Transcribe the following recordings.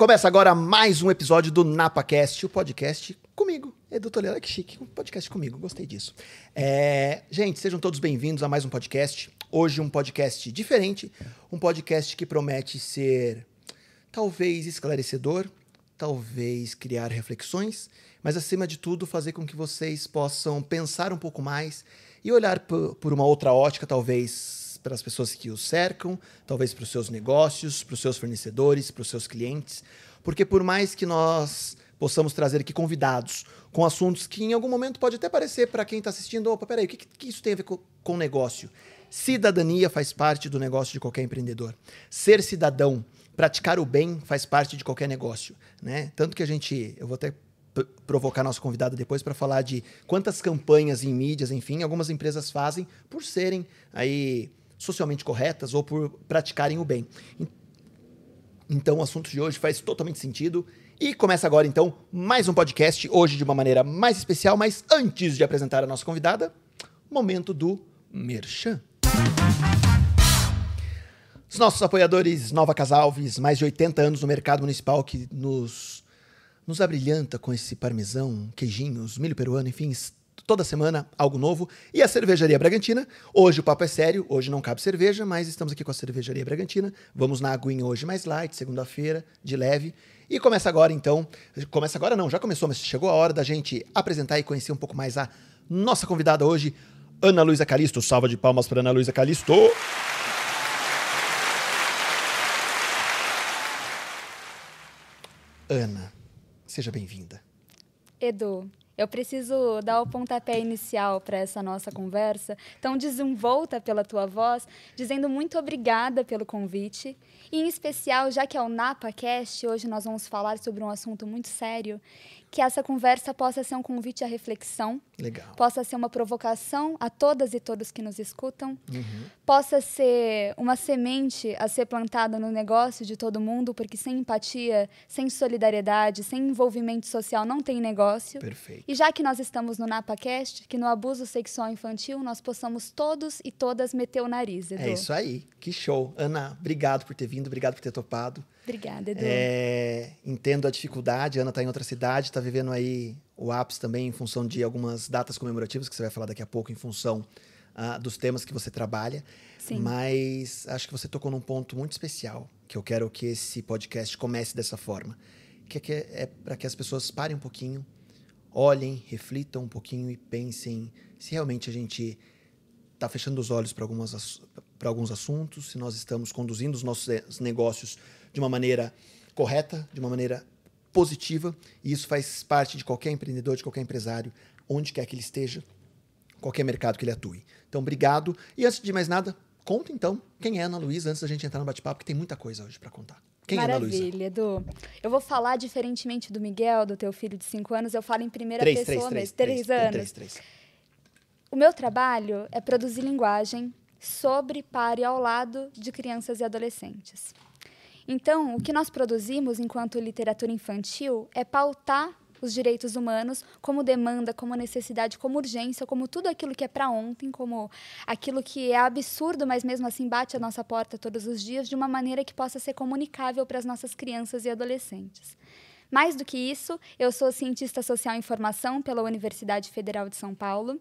começa agora mais um episódio do NapaCast, o podcast comigo, Edu Toledo. Olha que chique, um podcast comigo, gostei disso. É, gente, sejam todos bem-vindos a mais um podcast. Hoje um podcast diferente, um podcast que promete ser talvez esclarecedor, talvez criar reflexões, mas acima de tudo fazer com que vocês possam pensar um pouco mais e olhar por, por uma outra ótica, talvez para as pessoas que o cercam, talvez para os seus negócios, para os seus fornecedores, para os seus clientes. Porque por mais que nós possamos trazer aqui convidados com assuntos que em algum momento pode até parecer para quem está assistindo, opa, peraí, o que, que isso tem a ver com, com negócio? Cidadania faz parte do negócio de qualquer empreendedor. Ser cidadão, praticar o bem faz parte de qualquer negócio, né? Tanto que a gente, eu vou até provocar nosso convidado depois para falar de quantas campanhas em mídias, enfim, algumas empresas fazem por serem aí socialmente corretas ou por praticarem o bem. Então, o assunto de hoje faz totalmente sentido. E começa agora, então, mais um podcast, hoje de uma maneira mais especial, mas antes de apresentar a nossa convidada, momento do Merchan. Os nossos apoiadores Nova Casalves, mais de 80 anos no mercado municipal que nos, nos abrilhanta com esse parmesão, queijinhos, milho peruano, enfim, toda semana algo novo. E a Cervejaria Bragantina, hoje o papo é sério, hoje não cabe cerveja, mas estamos aqui com a Cervejaria Bragantina. Vamos na aguinha hoje mais light, segunda-feira, de leve. E começa agora então, começa agora não, já começou, mas chegou a hora da gente apresentar e conhecer um pouco mais a nossa convidada hoje, Ana Luísa Calisto. Salva de palmas para Ana Luísa Calisto. Ana, seja bem-vinda. Edu, eu preciso dar o pontapé inicial para essa nossa conversa. Então, desenvolta pela tua voz, dizendo muito obrigada pelo convite. E, em especial, já que é o NapaCast, hoje nós vamos falar sobre um assunto muito sério que essa conversa possa ser um convite à reflexão, Legal. possa ser uma provocação a todas e todos que nos escutam, uhum. possa ser uma semente a ser plantada no negócio de todo mundo, porque sem empatia, sem solidariedade, sem envolvimento social não tem negócio. Perfeito. E já que nós estamos no NapaCast, que no abuso sexual infantil nós possamos todos e todas meter o nariz. Edu. É isso aí, que show. Ana, obrigado por ter vindo, obrigado por ter topado. Obrigada, Edu. É, entendo a dificuldade, a Ana está em outra cidade, está vivendo aí o ápice também em função de algumas datas comemorativas, que você vai falar daqui a pouco, em função uh, dos temas que você trabalha. Sim. Mas acho que você tocou num ponto muito especial, que eu quero que esse podcast comece dessa forma, que é, é para que as pessoas parem um pouquinho, olhem, reflitam um pouquinho e pensem se realmente a gente está fechando os olhos para alguns assuntos, se nós estamos conduzindo os nossos eh, negócios de uma maneira correta, de uma maneira positiva, e isso faz parte de qualquer empreendedor, de qualquer empresário, onde quer que ele esteja, qualquer mercado que ele atue. Então, obrigado. E antes de mais nada, conta então quem é Ana Luísa antes da gente entrar no bate-papo, porque tem muita coisa hoje para contar. Quem é Maravilha, é Edu. Eu vou falar diferentemente do Miguel, do teu filho de 5 anos, eu falo em primeira três, pessoa três, mesmo, três. anos. Três, três. O meu trabalho é produzir linguagem sobre, para e ao lado de crianças e adolescentes. Então, o que nós produzimos enquanto literatura infantil é pautar os direitos humanos como demanda, como necessidade, como urgência, como tudo aquilo que é para ontem, como aquilo que é absurdo, mas mesmo assim bate a nossa porta todos os dias de uma maneira que possa ser comunicável para as nossas crianças e adolescentes. Mais do que isso, eu sou cientista social em formação pela Universidade Federal de São Paulo.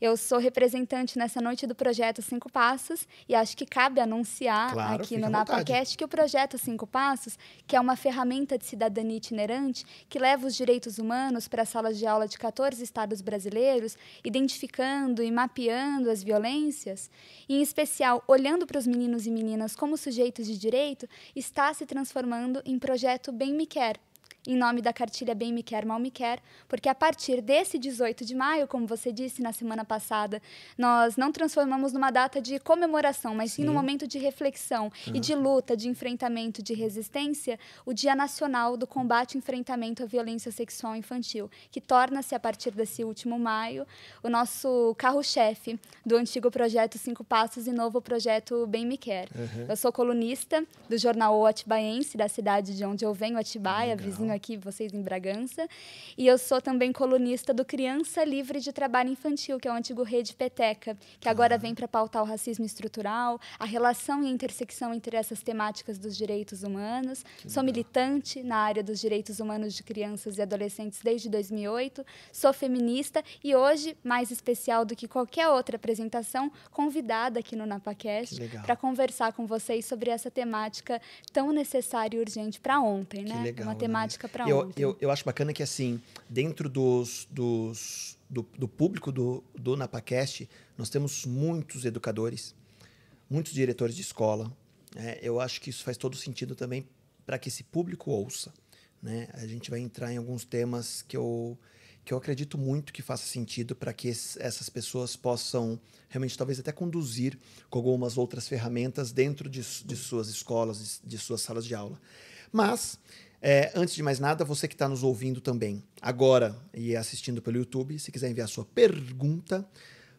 Eu sou representante nessa noite do projeto Cinco Passos e acho que cabe anunciar claro, aqui no NapaCast que o projeto Cinco Passos, que é uma ferramenta de cidadania itinerante que leva os direitos humanos para salas de aula de 14 estados brasileiros, identificando e mapeando as violências, e em especial olhando para os meninos e meninas como sujeitos de direito, está se transformando em projeto Bem Me Quer, em nome da cartilha Bem Me Quer, Mal Me Quer, porque a partir desse 18 de maio, como você disse na semana passada, nós não transformamos numa data de comemoração, mas sim, num momento de reflexão uhum. e de luta, de enfrentamento, de resistência, o Dia Nacional do Combate e Enfrentamento à Violência Sexual Infantil, que torna-se, a partir desse último maio, o nosso carro-chefe do antigo projeto Cinco Passos e novo projeto Bem Me Quer. Uhum. Eu sou colunista do jornal O Atibaense, da cidade de onde eu venho, Atibaia, Legal. vizinho aqui vocês em Bragança. E eu sou também colunista do Criança Livre de Trabalho Infantil, que é o antigo Rede Peteca, que agora ah. vem para pautar o racismo estrutural, a relação e a intersecção entre essas temáticas dos direitos humanos. Que sou legal. militante na área dos direitos humanos de crianças e adolescentes desde 2008. Sou feminista e hoje, mais especial do que qualquer outra apresentação, convidada aqui no NapaCast para conversar com vocês sobre essa temática tão necessária e urgente para ontem, que né? Legal, Uma né? temática música para eu, Eu, eu acho bacana que, assim, dentro dos, dos, do, do público do, do NapaCast, nós temos muitos educadores, muitos diretores de escola. É, eu acho que isso faz todo sentido também para que esse público ouça. Né? A gente vai entrar em alguns temas que eu, que eu acredito muito que faça sentido para que es, essas pessoas possam realmente, talvez até conduzir com algumas outras ferramentas dentro de, de suas escolas, de, de suas salas de aula. Mas é, antes de mais nada, você que está nos ouvindo também agora e assistindo pelo YouTube, se quiser enviar sua pergunta,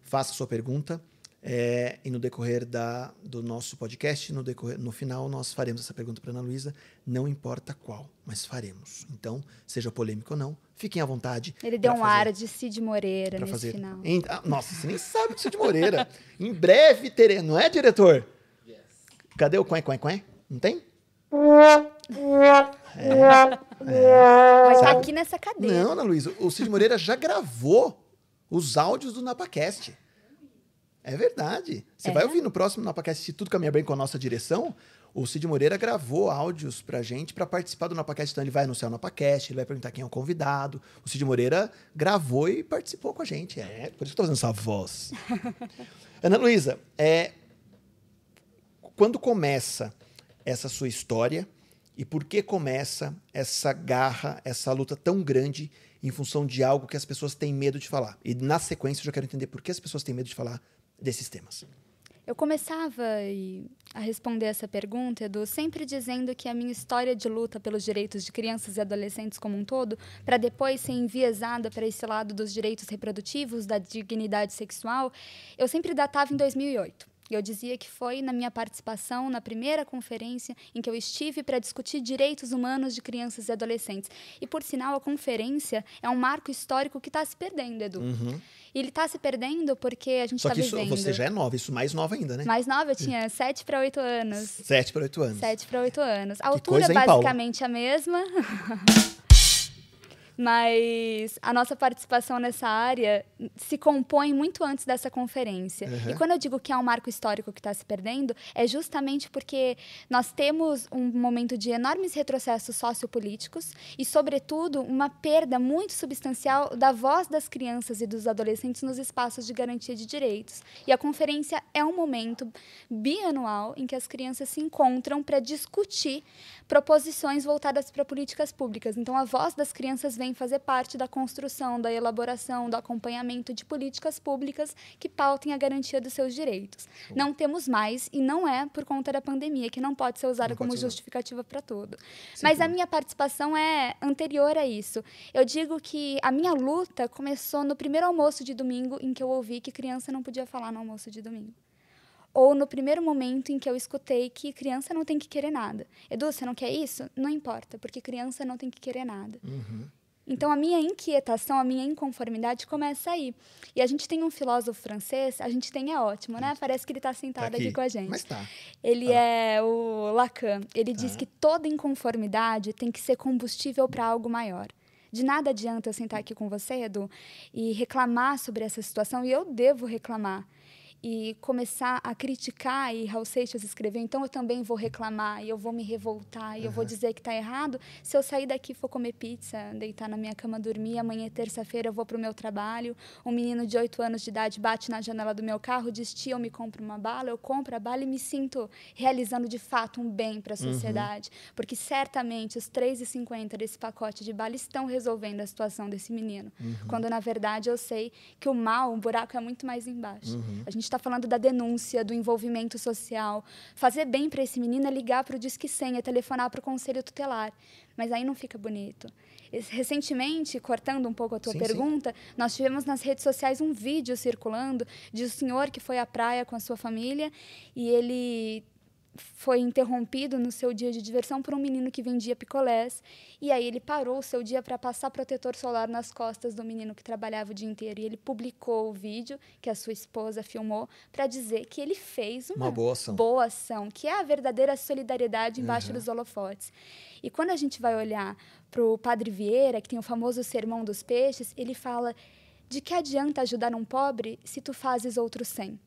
faça sua pergunta. É, e no decorrer da, do nosso podcast, no, decorrer, no final, nós faremos essa pergunta para Ana Luísa, não importa qual, mas faremos. Então, seja polêmico ou não, fiquem à vontade. Ele deu um fazer, ar de Cid Moreira nesse fazer, final. ah, nossa, você nem sabe de Cid Moreira. em breve teremos, não é, diretor? Yes. Cadê o quen, quen, quen? Não tem? É, é. aqui nessa cadeira. Não, Ana Luísa, o Cid Moreira já gravou os áudios do Napacast. É verdade. Você é. vai ouvir no próximo Napacast, se tudo caminha bem com a nossa direção, o Cid Moreira gravou áudios pra gente para participar do Napacast. Então ele vai anunciar o Napacast, ele vai perguntar quem é o convidado. O Cid Moreira gravou e participou com a gente. É, por isso que eu tô fazendo essa voz. Ana Luísa, é, quando começa essa sua história e por que começa essa garra, essa luta tão grande em função de algo que as pessoas têm medo de falar? E na sequência eu já quero entender por que as pessoas têm medo de falar desses temas. Eu começava a responder essa pergunta, Edu, sempre dizendo que a minha história de luta pelos direitos de crianças e adolescentes como um todo, para depois ser enviesada para esse lado dos direitos reprodutivos, da dignidade sexual, eu sempre datava em 2008. Eu dizia que foi na minha participação na primeira conferência em que eu estive para discutir direitos humanos de crianças e adolescentes. E, por sinal, a conferência é um marco histórico que está se perdendo, Edu. Uhum. E ele está se perdendo porque a gente está vivendo... Só tá que isso, você já é nova, isso mais nova ainda, né? Mais nova, eu tinha sete 7 para 8 anos. 7 para 8 anos. sete para oito anos. A que altura é basicamente a mesma. mas a nossa participação nessa área se compõe muito antes dessa conferência. Uhum. E quando eu digo que é um marco histórico que está se perdendo, é justamente porque nós temos um momento de enormes retrocessos sociopolíticos e, sobretudo, uma perda muito substancial da voz das crianças e dos adolescentes nos espaços de garantia de direitos. E a conferência é um momento bianual em que as crianças se encontram para discutir proposições voltadas para políticas públicas. Então, a voz das crianças vem em fazer parte da construção, da elaboração, do acompanhamento de políticas públicas que pautem a garantia dos seus direitos. Não temos mais, e não é por conta da pandemia, que não pode ser usada não como justificativa para tudo. Sim, Mas a minha participação é anterior a isso. Eu digo que a minha luta começou no primeiro almoço de domingo em que eu ouvi que criança não podia falar no almoço de domingo ou no primeiro momento em que eu escutei que criança não tem que querer nada. Edu, você não quer isso? Não importa, porque criança não tem que querer nada. Uhum. Então a minha inquietação, a minha inconformidade começa aí. E a gente tem um filósofo francês, a gente tem é ótimo, né? Parece que ele está sentado tá, tá aqui. aqui. com a gente. Mas tá. Ele ah. é o Lacan. Ele ah. diz tá. que toda inconformidade tem que ser combustível para algo maior. De nada adianta eu sentar aqui com você, Edu, e reclamar sobre essa situação, e eu devo reclamar e começar a criticar, e Raul Seixas escreveu, então eu também vou reclamar, e eu vou me revoltar, e uhum. eu vou dizer que está errado. Se eu sair daqui for comer pizza, deitar na minha cama, dormir, amanhã é terça-feira eu vou para o meu trabalho, um menino de 8 anos de idade bate na janela do meu carro, diz, tia, eu me compro uma bala, eu compro a bala e me sinto realizando de fato um bem para a uhum. sociedade. Uhum. Porque certamente os 3,50 desse pacote de bala estão resolvendo a situação desse menino. Uhum. Quando, na verdade, eu sei que o mal, o buraco é muito mais embaixo. Uhum. A gente está falando da denúncia, do envolvimento social. Fazer bem para esse menino é ligar para o Disque 100, é telefonar para o Conselho Tutelar. Mas aí não fica bonito. Recentemente, cortando um pouco a tua sim, pergunta, sim. nós tivemos nas redes sociais um vídeo circulando de um senhor que foi à praia com a sua família e ele foi interrompido no seu dia de diversão por um menino que vendia picolés. E aí ele parou o seu dia para passar protetor solar nas costas do menino que trabalhava o dia inteiro. E ele publicou o vídeo que a sua esposa filmou para dizer que ele fez uma, uma boa, ação. boa, ação. que é a verdadeira solidariedade embaixo uhum. dos holofotes. E quando a gente vai olhar para o Padre Vieira, que tem o famoso Sermão dos Peixes, ele fala de que adianta ajudar um pobre se tu fazes outro sem.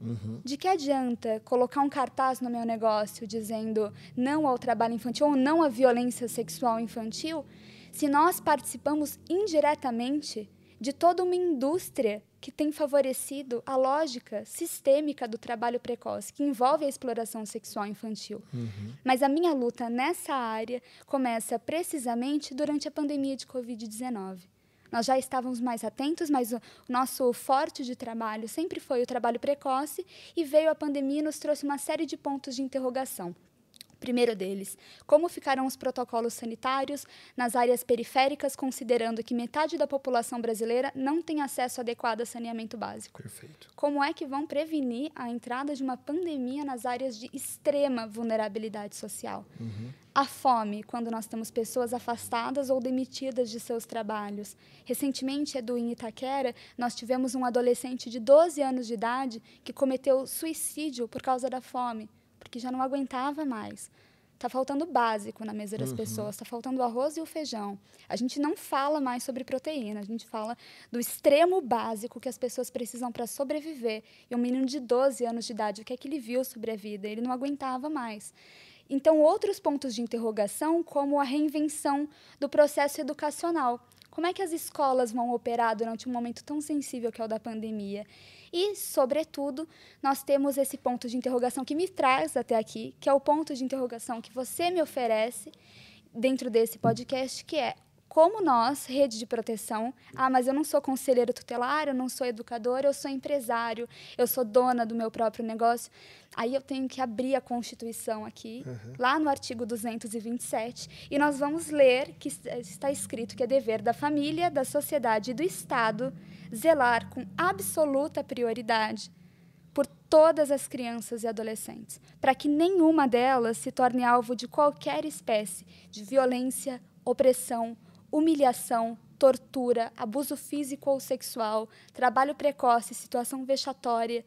Uhum. De que adianta colocar um cartaz no meu negócio dizendo não ao trabalho infantil ou não à violência sexual infantil, se nós participamos indiretamente de toda uma indústria que tem favorecido a lógica sistêmica do trabalho precoce, que envolve a exploração sexual infantil. Uhum. Mas a minha luta nessa área começa precisamente durante a pandemia de Covid-19. Nós já estávamos mais atentos, mas o nosso forte de trabalho sempre foi o trabalho precoce e veio a pandemia e nos trouxe uma série de pontos de interrogação. Primeiro deles, como ficarão os protocolos sanitários nas áreas periféricas, considerando que metade da população brasileira não tem acesso adequado a saneamento básico? Perfeito. Como é que vão prevenir a entrada de uma pandemia nas áreas de extrema vulnerabilidade social? Uhum. A fome, quando nós temos pessoas afastadas ou demitidas de seus trabalhos. Recentemente, Edu, em Itaquera, nós tivemos um adolescente de 12 anos de idade que cometeu suicídio por causa da fome porque já não aguentava mais. Está faltando básico na mesa das uhum. pessoas, está faltando o arroz e o feijão. A gente não fala mais sobre proteína, a gente fala do extremo básico que as pessoas precisam para sobreviver. E um menino de 12 anos de idade, o que é que ele viu sobre a vida? Ele não aguentava mais. Então, outros pontos de interrogação, como a reinvenção do processo educacional. Como é que as escolas vão operar durante um momento tão sensível que é o da pandemia? E, sobretudo, nós temos esse ponto de interrogação que me traz até aqui, que é o ponto de interrogação que você me oferece dentro desse podcast, que é como nós, rede de proteção, ah, mas eu não sou conselheiro tutelar, eu não sou educador, eu sou empresário, eu sou dona do meu próprio negócio. Aí eu tenho que abrir a Constituição aqui, uhum. lá no artigo 227, e nós vamos ler que eh, está escrito que é dever da família, da sociedade e do Estado zelar com absoluta prioridade por todas as crianças e adolescentes, para que nenhuma delas se torne alvo de qualquer espécie de violência, opressão humilhação, tortura, abuso físico ou sexual, trabalho precoce, situação vexatória.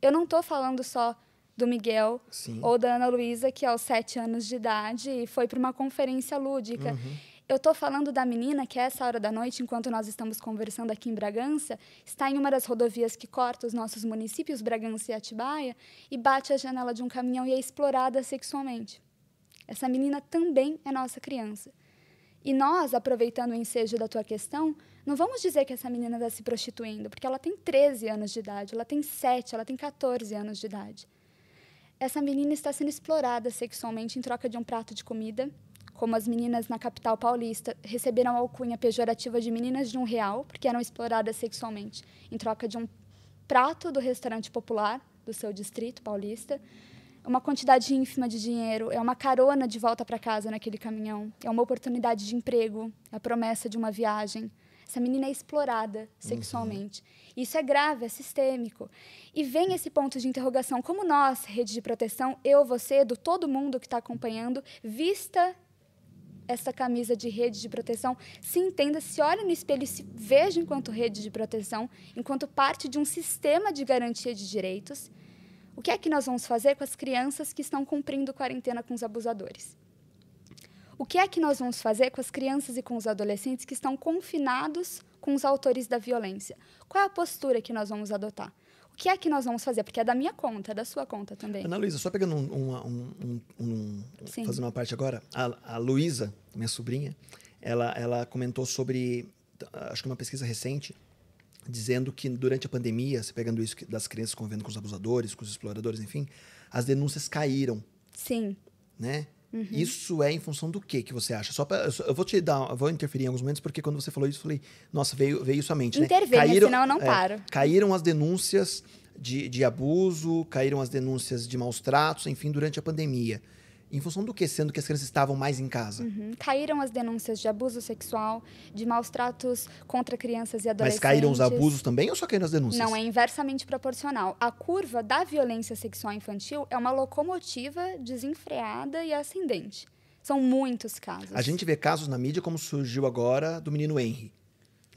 Eu não estou falando só do Miguel Sim. ou da Ana Luísa, que aos sete anos de idade e foi para uma conferência lúdica. Uhum. Eu estou falando da menina que, a essa hora da noite, enquanto nós estamos conversando aqui em Bragança, está em uma das rodovias que corta os nossos municípios, Bragança e Atibaia, e bate a janela de um caminhão e é explorada sexualmente. Essa menina também é nossa criança. E nós, aproveitando o ensejo da tua questão, não vamos dizer que essa menina está se prostituindo, porque ela tem 13 anos de idade, ela tem 7, ela tem 14 anos de idade. Essa menina está sendo explorada sexualmente em troca de um prato de comida, como as meninas na capital paulista receberam a alcunha pejorativa de meninas de um real, porque eram exploradas sexualmente, em troca de um prato do restaurante popular do seu distrito paulista, uma quantidade ínfima de dinheiro, é uma carona de volta para casa naquele caminhão, é uma oportunidade de emprego, é a promessa de uma viagem. Essa menina é explorada sexualmente. Uhum. Isso é grave, é sistêmico. E vem esse ponto de interrogação: como nós, rede de proteção, eu, você, do todo mundo que está acompanhando, vista essa camisa de rede de proteção, se entenda, se olhe no espelho e se veja enquanto rede de proteção, enquanto parte de um sistema de garantia de direitos o que é que nós vamos fazer com as crianças que estão cumprindo quarentena com os abusadores? O que é que nós vamos fazer com as crianças e com os adolescentes que estão confinados com os autores da violência? Qual é a postura que nós vamos adotar? O que é que nós vamos fazer? Porque é da minha conta, é da sua conta também. Ana Luísa, só pegando um. um, um, um fazendo uma parte agora. A, a Luísa, minha sobrinha, ela, ela comentou sobre. Acho que uma pesquisa recente dizendo que durante a pandemia, se pegando isso das crianças convivendo com os abusadores, com os exploradores, enfim, as denúncias caíram. Sim. Né? Uhum. Isso é em função do que que você acha? Só pra, eu vou te dar, vou interferir em alguns momentos porque quando você falou isso, eu falei, nossa, veio veio sua mente, Intervenha, né? Caíram, senão eu não é, paro. É, caíram as denúncias de, de abuso, caíram as denúncias de maus tratos, enfim, durante a pandemia. Em função do que? Sendo que as crianças estavam mais em casa. Uhum. Caíram as denúncias de abuso sexual, de maus tratos contra crianças e adolescentes. Mas caíram os abusos também ou só caíram as denúncias? Não, é inversamente proporcional. A curva da violência sexual infantil é uma locomotiva desenfreada e ascendente. São muitos casos. A gente vê casos na mídia como surgiu agora do menino Henry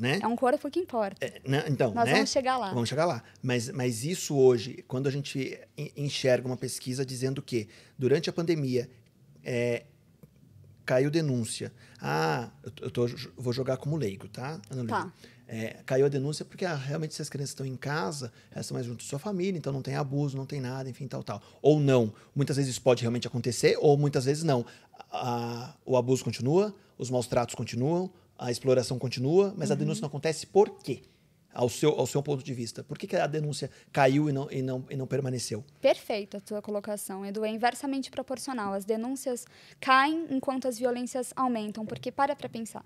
né? É um corpo que importa. É, né? Então, Nós né? vamos chegar lá. Vamos chegar lá. Mas, mas isso hoje, quando a gente enxerga uma pesquisa dizendo que durante a pandemia é, caiu denúncia. Ah, eu, tô, vou jogar como leigo, tá? Ana tá. É, caiu a denúncia porque ah, realmente se as crianças estão em casa, elas estão mais junto de sua família, então não tem abuso, não tem nada, enfim, tal, tal. Ou não. Muitas vezes isso pode realmente acontecer, ou muitas vezes não. Ah, o abuso continua, os maus tratos continuam, a exploração continua, mas uhum. a denúncia uhum. não acontece por quê? Ao seu, ao seu ponto de vista. Por que, que a denúncia caiu e não, e, não, e não permaneceu? Perfeita a tua colocação, Edu. É inversamente proporcional. As denúncias caem enquanto as violências aumentam, porque para para pensar.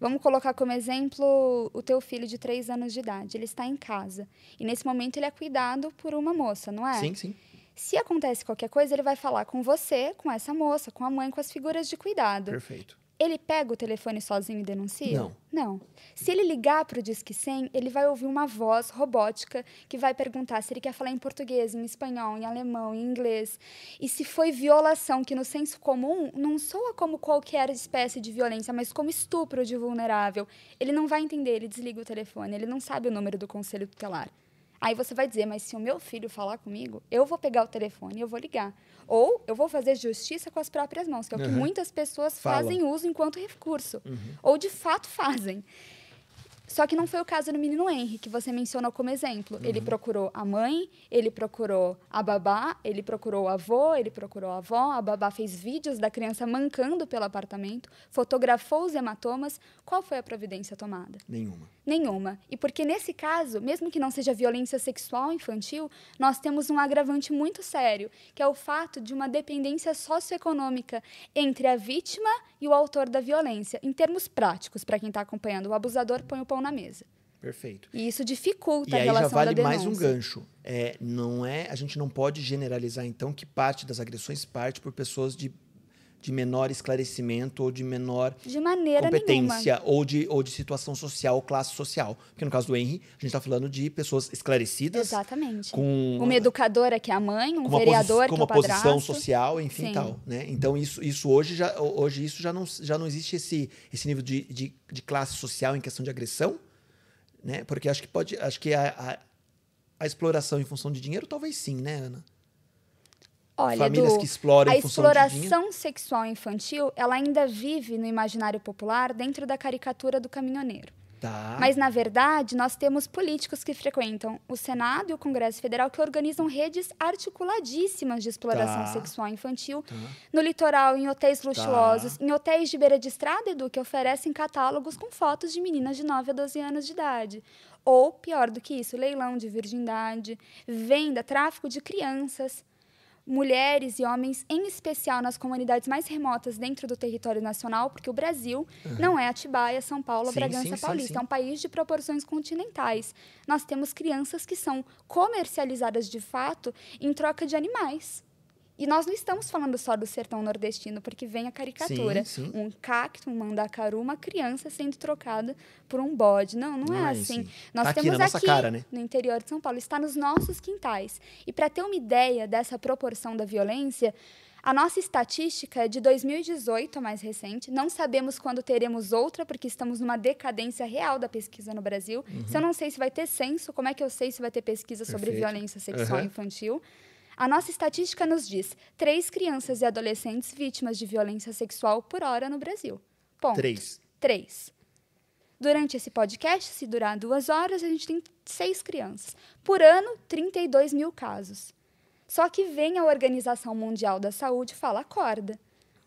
Vamos colocar como exemplo o teu filho de três anos de idade. Ele está em casa. E nesse momento ele é cuidado por uma moça, não é? Sim, sim. Se acontece qualquer coisa, ele vai falar com você, com essa moça, com a mãe, com as figuras de cuidado. Perfeito. Ele pega o telefone sozinho e denuncia? Não. Não. Se ele ligar para o Disque 100, ele vai ouvir uma voz robótica que vai perguntar se ele quer falar em português, em espanhol, em alemão, em inglês. E se foi violação, que no senso comum não soa como qualquer espécie de violência, mas como estupro de vulnerável. Ele não vai entender, ele desliga o telefone, ele não sabe o número do conselho tutelar. Aí você vai dizer, mas se o meu filho falar comigo, eu vou pegar o telefone e eu vou ligar. Ou eu vou fazer justiça com as próprias mãos, que é o que uhum. muitas pessoas Fala. fazem uso enquanto recurso. Uhum. Ou de fato fazem. Só que não foi o caso do menino Henry, que você mencionou como exemplo. Uhum. Ele procurou a mãe, ele procurou a babá, ele procurou o avô, ele procurou a avó. A babá fez vídeos da criança mancando pelo apartamento, fotografou os hematomas. Qual foi a providência tomada? Nenhuma. Nenhuma. E porque nesse caso, mesmo que não seja violência sexual infantil, nós temos um agravante muito sério, que é o fato de uma dependência socioeconômica entre a vítima e o autor da violência, em termos práticos, para quem está acompanhando. O abusador põe o pão na mesa. Perfeito. E isso dificulta e a relação vale da denúncia. aí já vale mais um gancho. É, não é, a gente não pode generalizar então que parte das agressões parte por pessoas de de menor esclarecimento ou de menor de competência nenhuma. ou de, ou de situação social, classe social. Porque no caso do Henry, a gente está falando de pessoas esclarecidas. Exatamente. Com uma educadora que é a mãe, um vereador que é o padrasto. Com uma posição social, enfim Sim. tal. Né? Então, isso, isso hoje, já, hoje isso já, não, já não existe esse, esse nível de, de, de classe social em questão de agressão. Né? Porque acho que pode. Acho que a, a, a exploração em função de dinheiro, talvez sim, né, Ana? Olha, Famílias Edu, que exploram a exploração sexual infantil, ela ainda vive no imaginário popular dentro da caricatura do caminhoneiro. Tá. Mas, na verdade, nós temos políticos que frequentam o Senado e o Congresso Federal que organizam redes articuladíssimas de exploração tá. sexual infantil tá. no litoral, em hotéis tá. luxuosos, em hotéis de beira de estrada, Edu, que oferecem catálogos com fotos de meninas de 9 a 12 anos de idade. Ou, pior do que isso, leilão de virgindade, venda, tráfico de crianças mulheres e homens, em especial nas comunidades mais remotas dentro do território nacional, porque o Brasil uhum. não é Atibaia, São Paulo, sim, Bragança sim, Paulista, sim, é um país de proporções continentais. Nós temos crianças que são comercializadas de fato em troca de animais. E nós não estamos falando só do sertão nordestino, porque vem a caricatura. Sim, sim. Um cacto, um mandacaru, uma criança sendo trocada por um bode. Não, não, não é, é, assim. Sim. Nós tá temos aqui, aqui cara, né? no interior de São Paulo, está nos nossos quintais. E para ter uma ideia dessa proporção da violência, a nossa estatística é de 2018, a mais recente. Não sabemos quando teremos outra, porque estamos numa decadência real da pesquisa no Brasil. Uhum. Se eu não sei se vai ter censo, como é que eu sei se vai ter pesquisa Perfeito. sobre violência sexual uhum. infantil? A nossa estatística nos diz três crianças e adolescentes vítimas de violência sexual por hora no Brasil. Ponto. Três. Três. Durante esse podcast, se durar duas horas, a gente tem seis crianças. Por ano, 32 mil casos. Só que vem a Organização Mundial da Saúde e fala: acorda,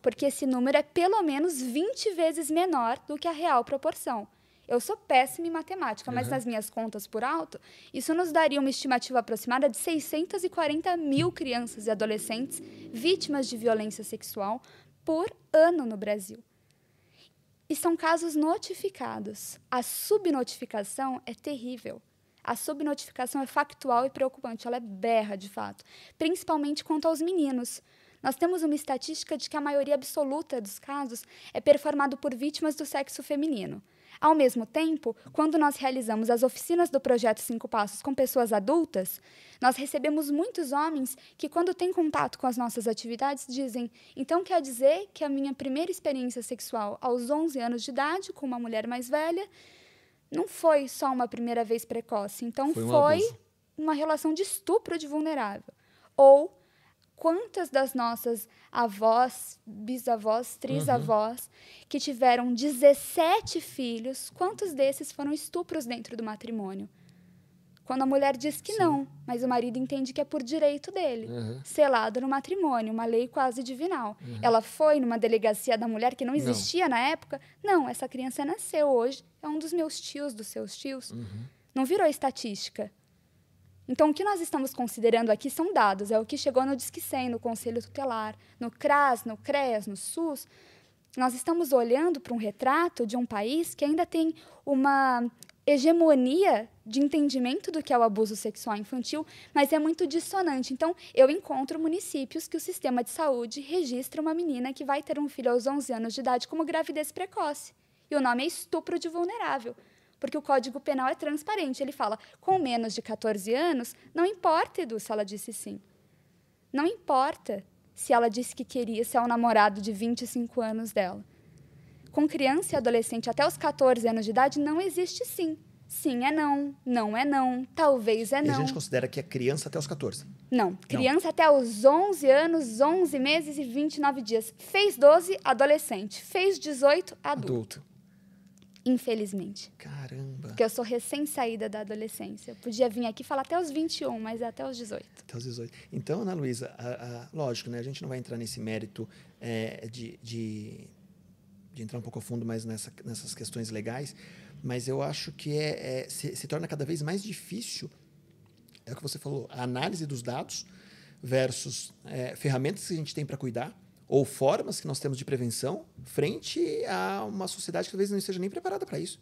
porque esse número é pelo menos 20 vezes menor do que a real proporção. Eu sou péssima em matemática, mas nas minhas contas por alto, isso nos daria uma estimativa aproximada de 640 mil crianças e adolescentes vítimas de violência sexual por ano no Brasil. E são casos notificados. A subnotificação é terrível. A subnotificação é factual e preocupante, ela é berra de fato, principalmente quanto aos meninos. Nós temos uma estatística de que a maioria absoluta dos casos é performado por vítimas do sexo feminino. Ao mesmo tempo, quando nós realizamos as oficinas do projeto Cinco Passos com pessoas adultas, nós recebemos muitos homens que, quando têm contato com as nossas atividades, dizem: então quer dizer que a minha primeira experiência sexual aos 11 anos de idade, com uma mulher mais velha, não foi só uma primeira vez precoce, então foi, foi uma relação de estupro de vulnerável. Ou quantas das nossas avós, bisavós, trisavós, uhum. que tiveram 17 filhos, quantos desses foram estupros dentro do matrimônio? Quando a mulher diz que Sim. não, mas o marido entende que é por direito dele, uhum. selado no matrimônio, uma lei quase divinal. Uhum. Ela foi numa delegacia da mulher que não existia não. na época? Não, essa criança nasceu hoje, é um dos meus tios, dos seus tios. Uhum. Não virou estatística. Então, o que nós estamos considerando aqui são dados, é o que chegou no Disque 100, no Conselho Tutelar, no CRAS, no CREAS, no SUS. Nós estamos olhando para um retrato de um país que ainda tem uma hegemonia de entendimento do que é o abuso sexual infantil, mas é muito dissonante. Então, eu encontro municípios que o sistema de saúde registra uma menina que vai ter um filho aos 11 anos de idade como gravidez precoce. E o nome é estupro de vulnerável porque o Código Penal é transparente. Ele fala: com menos de 14 anos, não importa, Edu, se ela disse sim. Não importa se ela disse que queria ser o namorado de 25 anos dela. Com criança e adolescente até os 14 anos de idade, não existe sim. Sim é não, não é não, talvez é não. E a gente considera que é criança até os 14. Não, criança não. até os 11 anos, 11 meses e 29 dias. Fez 12, adolescente. Fez 18, adulto. adulto. Infelizmente. Caramba. Porque eu sou recém-saída da adolescência. Eu podia vir aqui falar até os 21, mas é até os 18. Até os 18. Então, Ana Luísa, lógico, né? A gente não vai entrar nesse mérito é, de, de, de, entrar um pouco a fundo mais nessa, nessas questões legais, mas eu acho que é, é se, se torna cada vez mais difícil, é o que você falou, a análise dos dados versus é, ferramentas que a gente tem para cuidar ou formas que nós temos de prevenção frente a uma sociedade que talvez não esteja nem preparada para isso.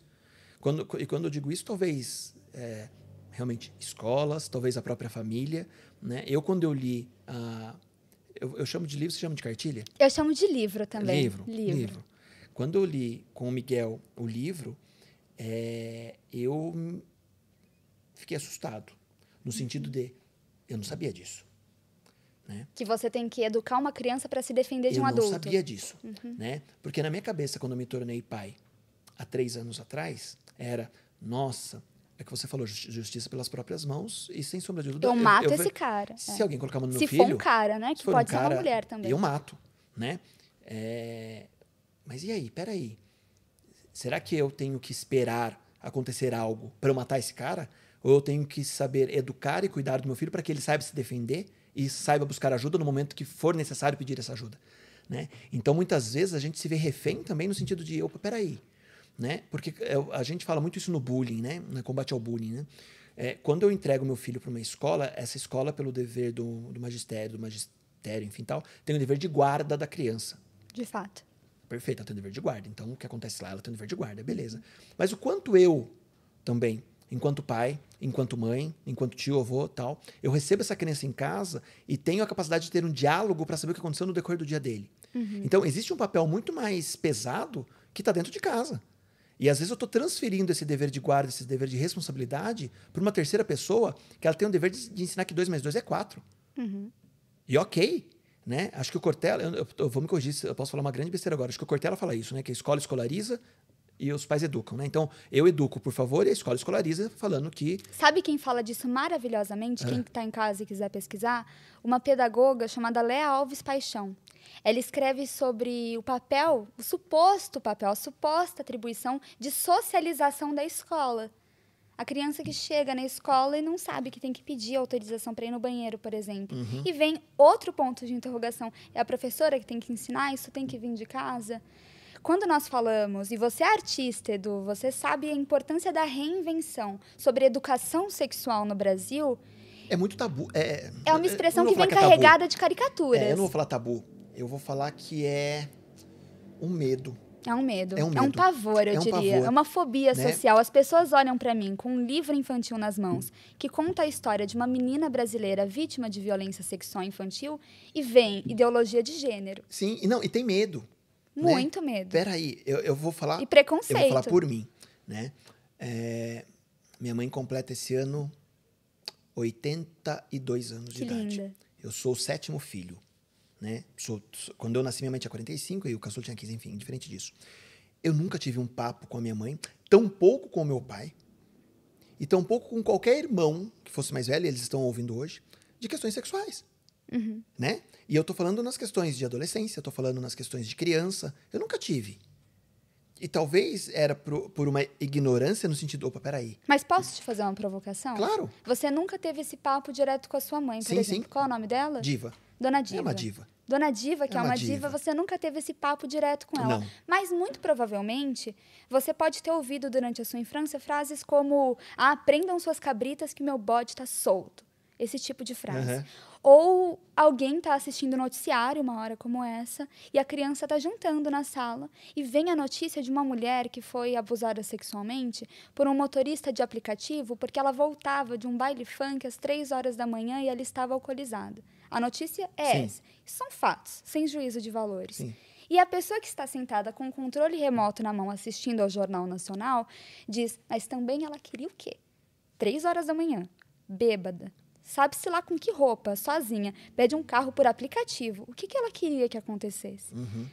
Quando, e quando eu digo isso, talvez é, realmente escolas, talvez a própria família. Né? Eu, quando eu li. Uh, eu, eu, chamo de livro, você chama de cartilha? Eu chamo de livro também. Livro. Livro. livro. Quando eu li com o Miguel o livro, é, eu fiquei assustado. No sentido de. Eu não sabia disso. Né? Que você tem que educar uma criança para se defender de um adulto. Eu não sabia disso. Uhum. Né? Porque na minha cabeça, quando eu me tornei pai, há três anos atrás, era, nossa, é que você falou, justiça pelas próprias mãos e sem sombra de dúvida. Eu, eu mato eu, esse cara. Se é. alguém colocar a mão no se meu filho... Se for um cara, né? Que pode um ser uma mulher também. Eu mato, né? É, mas e aí? Peraí. Será que eu tenho que esperar acontecer algo para eu matar esse cara? Ou eu tenho que saber educar e cuidar do meu filho para que ele saiba se defender? e saiba buscar ajuda no momento que for necessário pedir essa ajuda. Né? Então, muitas vezes, a gente se vê refém também no sentido de, opa, peraí, né? Porque é a gente fala muito isso no bullying, né? No combate ao bullying, né? É, quando eu entrego meu filho para uma escola, essa escola, pelo dever do, do, magistério, do magistério, enfim, tal, tem o dever de guarda da criança. De fato. Perfeito, ela tem o dever de guarda. Então, o que acontece lá, ela tem o dever de guarda, beleza. Mas o quanto eu também enquanto pai, enquanto mãe, enquanto tio, avô, tal. Eu recebo essa criança em casa e tenho a capacidade de ter um diálogo para saber o que aconteceu no decorrer do dia dele. Uhum. Então, existe um papel muito mais pesado que está dentro de casa. E às vezes eu estou transferindo esse dever de guarda, esse dever de responsabilidade para uma terceira pessoa que ela tem o dever de, de ensinar que dois mais dois é quatro. Uhum. E ok, né? Acho que o Cortella, eu, eu, eu, vou me corrigir, eu posso falar uma grande besteira agora. Acho que o Cortella fala isso, né? Que a escola escolariza, e os pais educam, né? Então, eu educo, por favor, e a escola escolariza falando que. Sabe quem fala disso maravilhosamente? É. Quem está em casa e quiser pesquisar? Uma pedagoga chamada Léa Alves Paixão. Ela escreve sobre o papel, o suposto papel, a suposta atribuição de socialização da escola. A criança que chega na escola e não sabe que tem que pedir autorização para ir no banheiro, por exemplo. Uhum. E vem outro ponto de interrogação. É a professora que tem que ensinar, isso tem que vir de casa. Quando nós falamos, e você é artista, Edu, você sabe a importância da reinvenção sobre educação sexual no Brasil. É muito tabu. É, é uma é, expressão que vem que é carregada de caricaturas. É, eu não vou falar tabu. Eu vou falar que é um medo. É um medo. É um, medo. É um pavor, eu é um diria. Pavor, é uma fobia né? social. As pessoas olham para mim com um livro infantil nas mãos que conta a história de uma menina brasileira vítima de violência sexual infantil e vem ideologia de gênero. Sim, e não, e tem medo. Né? Muito né? medo. Peraí, eu, eu vou falar. E preconceito. Eu vou falar por mim, né? É, minha mãe completa esse ano 82 anos que de linda. idade. Eu sou o sétimo filho, né? Sou, quando eu nasci, minha mãe tinha 45 e o caçul tinha 15, enfim, diferente disso. Eu nunca tive um papo com a minha mãe, tão pouco com o meu pai, e tão pouco com qualquer irmão que fosse mais velho, eles estão ouvindo hoje, de questões sexuais. Uhum. Né? E eu estou falando nas questões de adolescência, estou falando nas questões de criança. Eu nunca tive. E talvez era por, por, uma ignorância no sentido, opa, peraí. Mas posso te fazer uma provocação? Claro. Você nunca teve esse papo direto com a sua mãe, por sim, exemplo. Sim. Qual é o nome dela? Diva. Dona Diva. É uma diva. Dona Diva, que é, é uma, é uma diva. diva, você nunca teve esse papo direto com ela. Não. Mas muito provavelmente, você pode ter ouvido durante a sua infância frases como: ah, prendam suas cabritas que meu bode tá solto. Esse tipo de frase. Uhum. Ou alguém está assistindo o noticiário, uma hora como essa, e a criança está jantando na sala e vem a notícia de uma mulher que foi abusada sexualmente por um motorista de aplicativo porque ela voltava de um baile funk às três horas da manhã e ela estava alcoolizada. A notícia é Sim. essa. São fatos, sem juízo de valores. Sim. E a pessoa que está sentada com o controle remoto na mão assistindo ao Jornal Nacional diz: Mas também ela queria o quê? Três horas da manhã, bêbada, sabe-se lá com que roupa, sozinha, pede um carro por aplicativo. O que, que ela queria que acontecesse? Uhum.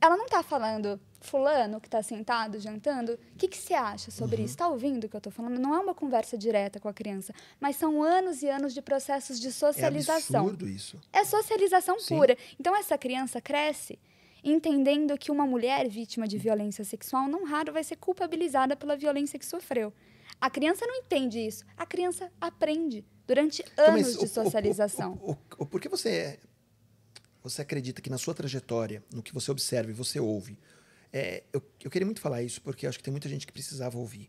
Ela não está falando, fulano que está sentado, jantando, o que, que você acha sobre uhum. isso? Está ouvindo o que eu estou falando? Não é uma conversa direta com a criança, mas são anos e anos de processos de socialização. É absurdo isso. É socialização Sim. pura. Então, essa criança cresce entendendo que uma mulher vítima de violência sexual não raro vai ser culpabilizada pela violência que sofreu. A criança não entende isso, a criança aprende durante então, anos então, de socialização. O, o, o, por que você, é, você acredita que na sua trajetória, no que você observa e você ouve, é, eu, eu queria muito falar isso porque acho que tem muita gente que precisava ouvir.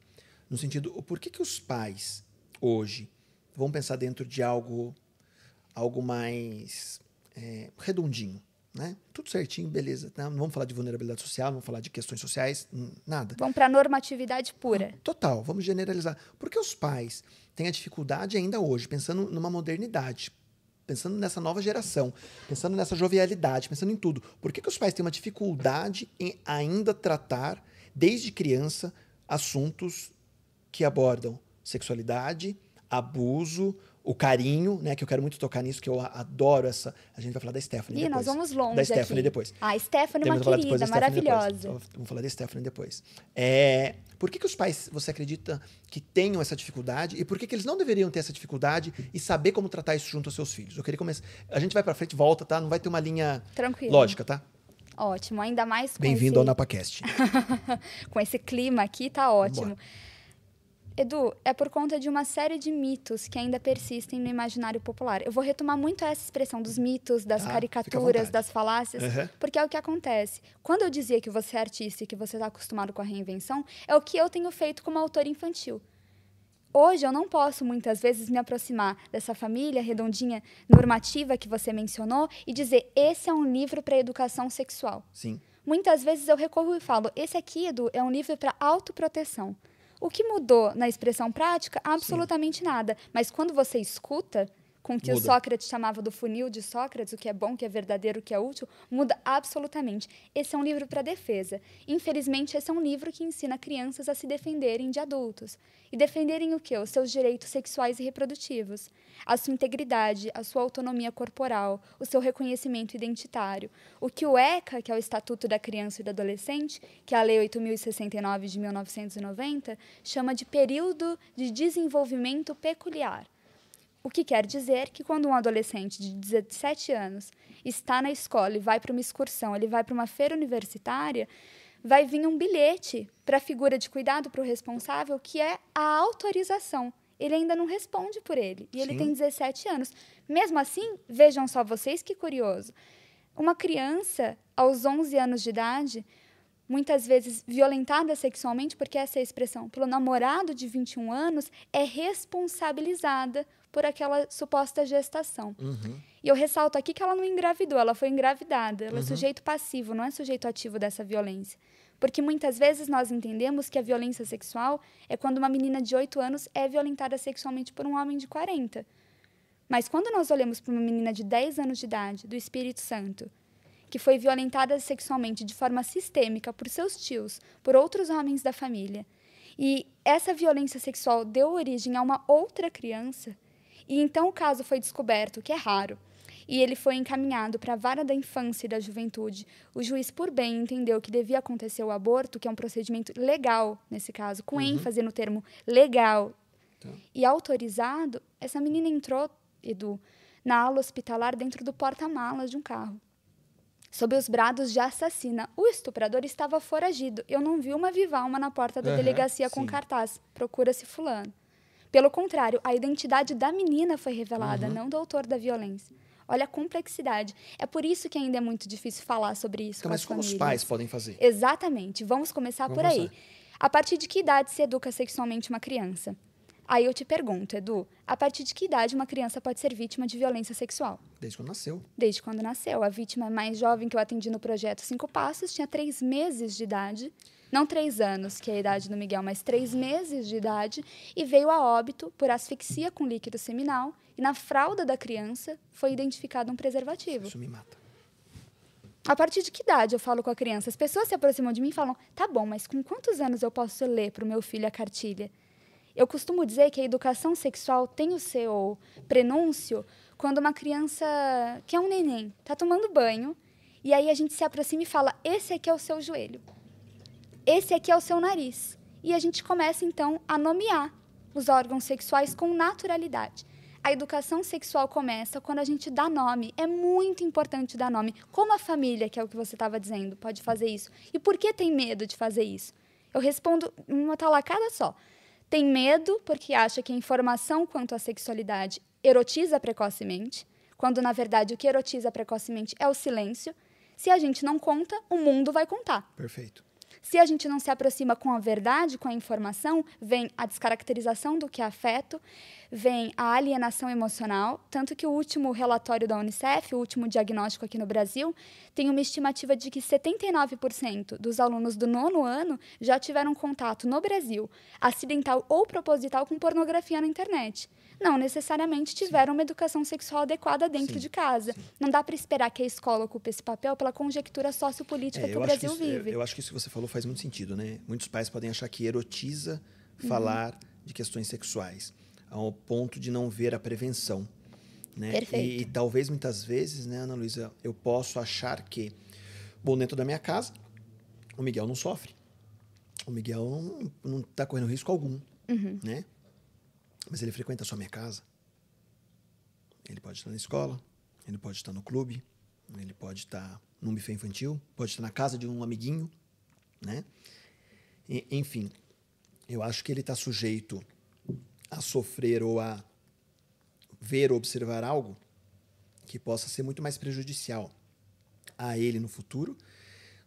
No sentido, por que, que os pais hoje vão pensar dentro de algo, algo mais é, redondinho? Né? Tudo certinho, beleza. Tá? Não vamos falar de vulnerabilidade social, não vamos falar de questões sociais, nada. Vamos para a normatividade pura. Total, vamos generalizar. Porque os pais têm a dificuldade ainda hoje, pensando numa modernidade, pensando nessa nova geração, pensando nessa jovialidade, pensando em tudo. Por que, que os pais têm uma dificuldade em ainda tratar, desde criança, assuntos que abordam sexualidade, abuso, o carinho, né? Que eu quero muito tocar nisso, que eu adoro essa. A gente vai falar da Stephanie. depois. depois. nós vamos longe. Da Stephanie aqui. depois. Ah, Stephanie, é Temos uma querida, maravilhosa. Vamos falar da Stephanie depois. É, por que, que os pais, você acredita, que tenham essa dificuldade? E por que, que eles não deveriam ter essa dificuldade e saber como tratar isso junto aos seus filhos? Eu queria começar. A gente vai para frente, volta, tá? Não vai ter uma linha Tranquilo. lógica, tá? Ótimo, ainda mais. Bem-vindo esse... ao NapaCast. com esse clima aqui, tá ótimo. Vambora. Edu, é por conta de uma série de mitos que ainda persistem no imaginário popular. Eu vou retomar muito essa expressão dos mitos, das ah, caricaturas, das falácias, uhum. porque é o que acontece. Quando eu dizia que você é artista e que você está acostumado com a reinvenção, é o que eu tenho feito como autor infantil. Hoje eu não posso muitas vezes me aproximar dessa família redondinha normativa que você mencionou e dizer esse é um livro para educação sexual. Sim. Muitas vezes eu recorro e falo: esse aqui, Edu, é um livro para autoproteção. O que mudou na expressão prática? Absolutamente Sim. nada. Mas quando você escuta, com que muda. o Sócrates chamava do funil de Sócrates, o que é bom, o que é verdadeiro, o que é útil, muda absolutamente. Esse é um livro para defesa. Infelizmente, esse é um livro que ensina crianças a se defenderem de adultos. E defenderem o quê? Os seus direitos sexuais e reprodutivos, a sua integridade, a sua autonomia corporal, o seu reconhecimento identitário. O que o ECA, que é o Estatuto da Criança e do Adolescente, que é a Lei 8069 de 1990, chama de período de desenvolvimento peculiar. O que quer dizer que quando um adolescente de 17 anos está na escola e vai para uma excursão, ele vai para uma feira universitária, vai vir um bilhete para a figura de cuidado para o responsável, que é a autorização. Ele ainda não responde por ele. E Sim. ele tem 17 anos. Mesmo assim, vejam só vocês que curioso. Uma criança aos 11 anos de idade muitas vezes violentada sexualmente, porque essa é a expressão, pelo namorado de 21 anos, é responsabilizada por aquela suposta gestação. Uhum. E eu ressalto aqui que ela não engravidou, ela foi engravidada, ela é uhum. é sujeito passivo, não é sujeito ativo dessa violência. Porque muitas vezes nós entendemos que a violência sexual é quando uma menina de 8 anos é violentada sexualmente por um homem de 40. Mas quando nós olhamos para uma menina de 10 anos de idade, do Espírito Santo, que foi violentada sexualmente de forma sistêmica por seus tios, por outros homens da família, e essa violência sexual deu origem a uma outra criança, e então o caso foi descoberto, que é raro, e ele foi encaminhado para a vara da infância e da juventude. O juiz, por bem, entendeu que devia acontecer o aborto, que é um procedimento legal nesse caso, com uhum. ênfase no termo legal tá. e autorizado. Essa menina entrou, Edu, na ala hospitalar dentro do porta-malas de um carro. Sob os brados de assassina, o estuprador estava foragido. Eu não vi uma viva alma na porta da uhum, delegacia com sim. cartaz. Procura-se fulano. Pelo contrário, a identidade da menina foi revelada, uhum. não do autor da violência. Olha a complexidade. É por isso que ainda é muito difícil falar sobre isso. Então, com mas como famílias. os pais podem fazer? Exatamente. Vamos começar Vamos por aí. A partir de que idade se educa sexualmente uma criança? Aí eu te pergunto, Edu, a partir de que idade uma criança pode ser vítima de violência sexual? Desde quando nasceu. Desde quando nasceu. A vítima mais jovem que eu atendi no projeto Cinco Passos tinha três meses de idade. Não três anos, que é a idade do Miguel, mas três meses de idade, e veio a óbito por asfixia com líquido seminal, e na fralda da criança foi identificado um preservativo. Isso me mata. A partir de que idade eu falo com a criança? As pessoas se aproximam de mim e falam: tá bom, mas com quantos anos eu posso ler para o meu filho a cartilha? Eu costumo dizer que a educação sexual tem o seu prenúncio quando uma criança, que é um neném, está tomando banho, e aí a gente se aproxima e fala: esse aqui é o seu joelho, esse aqui é o seu nariz. E a gente começa então a nomear os órgãos sexuais com naturalidade. A educação sexual começa quando a gente dá nome. É muito importante dar nome. Como a família, que é o que você estava dizendo, pode fazer isso? E por que tem medo de fazer isso? Eu respondo uma talacada só. Tem medo porque acha que a informação quanto à sexualidade erotiza precocemente, quando na verdade o que erotiza precocemente é o silêncio. Se a gente não conta, o mundo vai contar. Perfeito. Se a gente não se aproxima com a verdade, com a informação, vem a descaracterização do que é afeto vem a alienação emocional, tanto que o último relatório da Unicef, o último diagnóstico aqui no Brasil, tem uma estimativa de que 79% dos alunos do nono ano já tiveram contato no Brasil, acidental ou proposital, com pornografia na internet não necessariamente tiveram Sim. uma educação sexual adequada dentro Sim. de casa. Sim. Não dá para esperar que a escola ocupe esse papel pela conjectura sociopolítica é, que o Brasil que isso, é, vive. Eu, eu acho que isso que você falou faz muito sentido, né? Muitos pais podem achar que erotiza uhum. falar de questões sexuais ao ponto de não ver a prevenção. Né? Perfeito. E, e, talvez muitas vezes, né, Ana Luísa, eu posso achar que, bom, dentro da minha casa, o Miguel não sofre. O Miguel não está correndo risco algum, uhum. né? Mas ele frequenta só minha casa. Ele pode estar na escola, ele pode estar no clube, ele pode estar num buffet infantil, pode estar na casa de um amiguinho, né? E, enfim, eu acho que ele está sujeito a sofrer ou a ver ou observar algo que possa ser muito mais prejudicial a ele no futuro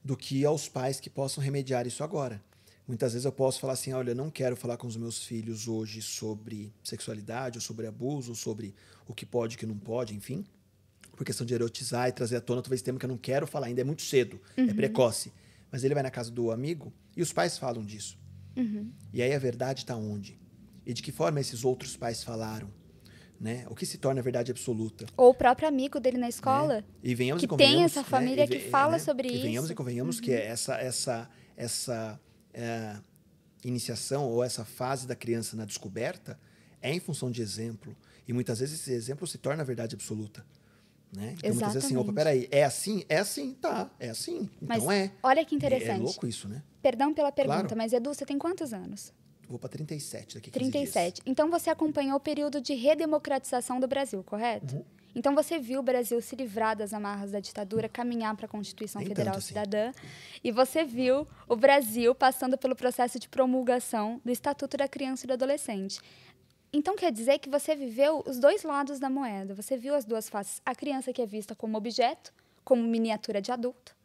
do que aos pais que possam remediar isso agora. Muitas vezes eu posso falar assim: olha, eu não quero falar com os meus filhos hoje sobre sexualidade, ou sobre abuso, ou sobre o que pode e o que não pode, enfim, por questão de erotizar e trazer à tona talvez tema que eu não quero falar ainda, é muito cedo, é uhum. é precoce. Mas ele vai na casa do amigo e os pais falam disso. Uhum. E aí a verdade está onde? e de que forma esses outros pais falaram. Né? O que se torna a verdade absoluta. Ou o próprio amigo dele na né? escola. Né? E venhamos que e tem essa né? família né? que fala sobre e isso. E venhamos e convenhamos uhum. que essa essa essa é, iniciação ou essa fase da criança na descoberta é em função de exemplo e muitas vezes esse exemplo se torna a verdade absoluta. Né? Então, muitas vezes assim, opa, peraí, é assim? É assim, tá, é assim. Mas então é. Olha que é interessante. É, é louco isso, né? Perdão pela pergunta, claro. mas Edu, você tem quantos anos? vou para 37 daqui a 15 37. Dias. Então você acompanhou o período de redemocratização do Brasil, correto? Uhum. Então você viu o Brasil se livrar das amarras da ditadura, caminhar para a Constituição Nem Federal Cidadã, e você viu o Brasil passando pelo processo de promulgação do Estatuto da Criança e do Adolescente. Então quer dizer que você viveu os dois lados da moeda. Você viu as duas faces. A criança que é vista como objeto, como miniatura de adulto,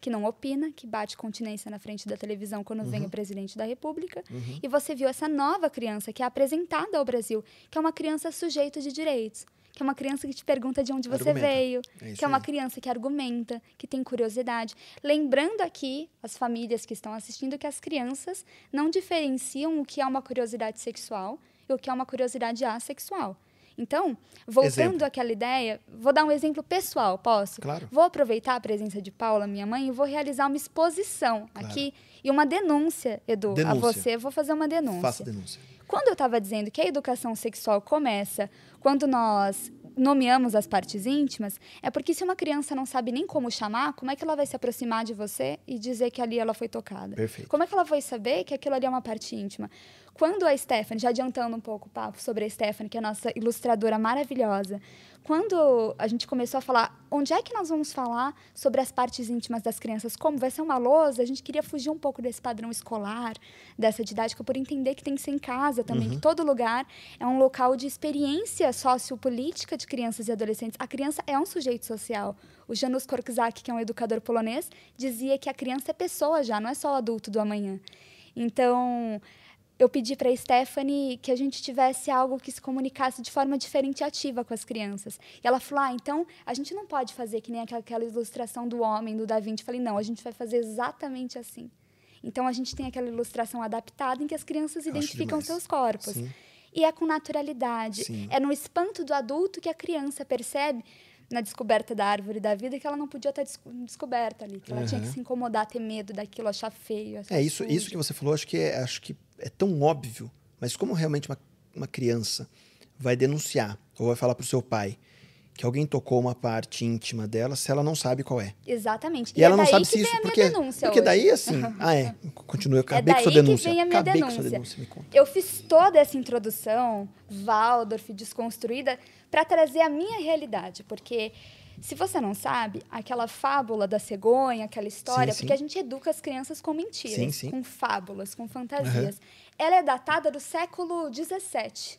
que não opina, que bate continência na frente da televisão quando uhum. vem o presidente da República. Uhum. E você viu essa nova criança que é apresentada ao Brasil, que é uma criança sujeita de direitos, que é uma criança que te pergunta de onde você veio, é que é uma aí. criança que argumenta, que tem curiosidade. Lembrando aqui, as famílias que estão assistindo, que as crianças não diferenciam o que é uma curiosidade sexual e o que é uma curiosidade assexual. Então, voltando exemplo. àquela ideia, vou dar um exemplo pessoal, posso? Claro. Vou aproveitar a presença de Paula, minha mãe, e vou realizar uma exposição claro. aqui e uma denúncia, Edu, denúncia. a você. Vou fazer uma denúncia. Faça denúncia. Quando eu estava dizendo que a educação sexual começa quando nós nomeamos as partes íntimas, é porque se uma criança não sabe nem como chamar, como é que ela vai se aproximar de você e dizer que ali ela foi tocada? Perfeito. Como é que ela vai saber que aquilo ali é uma parte íntima? Quando a Stephanie, já adiantando um pouco o papo sobre a Stephanie, que é a nossa ilustradora maravilhosa, quando a gente começou a falar onde é que nós vamos falar sobre as partes íntimas das crianças, como vai ser uma lousa, a gente queria fugir um pouco desse padrão escolar, dessa didática, por entender que tem que ser em casa também, uhum. que todo lugar é um local de experiência sociopolítica de crianças e adolescentes. A criança é um sujeito social. O Janusz Korczak, que é um educador polonês, dizia que a criança é pessoa já, não é só o adulto do amanhã. Então, eu pedi para a Stephanie que a gente tivesse algo que se comunicasse de forma diferente e ativa com as crianças. E ela falou: ah, então a gente não pode fazer que nem aquela, aquela ilustração do homem, do Da Vinci. Eu falei: não, a gente vai fazer exatamente assim. Então a gente tem aquela ilustração adaptada em que as crianças eu identificam seus corpos. Sim. E é com naturalidade. Sim. É no espanto do adulto que a criança percebe na descoberta da árvore da vida que ela não podia estar desco descoberta ali, que ela uhum. tinha que se incomodar, ter medo daquilo, achar feio. Achar é isso, sujo. isso que você falou, acho que é, acho que é tão óbvio, mas como realmente uma, uma criança vai denunciar ou vai falar para o seu pai que alguém tocou uma parte íntima dela se ela não sabe qual é. Exatamente. E, e é ela não sabe se isso porque porque hoje. daí assim, ah é, continua eu é acabei é com sua denúncia. Que vem a minha acabei denúncia. com sua denúncia, me conta. Eu fiz toda essa introdução Waldorf desconstruída para trazer a minha realidade, porque se você não sabe, aquela fábula da cegonha, aquela história, sim, sim. porque a gente educa as crianças com mentiras, sim, com fábulas, com fantasias. Uhum. Ela é datada do século XVII.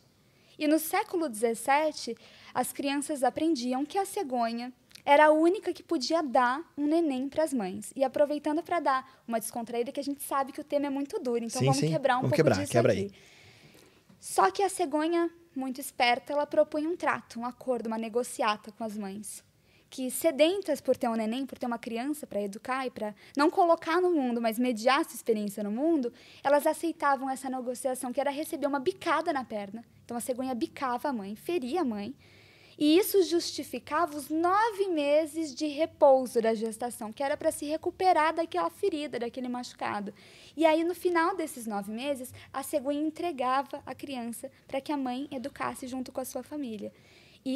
E no século XVII, as crianças aprendiam que a cegonha era a única que podia dar um neném para as mães. E aproveitando para dar uma descontraída, que a gente sabe que o tema é muito duro, então vamos quebrar um vamos pouco quebrar, disso quebra aqui. Aí. Só que a cegonha, muito esperta, ela propunha um trato, um acordo, uma negociata com as mães que sedentas por ter um neném, por ter uma criança para educar e para não colocar no mundo, mas mediar sua experiência no mundo, elas aceitavam essa negociação que era receber uma bicada na perna. Então a cegonha bicava a mãe, feria a mãe. E isso justificava os nove meses de repouso da gestação, que era para se recuperar daquela ferida, daquele machucado. E aí, no final desses nove meses, a cegonha entregava a criança para que a mãe educasse junto com a sua família.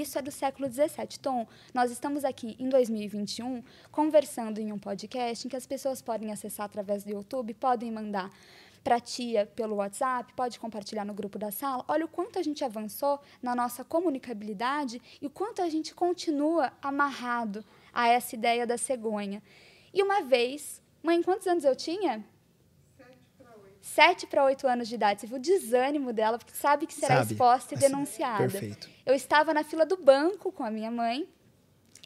Isso é do século XVII. Tom, nós estamos aqui em 2021 conversando em um podcast em que as pessoas podem acessar através do YouTube, podem mandar para tia pelo WhatsApp, pode compartilhar no grupo da sala. Olha o quanto a gente avançou na nossa comunicabilidade e o quanto a gente continua amarrado a essa ideia da cegonha. E uma vez, mãe, quantos anos eu tinha? 7 para 8 anos de idade. Você viu o desânimo dela, porque sabe que será sabe. exposta e assim, denunciada. Perfeito. Eu estava na fila do banco com a minha mãe,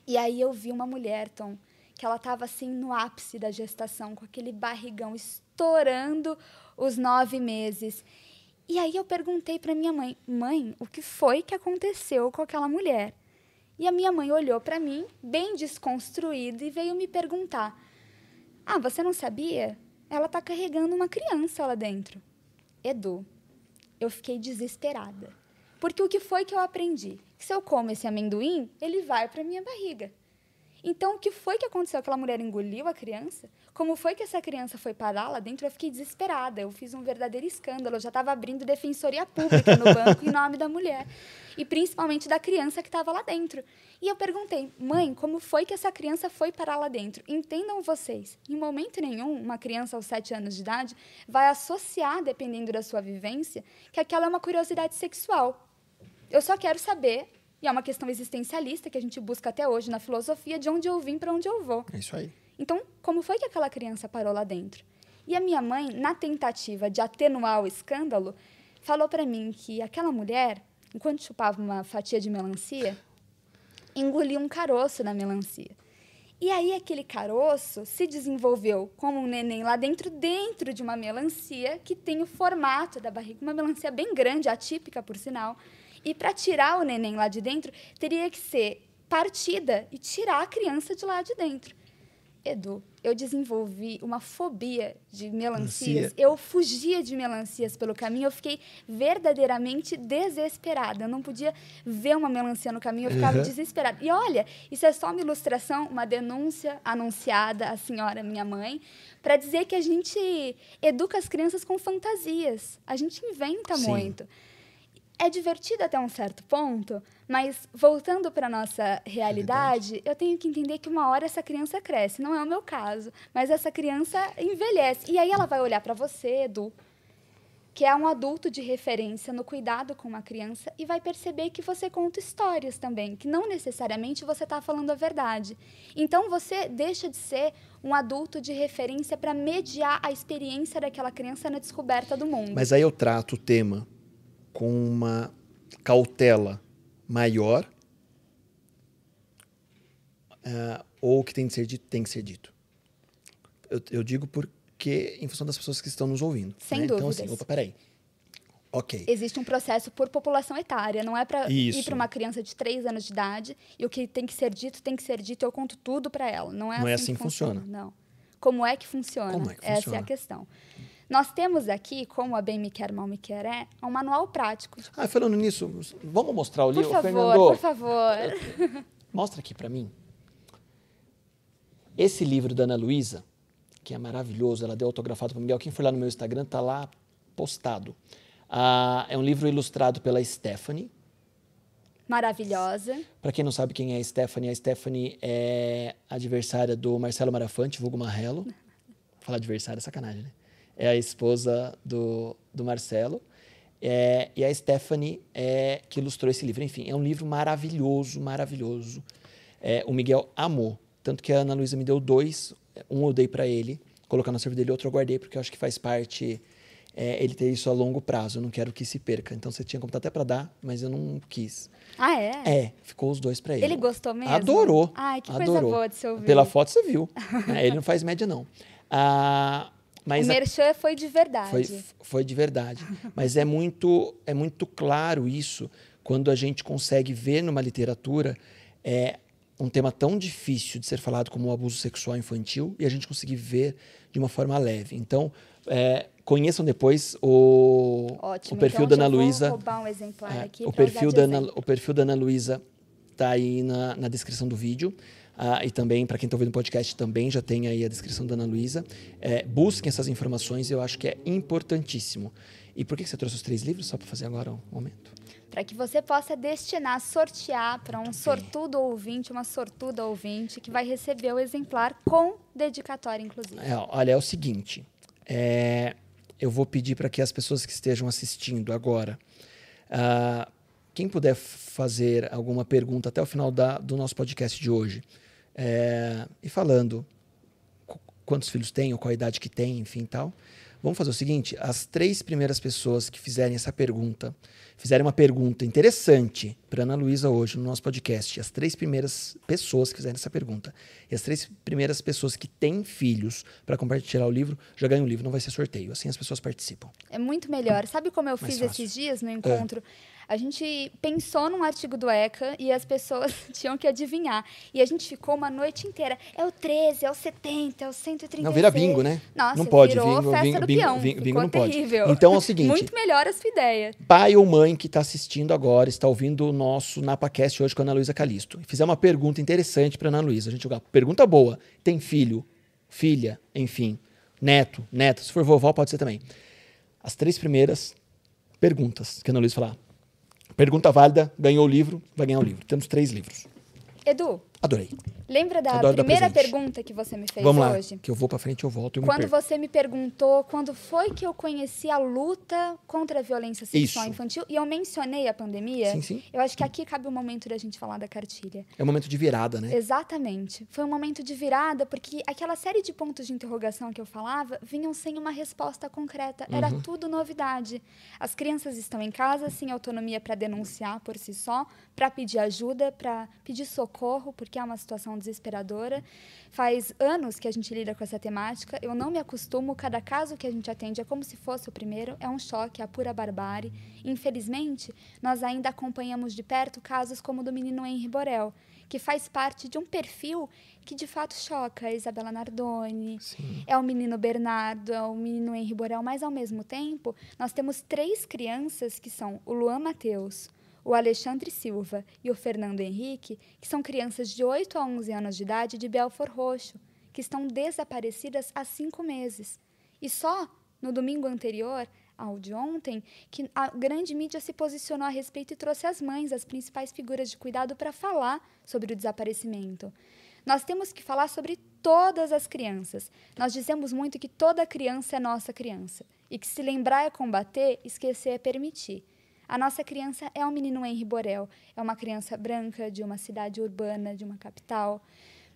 e aí eu vi uma mulher, Tom, que ela estava assim no ápice da gestação, com aquele barrigão estourando os nove meses. E aí eu perguntei para minha mãe, mãe, o que foi que aconteceu com aquela mulher? E a minha mãe olhou para mim, bem desconstruída, e veio me perguntar: Ah, você não sabia? ela tá carregando uma criança lá dentro. Edu, eu fiquei desesperada. Porque o que foi que eu aprendi? Que se eu como esse amendoim, ele vai para minha barriga. Então, o que foi que aconteceu? Aquela mulher engoliu a criança? Como foi que essa criança foi parar lá dentro? Eu fiquei desesperada. Eu fiz um verdadeiro escândalo. Eu já estava abrindo defensoria pública no banco em nome da mulher. E principalmente da criança que estava lá dentro. E eu perguntei, mãe, como foi que essa criança foi parar lá dentro? Entendam vocês, em momento nenhum, uma criança aos sete anos de idade vai associar, dependendo da sua vivência, que aquela é uma curiosidade sexual. Eu só quero saber e é uma questão existencialista que a gente busca até hoje na filosofia de onde eu vim para onde eu vou. É isso aí. Então, como foi que aquela criança parou lá dentro? E a minha mãe, na tentativa de atenuar o escândalo, falou para mim que aquela mulher, enquanto chupava uma fatia de melancia, engoliu um caroço na melancia. E aí aquele caroço se desenvolveu como um neném lá dentro, dentro de uma melancia que tem o formato da barriga, uma melancia bem grande, atípica por sinal. E para tirar o neném lá de dentro, teria que ser partida e tirar a criança de lá de dentro. Edu, eu desenvolvi uma fobia de melancias. Eu fugia de melancias pelo caminho. Eu fiquei verdadeiramente desesperada. Eu não podia ver uma melancia no caminho. Eu ficava uhum. desesperada. E olha, isso é só uma ilustração, uma denúncia anunciada à senhora, minha mãe, para dizer que a gente educa as crianças com fantasias. A gente inventa Sim. muito é divertido até um certo ponto, mas voltando para nossa realidade, realidade, eu tenho que entender que uma hora essa criança cresce. Não é o meu caso, mas essa criança envelhece e aí ela vai olhar para você, Edu, que é um adulto de referência no cuidado com uma criança e vai perceber que você conta histórias também, que não necessariamente você está falando a verdade. Então você deixa de ser um adulto de referência para mediar a experiência daquela criança na descoberta do mundo. Mas aí eu trato o tema com uma cautela maior uh, ou o que tem de ser dito tem que ser dito. Eu, eu, digo porque em função das pessoas que estão nos ouvindo. Né? Sem né? dúvidas. Então, assim, opa, peraí. ok Existe um processo por população etária, não é para ir para uma criança de 3 anos de idade e o que tem que ser dito, tem que ser dito, eu conto tudo para ela. Não é não é assim, é assim que funciona. funciona. Não. Como é que funciona? Como é que funciona? Essa é a questão. Nós temos aqui, como a Bem Me Quer, Mal Me Quer é, um manual prático. Ah, falando nisso, vamos mostrar o livro, por favor, Fernando? Por favor, Mostra aqui para mim. Esse livro da Ana Luísa, que é maravilhoso, ela deu autografado para Miguel. Quem for lá no meu Instagram, tá lá postado. Ah, é um livro ilustrado pela Stephanie. Maravilhosa. Para quem não sabe quem é a Stephanie, a Stephanie é adversária do Marcelo Marafante, vulgo Marrelo. Falar adversária é sacanagem, né? é a esposa do, do Marcelo. É, e a Stephanie é, que ilustrou esse livro. Enfim, é um livro maravilhoso, maravilhoso. É, o Miguel amou. Tanto que a Ana Luísa me deu dois. Um eu dei para ele, colocar no servidor dele, outro eu guardei, porque eu acho que faz parte é, ele ter isso a longo prazo. Eu não quero que se perca. Então você tinha comprado até para dar, mas eu não quis. Ah, é? É, ficou os dois para ele. Ele gostou mesmo? Adorou. Ai, que adorou. coisa boa de se ouvir. Pela foto você viu. É, ele não faz média, não. Ah, mas o merchan a... foi de verdade. Foi, foi de verdade. Mas é muito, é muito claro isso quando a gente consegue ver numa literatura é, um tema tão difícil de ser falado como o abuso sexual infantil e a gente conseguir ver de uma forma leve. Então, é, conheçam depois o, Ótimo. o perfil então, da Ana Luísa. roubar um exemplar é, aqui. O perfil, da Ana, o perfil da Ana Luísa está aí na, na descrição do vídeo. Ah, e também, para quem está ouvindo o podcast, também já tem aí a descrição da Ana Luísa. É, busquem essas informações, eu acho que é importantíssimo. E por que você trouxe os três livros? Só para fazer agora um momento. Para que você possa destinar, sortear para um sortudo ouvinte, uma sortuda ouvinte, que vai receber o exemplar com dedicatória, inclusive. É, olha, é o seguinte. É, eu vou pedir para que as pessoas que estejam assistindo agora, uh, quem puder fazer alguma pergunta até o final da, do nosso podcast de hoje, é, e falando quantos filhos tem, ou qual idade que tem, enfim tal. Vamos fazer o seguinte: as três primeiras pessoas que fizerem essa pergunta, fizerem uma pergunta interessante para Ana Luísa hoje no nosso podcast, as três primeiras pessoas que fizerem essa pergunta, e as três primeiras pessoas que têm filhos para compartilhar o livro, já ganham o livro, não vai ser sorteio. Assim as pessoas participam. É muito melhor. Sabe como eu Mais fiz fácil. esses dias no encontro? É a gente pensou num artigo do ECA e as pessoas tinham que adivinhar. E a gente ficou uma noite inteira. É o 13, é o 70, é o 130. Não, vira bingo, né? Nossa, não pode. Virou bingo, festa bingo, do bingo, peão. Bingo, bingo não terrível. pode. Então é o seguinte. Muito melhor a sua ideia. Pai ou mãe que está assistindo agora, está ouvindo o nosso NapaCast hoje com a Ana Luísa Calisto. Fizer uma pergunta interessante para Ana Luísa. A gente jogar pergunta boa. Tem filho, filha, enfim, neto, neto. Se for vovó, pode ser também. As três primeiras perguntas que a Ana Luísa falar Pergunta válida, ganhou o livro, vai ganhar o livro. Temos três livros. Edu, Adorei. Lembra da Adoro primeira pergunta que você me fez Vamos lá, hoje? Que eu vou para frente, eu volto. Eu quando me você me perguntou quando foi que eu conheci a luta contra a violência sexual Isso. infantil e eu mencionei a pandemia, sim, sim. eu acho que aqui cabe o momento momento da gente falar da cartilha. É um momento de virada, né? Exatamente. Foi um momento de virada porque aquela série de pontos de interrogação que eu falava vinham sem uma resposta concreta. Era uhum. tudo novidade. As crianças estão em casa sem autonomia para denunciar por si só, para pedir ajuda, para pedir socorro, porque porque é uma situação desesperadora. Faz anos que a gente lida com essa temática, eu não me acostumo, cada caso que a gente atende é como se fosse o primeiro, é um choque, é a pura barbárie. Infelizmente, nós ainda acompanhamos de perto casos como o do menino Henri Borel, que faz parte de um perfil que de fato choca. A Isabela Nardoni, Sim. é o menino Bernardo, é o menino Henri Borel, mas ao mesmo tempo nós temos três crianças que são o Luan Mateus, o Alexandre Silva e o Fernando Henrique, que são crianças de 8 a 11 anos de idade de Belfor Roxo, que estão desaparecidas há cinco meses. E só no domingo anterior ao de ontem, que a grande mídia se posicionou a respeito e trouxe as mães, as principais figuras de cuidado, para falar sobre o desaparecimento. Nós temos que falar sobre todas as crianças. Nós dizemos muito que toda criança é nossa criança e que se lembrar é combater, esquecer é permitir. A nossa criança é um menino Henry Borel, é uma criança branca de uma cidade urbana, de uma capital.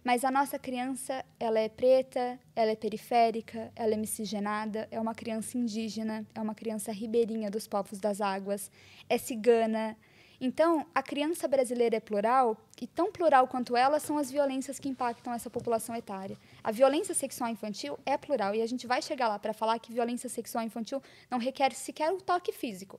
Mas a nossa criança, ela é preta, ela é periférica, ela é miscigenada, é uma criança indígena, é uma criança ribeirinha dos povos das águas, é cigana. Então, a criança brasileira é plural, e tão plural quanto ela são as violências que impactam essa população etária. A violência sexual infantil é plural, e a gente vai chegar lá para falar que violência sexual infantil não requer sequer o toque físico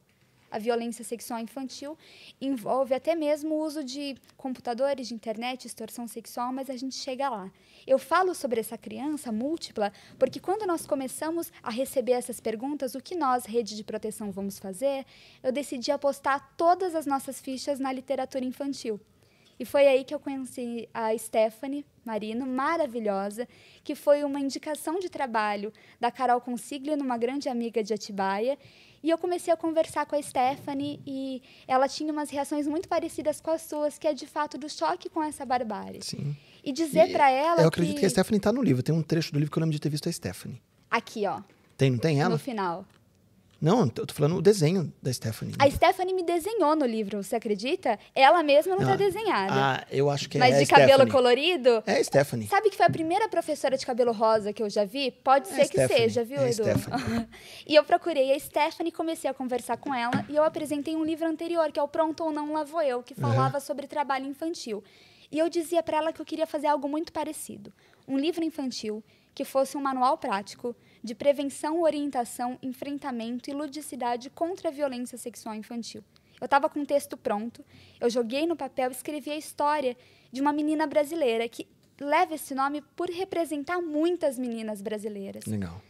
a violência sexual infantil envolve até mesmo o uso de computadores, de internet, extorsão sexual, mas a gente chega lá. Eu falo sobre essa criança múltipla porque quando nós começamos a receber essas perguntas, o que nós, rede de proteção, vamos fazer, eu decidi apostar todas as nossas fichas na literatura infantil. E foi aí que eu conheci a Stephanie Marino, maravilhosa, que foi uma indicação de trabalho da Carol Consiglio, numa grande amiga de Atibaia. E eu comecei a conversar com a Stephanie e ela tinha umas reações muito parecidas com as suas, que é de fato do choque com essa barbárie. Sim. E dizer para ela. Eu acredito que... que a Stephanie está no livro. Tem um trecho do livro que eu lembro de ter visto a Stephanie. Aqui, ó. Tem, não tem ela? No final. Não, eu tô falando o desenho da Stephanie. A né? Stephanie me desenhou no livro, você acredita? Ela mesma não, não tá ah, desenhada. Ah, eu acho que Mas é Mas de Stephanie. cabelo colorido? É a Stephanie. Sabe que foi a primeira professora de cabelo rosa que eu já vi? Pode é ser que seja, viu, é Edu? Stephanie. e eu procurei a Stephanie, comecei a conversar com ela e eu apresentei um livro anterior, que é o Pronto ou Não Vou Eu, que falava uhum. sobre trabalho infantil. E eu dizia para ela que eu queria fazer algo muito parecido. Um livro infantil que fosse um manual prático de prevenção, orientação, enfrentamento e ludicidade contra a violência sexual infantil. Eu estava com o texto pronto, eu joguei no papel e escrevi a história de uma menina brasileira que leva esse nome por representar muitas meninas brasileiras. Legal.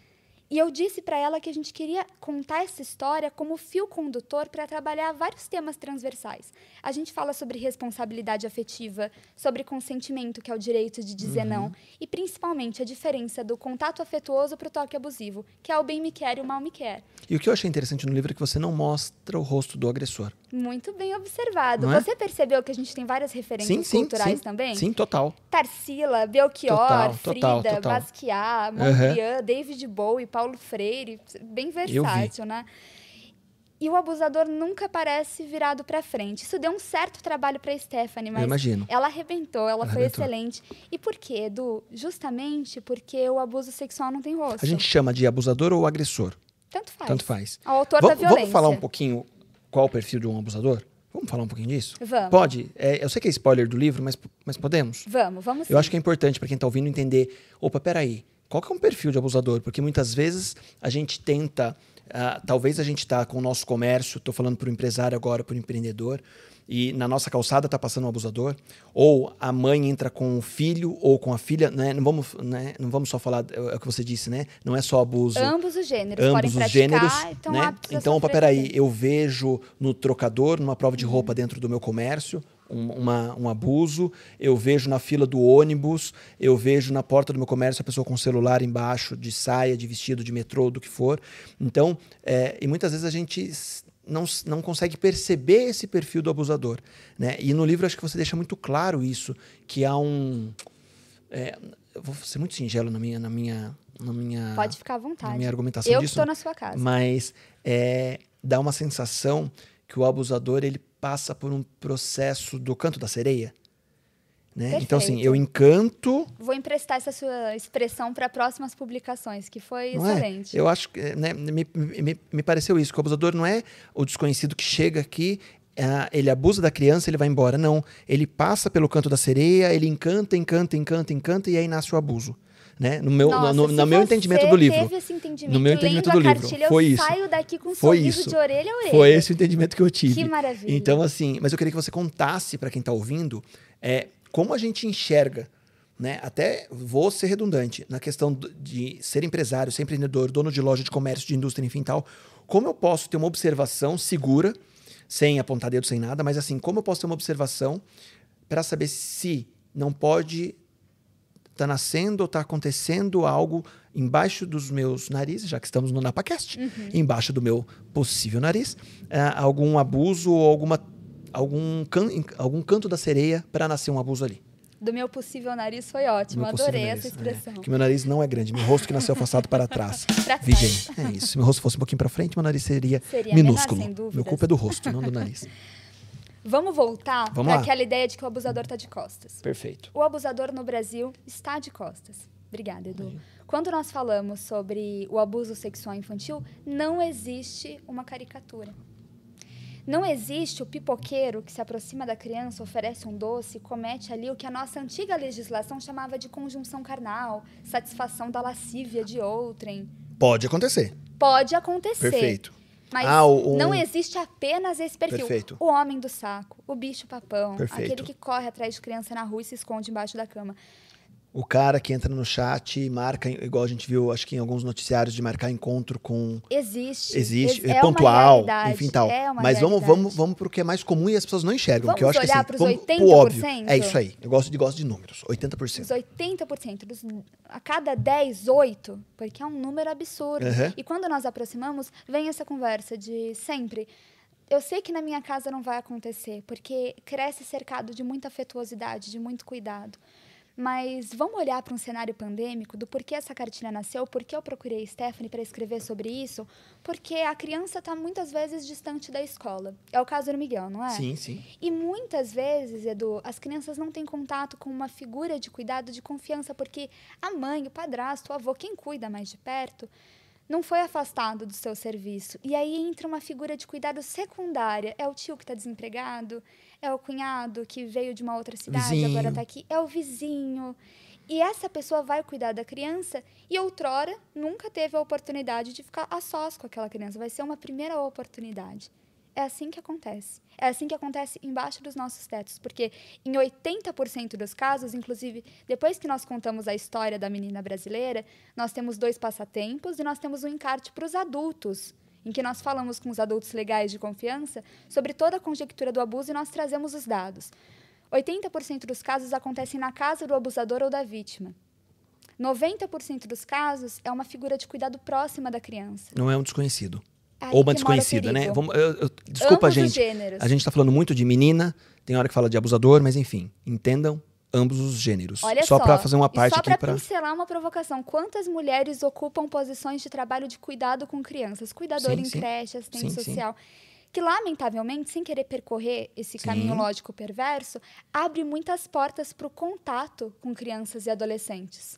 E eu disse para ela que a gente queria contar essa história como fio condutor para trabalhar vários temas transversais. A gente fala sobre responsabilidade afetiva, sobre consentimento, que é o direito de dizer uhum. não, e principalmente a diferença do contato afetuoso para o toque abusivo, que é o bem me quer e o mal me quer. E o que eu achei interessante no livro é que você não mostra o rosto do agressor. Muito bem observado. É? Você percebeu que a gente tem várias referências sim, sim, culturais sim, também? Sim, total. Tarsila, Belchior, total, total, Frida, total. Basquiat, Mondrian, uhum. David Bowie, Paulo Freire, bem versátil, né? E o abusador nunca parece virado para frente. Isso deu um certo trabalho para Stephanie, mas imagino. ela arrebentou, ela arrebentou. foi excelente. E por quê, Edu? Justamente porque o abuso sexual não tem rosto. A gente chama de abusador ou agressor? Tanto faz. Tanto faz. O autor v da violência. Vamos falar um pouquinho qual o perfil de um abusador? Vamos falar um pouquinho disso? Vamos. Pode? É, eu sei que é spoiler do livro, mas, mas podemos? Vamos, vamos sim. Eu acho que é importante para quem está ouvindo entender, opa, peraí, qual que é um perfil de abusador? Porque muitas vezes a gente tenta, uh, talvez a gente está com o nosso comércio, estou falando para o empresário agora, para o empreendedor, e na nossa calçada está passando um abusador, ou a mãe entra com o filho ou com a filha, né? não, vamos, né? não vamos só falar é, é o que você disse, né? Não é só abuso. Ambos os gêneros ambos podem os praticar, gêneros, então né? Então, opa, peraí, eu vejo no trocador, numa prova de uhum. roupa dentro do meu comércio, um, uma, um abuso, eu vejo na fila do ônibus, eu vejo na porta do meu comércio a pessoa com o celular embaixo, de saia, de vestido, de metrô, do que for. Então, é, e muitas vezes a gente não, não consegue perceber esse perfil do abusador. Né? E no livro acho que você deixa muito claro isso, que há um. É, vou ser muito singelo na minha. Na minha, na minha Pode ficar à vontade. Na minha argumentação Eu estou na sua casa. Mas é, dá uma sensação que o abusador ele passa por um processo do canto da sereia. Né? Então, assim, eu encanto. Vou emprestar essa sua expressão para próximas publicações, que foi não é? excelente. É? Eu acho que eh, né, me, me, me pareceu isso, que o abusador não é o desconhecido que chega aqui, eh, ele abusa da criança, ele vai embora. Não, ele passa pelo canto da sereia, ele encanta, encanta, encanta, encanta e aí nasce o abuso. Né? No meu, Nossa, no, no meu entendimento do livro. Entendimento, no meu entendimento do livro. Cartilha, foi isso. saio daqui com um foi isso. de orelha a orelha. Foi esse o entendimento que eu tive. Que maravilha. Então, assim, mas eu queria que você contasse para quem está ouvindo é, como a gente enxerga, né? Até vou ser redundante na questão de ser empresário, ser empreendedor, dono de loja de comércio, de indústria, enfim, tal. Como eu posso ter uma observação segura, sem apontar dedo, sem nada, mas assim, como eu posso ter uma observação para saber se não pode tá nascendo ou está acontecendo algo embaixo dos meus narizes, já que estamos no NapaCast, uhum. embaixo do meu possível nariz, uh, algum abuso ou alguma algum, can, algum canto da sereia para nascer um abuso ali. Do meu possível nariz foi ótimo, adorei nariz, essa é, expressão. É. Que meu nariz não é grande, meu rosto que nasceu afastado para trás. Virgem, é isso. Se meu rosto fosse um pouquinho para frente, meu nariz seria, seria minúsculo. Menor, meu culpa é do rosto, não do nariz. Vamos voltar para aquela ideia de que o abusador está de costas. Perfeito. O abusador no Brasil está de costas. Obrigada, Edu. Aí. Quando nós falamos sobre o abuso sexual infantil, não existe uma caricatura. Não existe o pipoqueiro que se aproxima da criança, oferece um doce e comete ali o que a nossa antiga legislação chamava de conjunção carnal, satisfação da lascívia de outrem. Pode acontecer. Pode acontecer. Perfeito. Mas ah, o, o... não existe apenas esse perfil. Perfeito. O homem do saco, o bicho papão, Perfeito. aquele que corre atrás de criança na rua e se esconde embaixo da cama o cara que entra no chat e marca, igual a gente viu, acho que em alguns noticiários, de marcar encontro com. Existe. Existe, é, é pontual, enfim tal. É Mas realidade. vamos, vamos, vamos pro que é mais comum e as pessoas não enxergam. Vamos que eu acho olhar que, assim, pros vamos, 80%? óbvio. É isso aí. Eu gosto de, gosto de números. 80%. Os 80%. Dos, a cada 10, 8, porque é um número absurdo. Uhum. E quando nós aproximamos, vem essa conversa de sempre eu sei que na minha casa não vai acontecer, porque cresce cercado de muita afetuosidade, de muito cuidado. Mas vamos olhar para um cenário pandêmico do porquê essa cartilha nasceu, porquê eu procurei Stephanie para escrever sobre isso, porque a criança está muitas vezes distante da escola. É o caso do Miguel, não é? Sim, sim. E muitas vezes, Edu, as crianças não têm contato com uma figura de cuidado, de confiança, porque a mãe, o padrasto, o avô, quem cuida mais de perto, não foi afastado do seu serviço. E aí entra uma figura de cuidado secundária. É o tio que está desempregado, é o cunhado que veio de uma outra cidade, vizinho. agora está aqui, é o vizinho. E essa pessoa vai cuidar da criança e outrora nunca teve a oportunidade de ficar a sós com aquela criança. Vai ser uma primeira oportunidade. É assim que acontece. É assim que acontece embaixo dos nossos tetos, porque em 80% dos casos, inclusive, depois que nós contamos a história da menina brasileira, nós temos dois passatempos e nós temos um encarte para os adultos em que nós falamos com os adultos legais de confiança sobre toda a conjectura do abuso e nós trazemos os dados. 80% dos casos acontecem na casa do abusador ou da vítima. 90% dos casos é uma figura de cuidado próxima da criança. Não é um desconhecido. ou uma desconhecida, né? Vamos, eu, eu, desculpa, Ambos gente. A gente está falando muito de menina, tem hora que fala de abusador, mas enfim, entendam ambos os gêneros. Olha só, só para fazer uma parte só pra aqui para pincelar uma provocação. Quantas mulheres ocupam posições de trabalho de cuidado com crianças, cuidador sim, em sim. creche, assistente sim, social? Que lamentavelmente, sem querer percorrer esse caminho lógico perverso, abre muitas portas para o contato com crianças e adolescentes.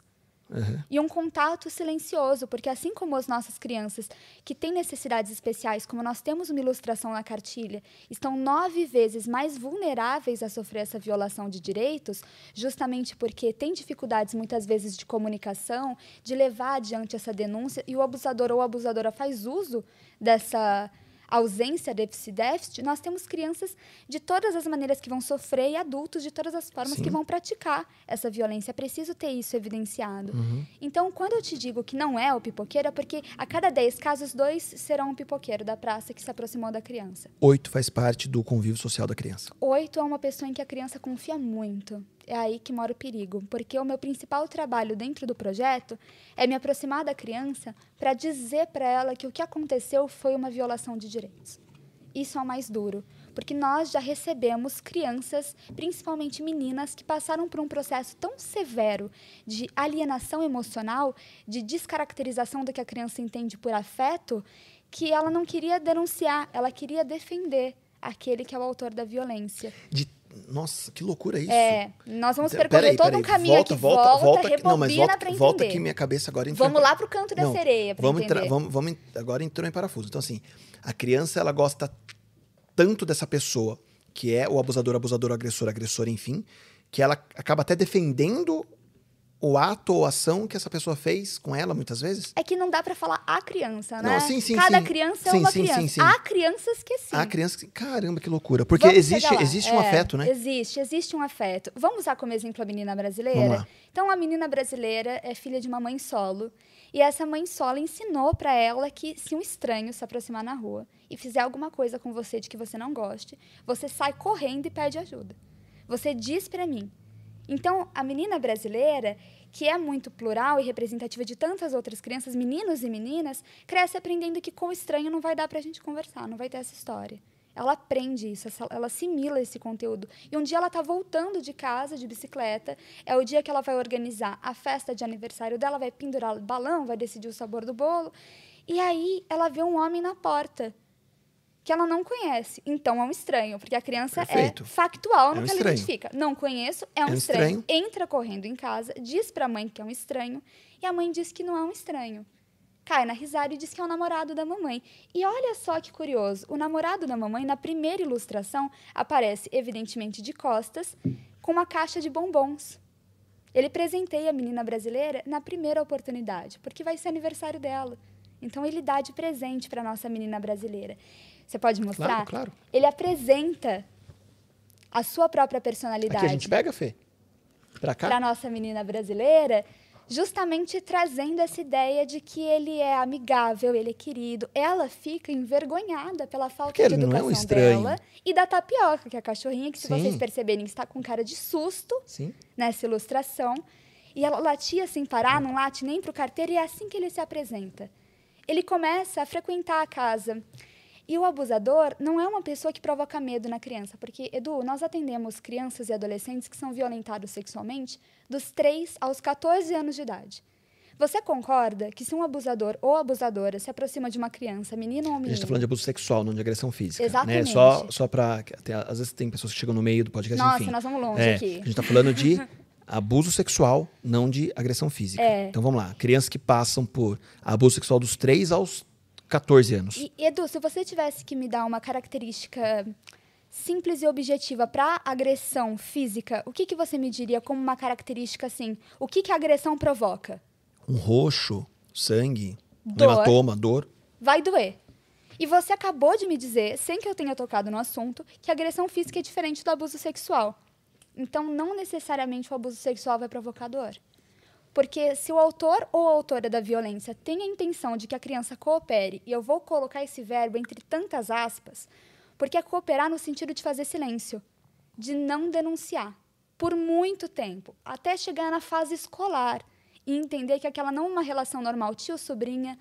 Uhum. E um contato silencioso, porque assim como as nossas crianças que têm necessidades especiais, como nós temos uma ilustração na cartilha, estão nove vezes mais vulneráveis a sofrer essa violação de direitos, justamente porque têm dificuldades muitas vezes de comunicação, de levar adiante essa denúncia, e o abusador ou abusadora faz uso dessa ausência, déficit, déficit, nós temos crianças de todas as maneiras que vão sofrer e adultos de todas as formas Sim. que vão praticar essa violência. É preciso ter isso evidenciado. Uhum. Então, quando eu te digo que não é o pipoqueiro, é porque a cada 10 casos, dois serão um pipoqueiro da praça que se aproximou da criança. Oito faz parte do convívio social da criança. Oito é uma pessoa em que a criança confia muito é aí que mora o perigo, porque o meu principal trabalho dentro do projeto é me aproximar da criança para dizer para ela que o que aconteceu foi uma violação de direitos. Isso é o mais duro, porque nós já recebemos crianças, principalmente meninas, que passaram por um processo tão severo de alienação emocional, de descaracterização do que a criança entende por afeto, que ela não queria denunciar, ela queria defender aquele que é o autor da violência. De nossa, que loucura isso. É, nós vamos percorrer peraí, todo peraí, um caminho volta, aqui, volta, volta, volta tá não, mas volta, pra entender. Volta que minha cabeça agora entrou Vamos em... lá pro canto da sereia pra vamos entender. Entrar, vamos, vamos, agora entrou em parafuso. Então, assim, a criança, ela gosta tanto dessa pessoa, que é o abusador, abusador, agressor, agressor, enfim, que ela acaba até defendendo o ato ou ação que essa pessoa fez com ela, muitas vezes? É que não dá para falar a criança, né? Não, sim, sim, Cada sim. criança é uma criança. Há crianças que sim. Há crianças que... Caramba, que loucura. Porque Vamos existe, existe é, um afeto, né? Existe, existe um afeto. Vamos usar como exemplo a menina brasileira? Então, a menina brasileira é filha de uma mãe solo. E essa mãe solo ensinou para ela que se um estranho se aproximar na rua e fizer alguma coisa com você de que você não goste, você sai correndo e pede ajuda. Você diz para mim, então, a menina brasileira, que é muito plural e representativa de tantas outras crianças, meninos e meninas, cresce aprendendo que com o estranho não vai dar para a gente conversar, não vai ter essa história. Ela aprende isso, ela assimila esse conteúdo. E um dia ela está voltando de casa de bicicleta, é o dia que ela vai organizar a festa de aniversário dela, vai pendurar balão, vai decidir o sabor do bolo. E aí ela vê um homem na porta que ela não conhece. Então é um estranho, porque a criança é Perfeito. é factual é no um que ela identifica. Não conheço, é, é um, é um estranho. estranho. Entra correndo em casa, diz para a mãe que é um estranho, e a mãe diz que não é um estranho. Cai na risada e diz que é o namorado da mamãe. E olha só que curioso: o namorado da mamãe, na primeira ilustração, aparece, evidentemente, de costas, com uma caixa de bombons. Ele presenteia a menina brasileira na primeira oportunidade, porque vai ser aniversário dela. Então ele dá de presente para nossa menina brasileira. Você pode mostrar? Claro, claro. Ele apresenta a sua própria personalidade. Aqui a gente pega, Fê? Pra cá? Pra nossa menina brasileira, justamente trazendo essa ideia de que ele é amigável, ele é querido. Ela fica envergonhada pela falta de educação é um dela e da tapioca, que é a cachorrinha, que se Sim. vocês perceberem está com cara de susto Sim. nessa ilustração. E ela latia sem parar, não late nem pro carteiro, e é assim que ele se apresenta. Ele começa a frequentar a casa e o abusador não é uma pessoa que provoca medo na criança, porque, Edu, nós atendemos crianças e adolescentes que são violentados sexualmente dos 3 aos 14 anos de idade. Você concorda que se um abusador ou abusadora se aproxima de uma criança, menino ou menina... A gente está falando de abuso sexual, não de agressão física. Né? Exatamente. Né? Só, só para... Às vezes tem pessoas que chegam no meio do podcast, Nossa, enfim. Nossa, nós vamos longe é, aqui. A gente está falando de abuso sexual, não de agressão física. É. Então vamos lá. Crianças que passam por abuso sexual dos 3 aos 14 anos. E, Edu, se você tivesse que me dar uma característica simples e objetiva para agressão física, o que, que você me diria como uma característica assim? O que, que a agressão provoca? Um roxo, sangue, dor. hematoma, dor. Vai doer. E você acabou de me dizer, sem que eu tenha tocado no assunto, que a agressão física é diferente do abuso sexual. Então, não necessariamente o abuso sexual vai provocar dor. Porque se o autor ou a autora da violência tem a intenção de que a criança coopere, e eu vou colocar esse verbo entre tantas aspas, porque é cooperar no sentido de fazer silêncio, de não denunciar, por muito tempo, até chegar na fase escolar e entender que aquela não é uma relação normal tio-sobrinha,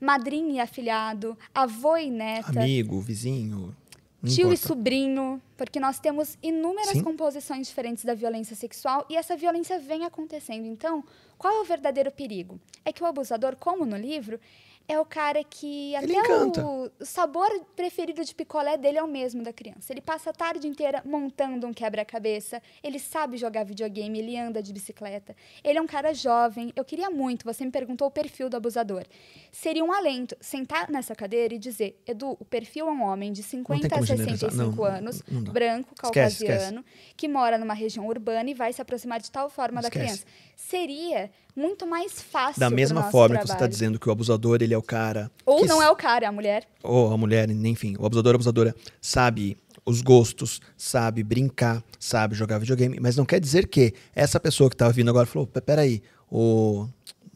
madrinha e afilhado, avô e neta. Amigo, vizinho. Não tio importa. e sobrinho, porque nós temos inúmeras Sim. composições diferentes da violência sexual e essa violência vem acontecendo. Então, qual é o verdadeiro perigo? É que o abusador, como no livro, é o cara que até o, o sabor preferido de picolé dele é o mesmo da criança. Ele passa a tarde inteira montando um quebra-cabeça, ele sabe jogar videogame, ele anda de bicicleta. Ele é um cara jovem. Eu queria muito, você me perguntou o perfil do abusador. Seria um alento sentar nessa cadeira e dizer: "Edu, o perfil é um homem de 50 a 65 não, anos, não, não branco, caucasiano, esquece, esquece. que mora numa região urbana e vai se aproximar de tal forma esquece. da criança". Seria muito mais fácil. Da mesma forma trabalho. que você está dizendo que o abusador ele é o cara. Ou não é o cara, é a mulher. Ou a mulher, enfim, o abusador, a abusadora sabe os gostos, sabe brincar, sabe jogar videogame, mas não quer dizer que essa pessoa que está vindo agora falou: peraí, o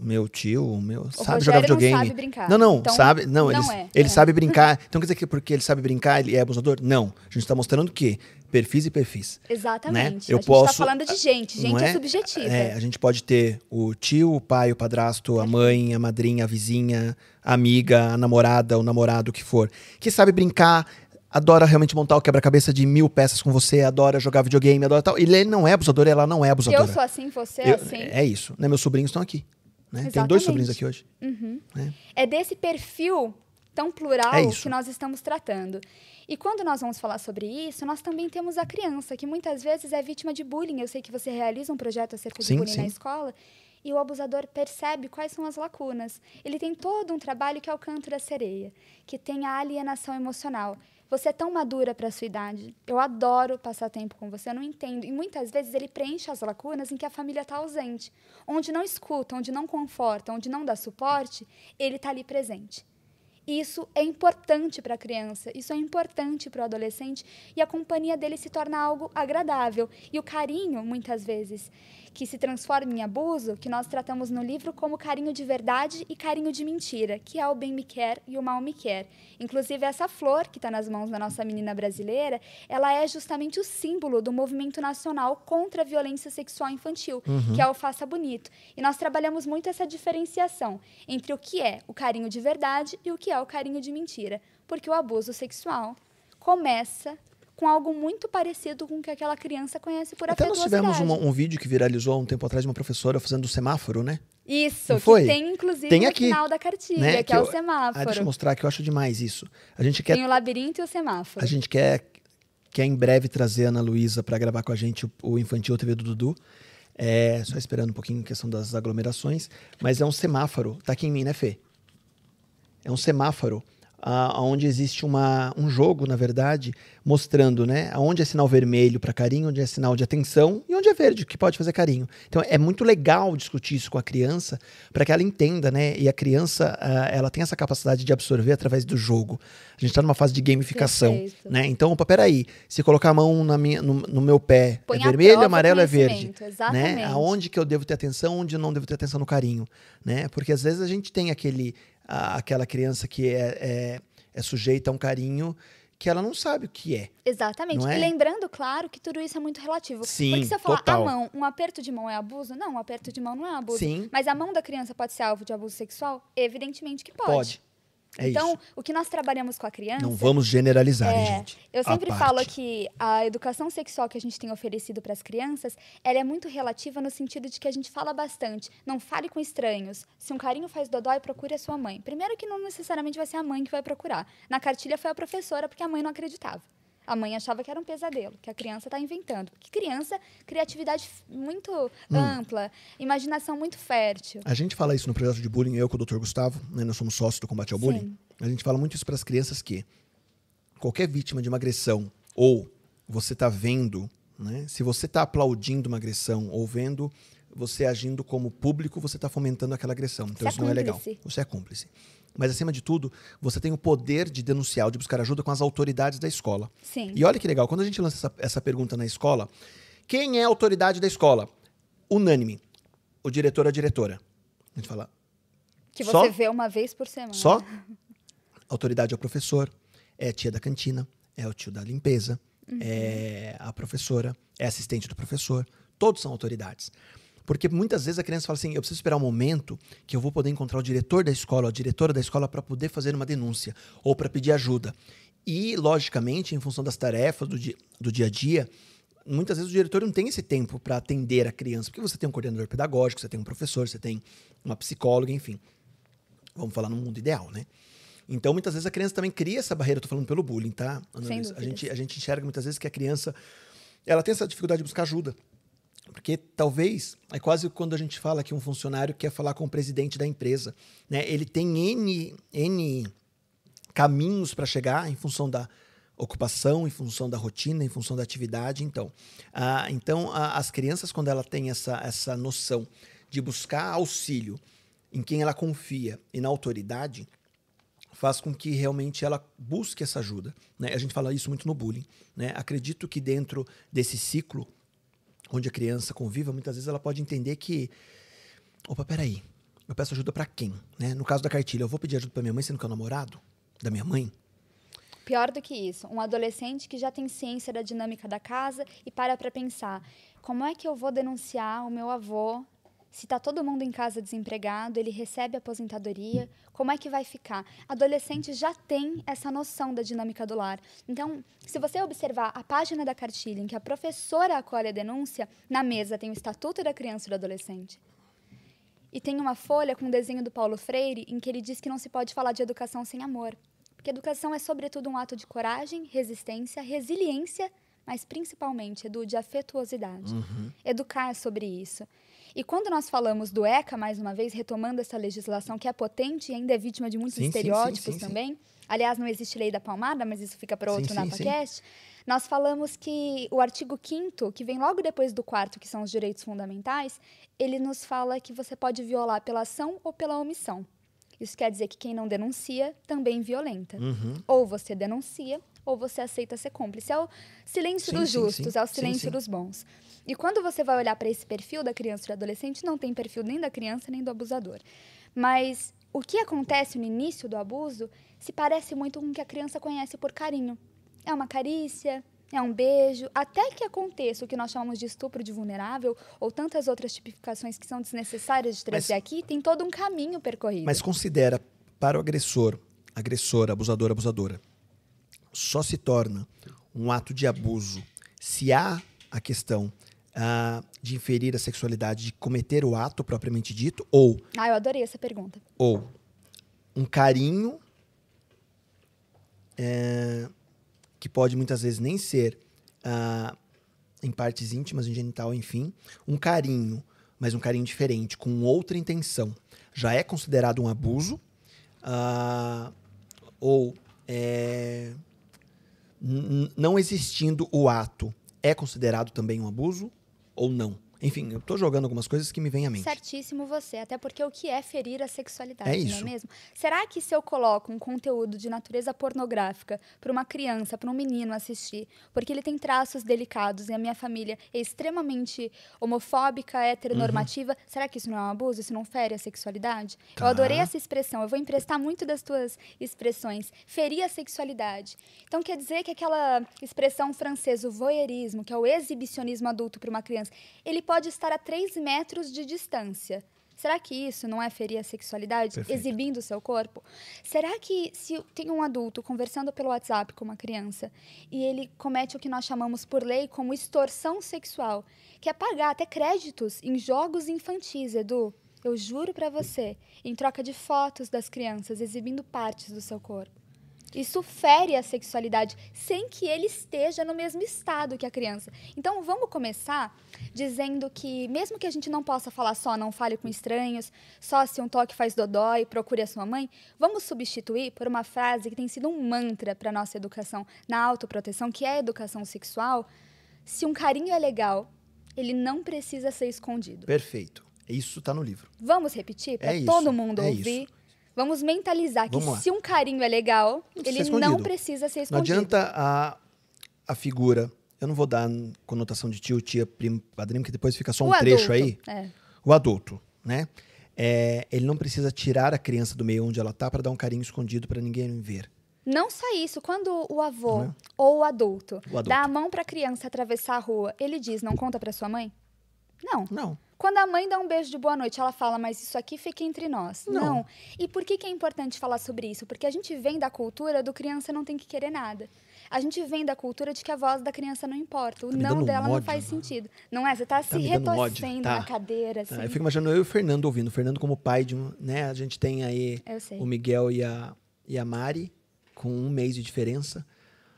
meu tio, meu, o sabe Rogério jogar videogame. Não, sabe brincar. não, não, então, sabe, não, não ele, é, ele é. sabe brincar. Então quer dizer que porque ele sabe brincar, ele é abusador? Não. A gente está mostrando que perfis e perfis. Né? Exatamente. Né? Eu a gente tá posso, falando de gente, gente é, é, subjetiva. É, a gente pode ter o tio, o pai, o padrasto, a mãe, a madrinha, a vizinha, a amiga, a namorada, o namorado, o que for, que sabe brincar, adora realmente montar o quebra-cabeça de mil peças com você, adora jogar videogame, adora tal. Ele não é abusador, ela não é abusadora. Eu sou assim, você é eu, assim. É isso. Né? Meus sobrinhos estão aqui. Né? Tem dois sobrinhos aqui hoje. Uhum. Né? É desse perfil tão plural é que nós estamos tratando. E quando nós vamos falar sobre isso, nós também temos a criança, que muitas vezes é vítima de bullying. Eu sei que você realiza um projeto acerca sim, de bullying sim. na escola. E o abusador percebe quais são as lacunas. Ele tem todo um trabalho que é o canto da sereia, que tem a alienação emocional, você é tão madura para a sua idade. Eu adoro passar tempo com você, eu não entendo. E muitas vezes ele preenche as lacunas em que a família está ausente. Onde não escuta, onde não conforta, onde não dá suporte, ele está ali presente. Isso é importante para a criança, isso é importante para o adolescente e a companhia dele se torna algo agradável. E o carinho, muitas vezes, que se transforma em abuso, que nós tratamos no livro como carinho de verdade e carinho de mentira, que é o bem me quer e o mal me quer. Inclusive, essa flor que está nas mãos da nossa menina brasileira, ela é justamente o símbolo do movimento nacional contra a violência sexual infantil, uhum. que é o Faça Bonito. E nós trabalhamos muito essa diferenciação entre o que é o carinho de verdade e o que é o carinho de mentira, porque o abuso sexual começa com algo muito parecido com o que aquela criança conhece por Até afetuosidade. Até nós tivemos uma, um vídeo que viralizou há um tempo atrás de uma professora fazendo o semáforo, né? Isso, Não foi? tem inclusive tem aqui, no final da cartilha, né? que, que, é o eu, ah, semáforo. Ah, deixa eu mostrar que eu acho demais isso. A gente quer, tem o labirinto e o semáforo. A gente quer, quer em breve trazer a Ana Luísa para gravar com a gente o, o Infantil TV do Dudu. É, só esperando um pouquinho a questão das aglomerações, mas é um semáforo. Tá aqui em mim, né, Fê? É um semáforo aonde onde existe uma, um jogo, na verdade, mostrando né, onde é sinal vermelho para carinho, onde é sinal de atenção e onde é verde, que pode fazer carinho. Então é muito legal discutir isso com a criança para que ela entenda, né? E a criança uh, ela tem essa capacidade de absorver através do jogo. A gente está numa fase de gamificação. Perfeito. né? Então, opa, peraí, se colocar a mão na minha, no, no meu pé é Põe é vermelho, amarelo é verde. Né? Exatamente. Né? Aonde que eu devo ter atenção, onde eu não devo ter atenção no carinho. Né? Porque às vezes a gente tem aquele a, aquela criança que é, é, é sujeita a um carinho que ela não sabe o que é. Exatamente. É? E lembrando, claro, que tudo isso é muito relativo. Sim, Porque se eu falar total. a mão, um aperto de mão é abuso? Não, um aperto de mão não é abuso. Sim. Mas a mão da criança pode ser alvo de abuso sexual? Evidentemente que pode. Pode. É então, isso. o que nós trabalhamos com a criança. Não vamos generalizar, é, hein, gente. Eu sempre falo que a educação sexual que a gente tem oferecido para as crianças, ela é muito relativa no sentido de que a gente fala bastante. Não fale com estranhos. Se um carinho faz dodói, procure a sua mãe. Primeiro que não necessariamente vai ser a mãe que vai procurar. Na cartilha foi a professora, porque a mãe não acreditava. A mãe achava que era um pesadelo, que a criança está inventando. Porque criança, criatividade muito hum. ampla, imaginação muito fértil. A gente fala isso no projeto de bullying, eu com o Dr. Gustavo, né, nós somos sócios do combate ao Sim. bullying. A gente fala muito isso para as crianças que qualquer vítima de uma agressão ou você está vendo, né, se você está aplaudindo uma agressão ou vendo você agindo como público, você está fomentando aquela agressão. Então você é isso é não é legal. Você é cúmplice. Mas, acima de tudo, você tem o poder de denunciar, de buscar ajuda com as autoridades da escola. Sim. E olha que legal, quando a gente lança essa, essa pergunta na escola, quem é a autoridade da escola? Unânime. O diretor, a diretora. A gente fala. Que você só? vê uma vez por semana. Só? Autoridade é o professor, é a tia da cantina, é o tio da limpeza, uhum. é a professora, é assistente do professor. Todos são autoridades. Porque muitas vezes a criança fala assim: eu preciso esperar um momento que eu vou poder encontrar o diretor da escola, a diretora da escola, para poder fazer uma denúncia ou para pedir ajuda. E, logicamente, em função das tarefas do, dia do dia a dia, muitas vezes o diretor não tem esse tempo para atender a criança, porque você tem um coordenador pedagógico, você tem um professor, você tem uma psicóloga, enfim. Vamos falar no mundo ideal, né? Então, muitas vezes a criança também cria essa barreira, eu tô falando pelo bullying, tá? Ana a gente, a gente enxerga muitas vezes que a criança ela tem essa dificuldade de buscar ajuda. Porque talvez, é quase quando a gente fala que um funcionário quer falar com o presidente da empresa. Né? Ele tem N, N caminhos para chegar em função da ocupação, em função da rotina, em função da atividade. Então, ah, então a, as crianças, quando ela tem essa, essa noção de buscar auxílio em quem ela confia e na autoridade, faz com que realmente ela busque essa ajuda. Né? A gente fala isso muito no bullying. Né? Acredito que dentro desse ciclo onde a criança conviva, muitas vezes ela pode entender que, opa, peraí, eu peço ajuda para quem? Né? No caso da cartilha, eu vou pedir ajuda para minha mãe, sendo que é o namorado da minha mãe? Pior do que isso, um adolescente que já tem ciência da dinâmica da casa e para para pensar, como é que eu vou denunciar o meu avô se está todo mundo em casa desempregado, ele recebe aposentadoria, como é que vai ficar? Adolescente já tem essa noção da dinâmica do lar. Então, se você observar a página da cartilha em que a professora acolhe a denúncia, na mesa tem o Estatuto da Criança e do Adolescente. E tem uma folha com um desenho do Paulo Freire em que ele diz que não se pode falar de educação sem amor. Porque educação é, sobretudo, um ato de coragem, resistência, resiliência mas principalmente, Edu, de afetuosidade. Uhum. Educar é sobre isso. E quando nós falamos do ECA, mais uma vez, retomando essa legislação que é potente e ainda é vítima de muitos sim, estereótipos sim, sim, também, aliás, não existe lei da palmada, mas isso fica para outro NapaCast, nós falamos que o artigo 5 que vem logo depois do 4 que são os direitos fundamentais, ele nos fala que você pode violar pela ação ou pela omissão. Isso quer dizer que quem não denuncia também violenta. Uhum. Ou você denuncia ou você aceita ser cúmplice. É o silêncio sim, dos justos, sim, é o silêncio dos bons. E quando você vai olhar para esse perfil da criança e do adolescente, não tem perfil nem da criança nem do abusador. Mas o que acontece no início do abuso se parece muito com o que a criança conhece por carinho. É uma carícia, é um beijo, até que aconteça o que nós chamamos de estupro de vulnerável ou tantas outras tipificações que são desnecessárias de trazer mas, aqui, tem todo um caminho percorrido. Mas considera para o agressor, agressora, abusador, abusadora, só se torna um ato de abuso se há a questão ah, de inferir a sexualidade, de cometer o ato propriamente dito, ou. Ah, eu adorei essa pergunta. Ou um carinho é, que pode muitas vezes nem ser ah, em partes íntimas, em genital, enfim, um carinho, mas um carinho diferente, com outra intenção, já é considerado um abuso ah, ou é, não existindo o ato, é considerado também um abuso ou não? Enfim, eu estou jogando algumas coisas que me vêm à mente. Certíssimo você, até porque o que é ferir a sexualidade, é isso. não é mesmo? Será que se eu coloco um conteúdo de natureza pornográfica para uma criança, para um menino assistir, porque ele tem traços delicados e a minha família é extremamente homofóbica, heteronormativa, uhum. será que isso não é um abuso? Isso não fere a sexualidade? Tá. Eu adorei essa expressão, eu vou emprestar muito das tuas expressões. Ferir a sexualidade. Então quer dizer que aquela expressão francesa, o voyeurismo, que é o exibicionismo adulto para uma criança, ele pode estar a 3 metros de distância. Será que isso não é ferir a sexualidade, Perfeito. exibindo o seu corpo? Será que se tem um adulto conversando pelo WhatsApp com uma criança e ele comete o que nós chamamos por lei como extorsão sexual, que é pagar até créditos em jogos infantis, Edu? Eu juro para você, em troca de fotos das crianças exibindo partes do seu corpo. Isso fere a sexualidade sem que ele esteja no mesmo estado que a criança. Então vamos começar dizendo que, mesmo que a gente não possa falar só não fale com estranhos, só se um toque faz dodói, procure a sua mãe, vamos substituir por uma frase que tem sido um mantra para nossa educação na autoproteção, que é a educação sexual. Se um carinho é legal, ele não precisa ser escondido. Perfeito. Isso está no livro. Vamos repetir para é todo mundo é ouvir. Isso Vamos mentalizar que Vamos se um carinho é legal, ele não precisa ser escondido. Não adianta a, a figura. Eu não vou dar conotação de tio, tia, primo, padrinho, que depois fica só um o trecho adulto. aí. É. O adulto, né? É, ele não precisa tirar a criança do meio onde ela tá para dar um carinho escondido para ninguém ver. Não só isso, quando o avô é? ou o adulto, o adulto, dá a mão para a criança atravessar a rua, ele diz: "Não conta para sua mãe?" Não. Não. Quando a mãe dá um beijo de boa noite, ela fala, mas isso aqui fica entre nós. Não. não. E por que, que é importante falar sobre isso? Porque a gente vem da cultura do criança não tem que querer nada. A gente vem da cultura de que a voz da criança não importa. O tá não dela um ódio, não faz né? sentido. Não é? Você tá, tá se retorcendo tá. na cadeira. Tá, assim. Eu fico imaginando eu e o Fernando ouvindo. O Fernando, como pai de um. Né? A gente tem aí o Miguel e a, e a Mari, com um mês de diferença.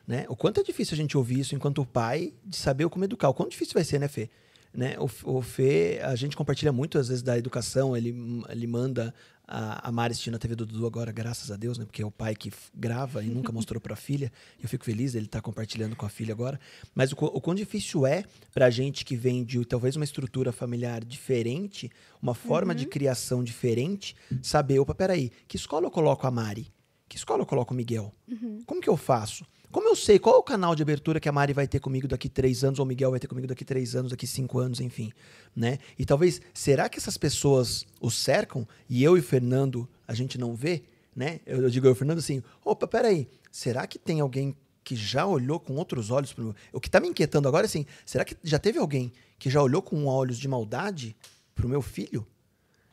Né? O quanto é difícil a gente ouvir isso enquanto pai, de saber como educar. O quão difícil vai ser, né, Fê? Né? O, o Fê, a gente compartilha muito, às vezes, da educação. Ele, ele manda a, a Mari assistindo a TV do Dudu agora, graças a Deus, né? Porque é o pai que grava e nunca mostrou para a filha. Eu fico feliz ele tá compartilhando com a filha agora. Mas o, o quão difícil é para gente que vem de talvez uma estrutura familiar diferente, uma forma uhum. de criação diferente, saber, opa, peraí, que escola eu coloco a Mari? Que escola eu coloco o Miguel? Uhum. Como que eu faço? Como eu sei qual é o canal de abertura que a Mari vai ter comigo daqui três anos, ou o Miguel vai ter comigo daqui três anos, daqui cinco anos, enfim, né? E talvez, será que essas pessoas o cercam e eu e o Fernando a gente não vê, né? Eu, eu digo eu e o Fernando assim, opa, peraí, será que tem alguém que já olhou com outros olhos pro... O que tá me inquietando agora é assim, será que já teve alguém que já olhou com olhos de maldade pro meu filho?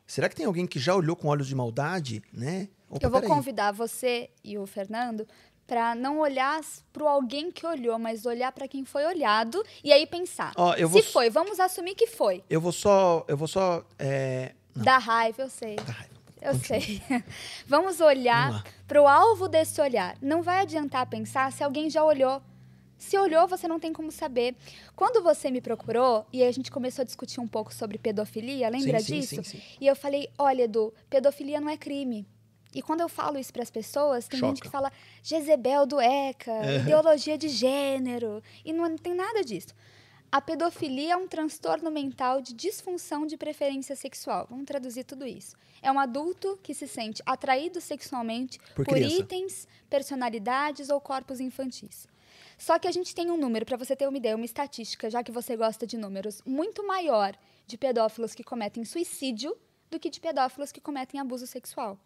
Será que tem alguém que já olhou com olhos de maldade, né? Opa, eu vou peraí. convidar você e o Fernando para não olhar para alguém que olhou, mas olhar para quem foi olhado e aí pensar. se vou... foi, vamos assumir que foi. Eu vou só, eu vou só é... raiva, eu sei. Dá raiva. Eu Continua. sei. vamos olhar para o alvo desse olhar. Não vai adiantar pensar se alguém já olhou. Se olhou, você não tem como saber. Quando você me procurou e a gente começou a discutir um pouco sobre pedofilia, lembra sim, disso? Sim, sim, e eu falei: olha, Edu, pedofilia não é crime. E quando eu falo isso para as pessoas, tem Choca. gente que fala Jezebel do ECA, é. ideologia de gênero, e não, tem nada disso. A pedofilia é um transtorno mental de disfunção de preferência sexual. Vamos traduzir tudo isso. É um adulto que se sente atraído sexualmente por, por itens, personalidades ou corpos infantis. Só que a gente tem um número, para você ter uma ideia, uma estatística, já que você gosta de números, muito maior de pedófilos que cometem suicídio do que de pedófilos que cometem abuso sexual.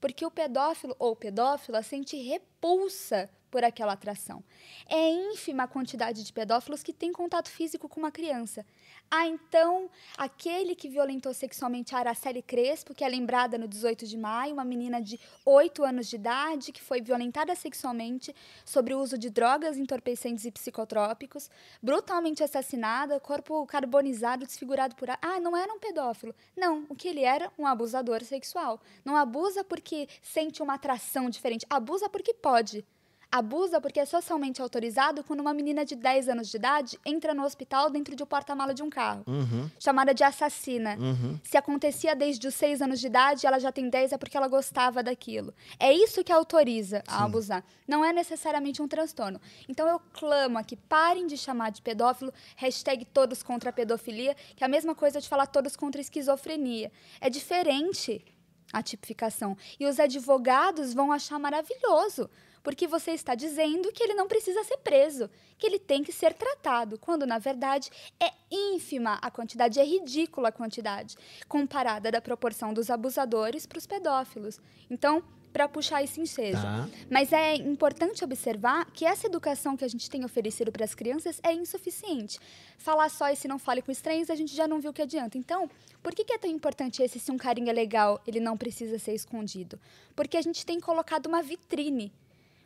Porque o pedófilo ou pedófila sente repulsa por aquela atração. É ínfima a quantidade de pedófilos que tem contato físico com uma criança. Ah, então, aquele que violentou sexualmente a Araceli Crespo, que é lembrada no 18 de maio, uma menina de 8 anos de idade que foi violentada sexualmente sobre o uso de drogas entorpecentes e psicotrópicos, brutalmente assassinada, corpo carbonizado, desfigurado por. Ah, não era um pedófilo. Não, o que ele era? Um abusador sexual. Não abusa porque sente uma atração diferente, abusa porque pode. Abusa porque é socialmente autorizado quando uma menina de 10 anos de idade entra no hospital dentro de um porta-mala de um carro, uhum. chamada de assassina. Uhum. Se acontecia desde os 6 anos de idade, ela já tem 10 é porque ela gostava daquilo. É isso que autoriza Sim. a abusar. Não é necessariamente um transtorno. Então eu clamo aqui, parem de chamar de pedófilo, hashtag todos contra a pedofilia, que é a mesma coisa de falar todos contra a esquizofrenia. É diferente a tipificação. E os advogados vão achar maravilhoso porque você está dizendo que ele não precisa ser preso, que ele tem que ser tratado, quando na verdade é ínfima a quantidade, é ridícula a quantidade, comparada da proporção dos abusadores para os pedófilos. Então, para puxar esse ensejo. Tá. Mas é importante observar que essa educação que a gente tem oferecido para as crianças é insuficiente. Falar só e se não fale com estranhos, a gente já não viu o que adianta. Então, por que, que é tão importante esse se um carinha legal, ele não precisa ser escondido? Porque a gente tem colocado uma vitrine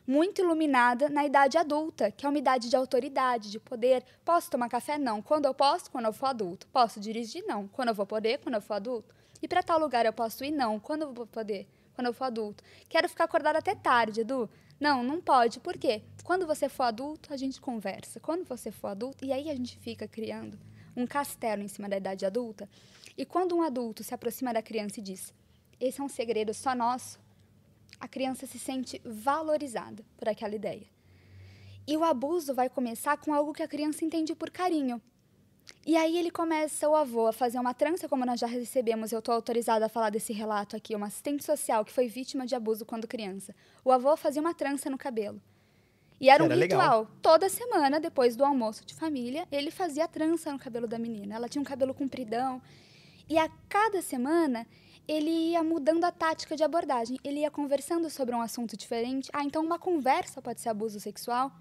muito iluminada na idade adulta, que é uma idade de autoridade, de poder. Posso tomar café? Não. Quando eu posso? Quando eu for adulto. Posso dirigir? Não. Quando eu vou poder? Quando eu for adulto. E para tal lugar eu posso ir? Não. Quando eu vou poder? Quando eu for adulto. Quero ficar acordado até tarde, Edu. Não, não pode. Por quê? Quando você for adulto, a gente conversa. Quando você for adulto, e aí a gente fica criando um castelo em cima da idade adulta. E quando um adulto se aproxima da criança e diz: Esse é um segredo só nosso, a criança se sente valorizada por aquela ideia. E o abuso vai começar com algo que a criança entende por carinho. E aí ele começa o avô a fazer uma trança, como nós já recebemos, eu estou autorizada a falar desse relato aqui, uma assistente social que foi vítima de abuso quando criança. O avô fazia uma trança no cabelo. E era, era um ritual. Legal. Toda semana, depois do almoço de família, ele fazia a trança no cabelo da menina. Ela tinha um cabelo compridão. E a cada semana, ele ia mudando a tática de abordagem. Ele ia conversando sobre um assunto diferente. Ah, então uma conversa pode ser abuso sexual.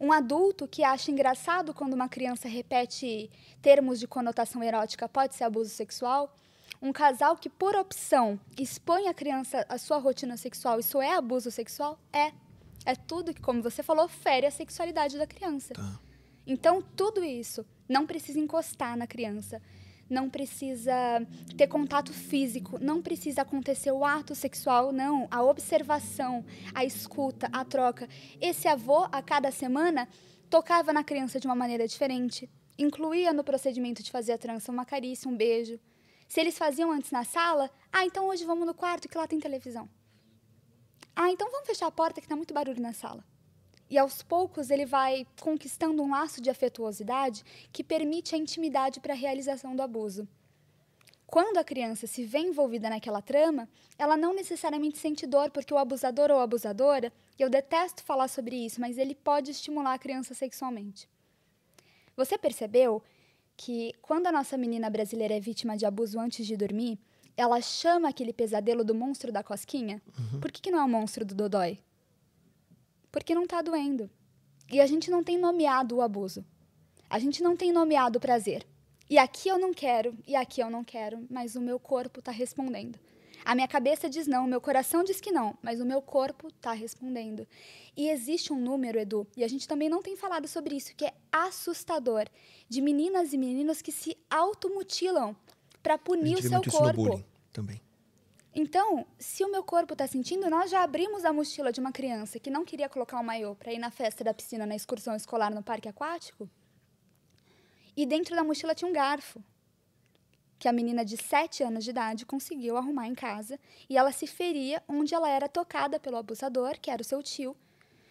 Um adulto que acha engraçado quando uma criança repete termos de conotação erótica pode ser abuso sexual. Um casal que, por opção, expõe a criança à sua rotina sexual, isso é abuso sexual? É. É tudo que, como você falou, fere a sexualidade da criança. Tá. Então, tudo isso não precisa encostar na criança não precisa ter contato físico, não precisa acontecer o ato sexual, não. A observação, a escuta, a troca. Esse avô, a cada semana, tocava na criança de uma maneira diferente, incluía no procedimento de fazer a trança uma carícia, um beijo. Se eles faziam antes na sala, ah, então hoje vamos no quarto que lá tem televisão. Ah, então vamos fechar a porta que está muito barulho na sala. E aos poucos ele vai conquistando um laço de afetuosidade que permite a intimidade para a realização do abuso. Quando a criança se vê envolvida naquela trama, ela não necessariamente sente dor, porque o abusador ou abusadora, eu detesto falar sobre isso, mas ele pode estimular a criança sexualmente. Você percebeu que quando a nossa menina brasileira é vítima de abuso antes de dormir, ela chama aquele pesadelo do monstro da cosquinha? Uhum. Por que, que não é o monstro do Dodói? porque não está doendo. E a gente não tem nomeado o abuso. A gente não tem nomeado o prazer. E aqui eu não quero, e aqui eu não quero, mas o meu corpo está respondendo. A minha cabeça diz não, meu coração diz que não, mas o meu corpo está respondendo. E existe um número, Edu, e a gente também não tem falado sobre isso, que é assustador, de meninas e meninos que se automutilam para punir o seu corpo. Isso no bullying também. Então, se o meu corpo está sentindo, nós já abrimos a mochila de uma criança que não queria colocar o maiô para ir na festa da piscina, na excursão escolar no parque aquático. E dentro da mochila tinha um garfo que a menina de 7 anos de idade conseguiu arrumar em casa e ela se feria onde ela era tocada pelo abusador, que era o seu tio,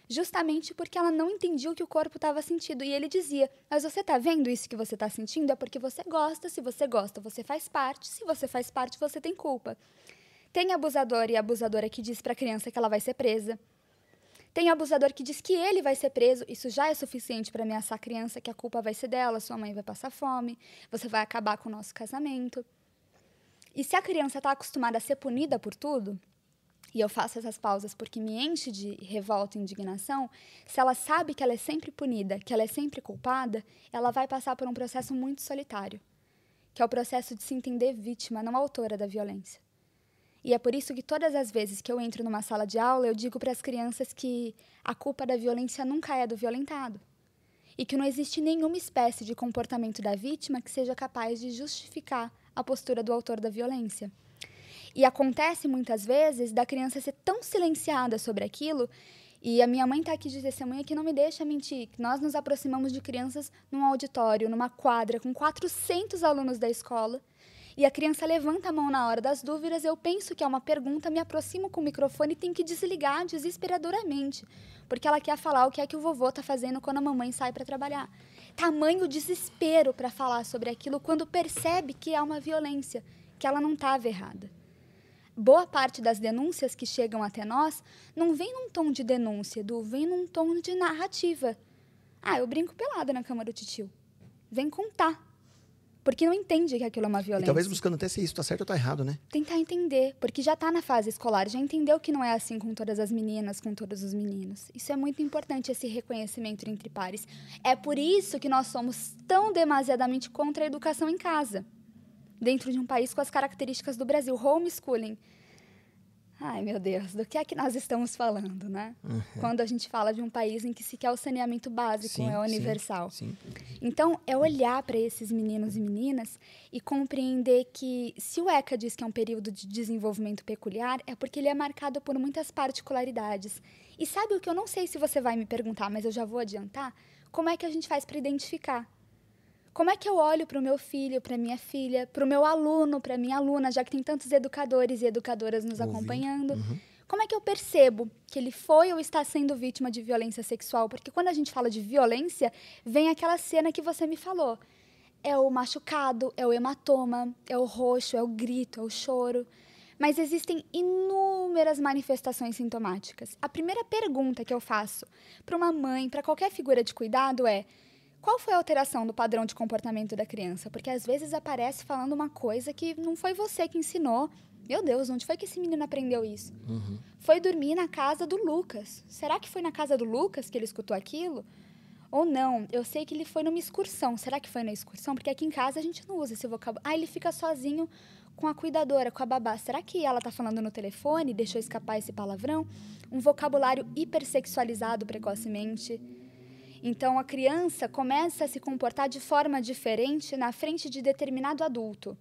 justamente porque ela não entendia o que o corpo estava sentindo. E ele dizia: Mas você está vendo isso que você está sentindo? É porque você gosta, se você gosta, você faz parte, se você faz parte, você tem culpa. Tem abusador e abusadora que diz para a criança que ela vai ser presa. Tem abusador que diz que ele vai ser preso, isso já é suficiente para ameaçar a criança, que a culpa vai ser dela, sua mãe vai passar fome, você vai acabar com o nosso casamento. E se a criança está acostumada a ser punida por tudo, e eu faço essas pausas porque me enche de revolta e indignação, se ela sabe que ela é sempre punida, que ela é sempre culpada, ela vai passar por um processo muito solitário, que é o processo de se entender vítima, não autora da violência. E é por isso que todas as vezes que eu entro numa sala de aula, eu digo para as crianças que a culpa da violência nunca é do violentado. E que não existe nenhuma espécie de comportamento da vítima que seja capaz de justificar a postura do autor da violência. E acontece muitas vezes da criança ser tão silenciada sobre aquilo. E a minha mãe está aqui de testemunha que não me deixa mentir. Nós nos aproximamos de crianças num auditório, numa quadra, com 400 alunos da escola, e a criança levanta a mão na hora das dúvidas, eu penso que é uma pergunta, me aproximo com o microfone e tenho que desligar desesperadoramente, porque ela quer falar o que é que o vovô está fazendo quando a mamãe sai para trabalhar. Tamanho desespero para falar sobre aquilo quando percebe que é uma violência, que ela não estava errada boa parte das denúncias que chegam até nós não vem num tom de denúncia, do vem num tom de narrativa. Ah, eu brinco pelada na cama do titio. Vem contar porque não entende que aquilo é uma violência. E talvez buscando até se isso tá certo ou tá errado, né? Tentar entender, porque já tá na fase escolar, já entendeu que não é assim com todas as meninas, com todos os meninos. Isso é muito importante, esse reconhecimento entre pares. É por isso que nós somos tão demasiadamente contra a educação em casa. Dentro de um país com as características do Brasil, homeschooling Ai, meu Deus, do que é que nós estamos falando, né? Uhum. Quando a gente fala de um país em que sequer o saneamento básico sim, é universal. Sim, sim. Então, é olhar para esses meninos e meninas e compreender que se o ECA diz que é um período de desenvolvimento peculiar, é porque ele é marcado por muitas particularidades. E sabe o que eu não sei se você vai me perguntar, mas eu já vou adiantar? Como é que a gente faz para identificar? Como é que eu olho para o meu filho, para minha filha, para o meu aluno, para minha aluna, já que tem tantos educadores e educadoras nos Ouvindo. acompanhando? Uhum. Como é que eu percebo que ele foi ou está sendo vítima de violência sexual? Porque quando a gente fala de violência, vem aquela cena que você me falou. É o machucado, é o hematoma, é o roxo, é o grito, é o choro. Mas existem inúmeras manifestações sintomáticas. A primeira pergunta que eu faço para uma mãe, para qualquer figura de cuidado é: qual foi a alteração do padrão de comportamento da criança? Porque às vezes aparece falando uma coisa que não foi você que ensinou. Meu Deus, onde foi que esse menino aprendeu isso? Uhum. Foi dormir na casa do Lucas. Será que foi na casa do Lucas que ele escutou aquilo? Ou não, eu sei que ele foi numa excursão. Será que foi na excursão? Porque aqui em casa a gente não usa esse vocabulário. Ah, ele fica sozinho com a cuidadora, com a babá. Será que ela tá falando no telefone e deixou escapar esse palavrão? Um vocabulário hipersexualizado precocemente. Então a criança começa a se comportar de forma diferente na frente de determinado adulto.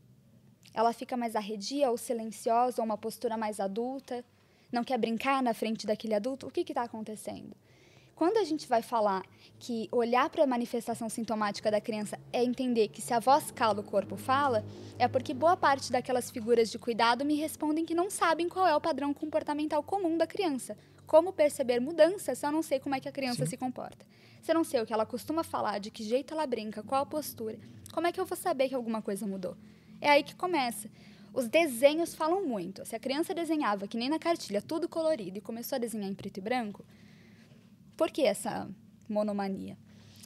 Ela fica mais arredia ou silenciosa, ou uma postura mais adulta, não quer brincar na frente daquele adulto. O que está acontecendo? Quando a gente vai falar que olhar para a manifestação sintomática da criança é entender que se a voz cala, o corpo fala, é porque boa parte daquelas figuras de cuidado me respondem que não sabem qual é o padrão comportamental comum da criança, como perceber mudanças se eu não sei como é que a criança Sim. se comporta? Se eu não sei o que ela costuma falar, de que jeito ela brinca, qual a postura, como é que eu vou saber que alguma coisa mudou? É aí que começa. Os desenhos falam muito. Se a criança desenhava que nem na cartilha, tudo colorido, e começou a desenhar em preto e branco, por que essa monomania?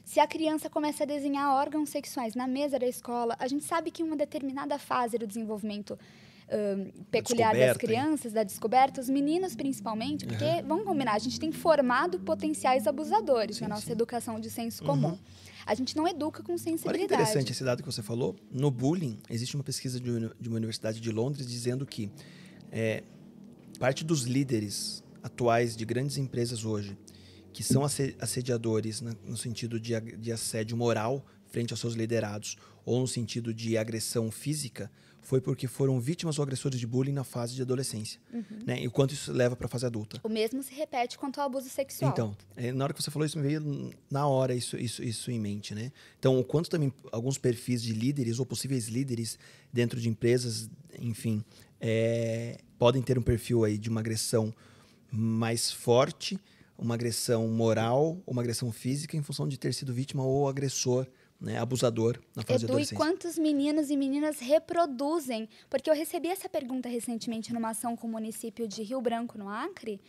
Se a criança começa a desenhar órgãos sexuais na mesa da escola, a gente sabe que em uma determinada fase do desenvolvimento peculiar das crianças, hein? da descoberta, os meninos principalmente, porque, uhum. vamos combinar, a gente tem formado potenciais abusadores sim, na nossa sim. educação de senso comum. Uhum. A gente não educa com sensibilidade. Olha que interessante esse dado que você falou. No bullying, existe uma pesquisa de, de uma universidade de Londres dizendo que é, parte dos líderes atuais de grandes empresas hoje, que são assediadores né, no sentido de, de assédio moral frente aos seus liderados, ou no sentido de agressão física, foi porque foram vítimas ou agressores de bullying na fase de adolescência. Uhum. Né? E o quanto isso leva para a fase adulta. O mesmo se repete quanto ao abuso sexual. Então, é, na hora que você falou isso, me veio na hora isso, isso, isso em mente. Né? Então, o quanto também alguns perfis de líderes ou possíveis líderes dentro de empresas, enfim, é, podem ter um perfil aí de uma agressão mais forte, uma agressão moral, uma agressão física, em função de ter sido vítima ou agressor né, abusador na fase Edu, e quantos meninos e meninas reproduzem? Porque eu recebi essa pergunta recentemente numa ação com o município de Rio Branco, no Acre,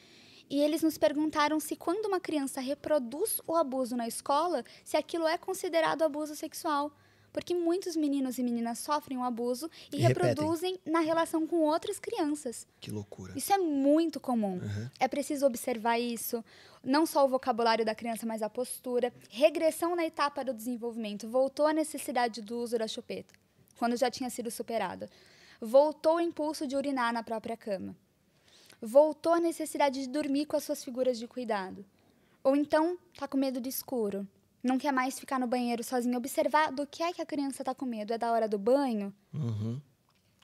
e eles nos perguntaram se quando uma criança reproduz o abuso na escola, se aquilo é considerado abuso sexual. Porque muitos meninos e meninas sofrem o um abuso e, e reproduzem repetem. na relação com outras crianças. Que loucura. Isso é muito comum. Uhum. É preciso observar isso. Não só o vocabulário da criança, mas a postura. Regressão na etapa do desenvolvimento. Voltou a necessidade do uso da chupeta, quando já tinha sido superada. Voltou o impulso de urinar na própria cama. Voltou a necessidade de dormir com as suas figuras de cuidado. Ou então, tá com medo de escuro não quer mais ficar no banheiro sozinho, observar do que é que a criança está com medo. É da hora do banho? Uhum.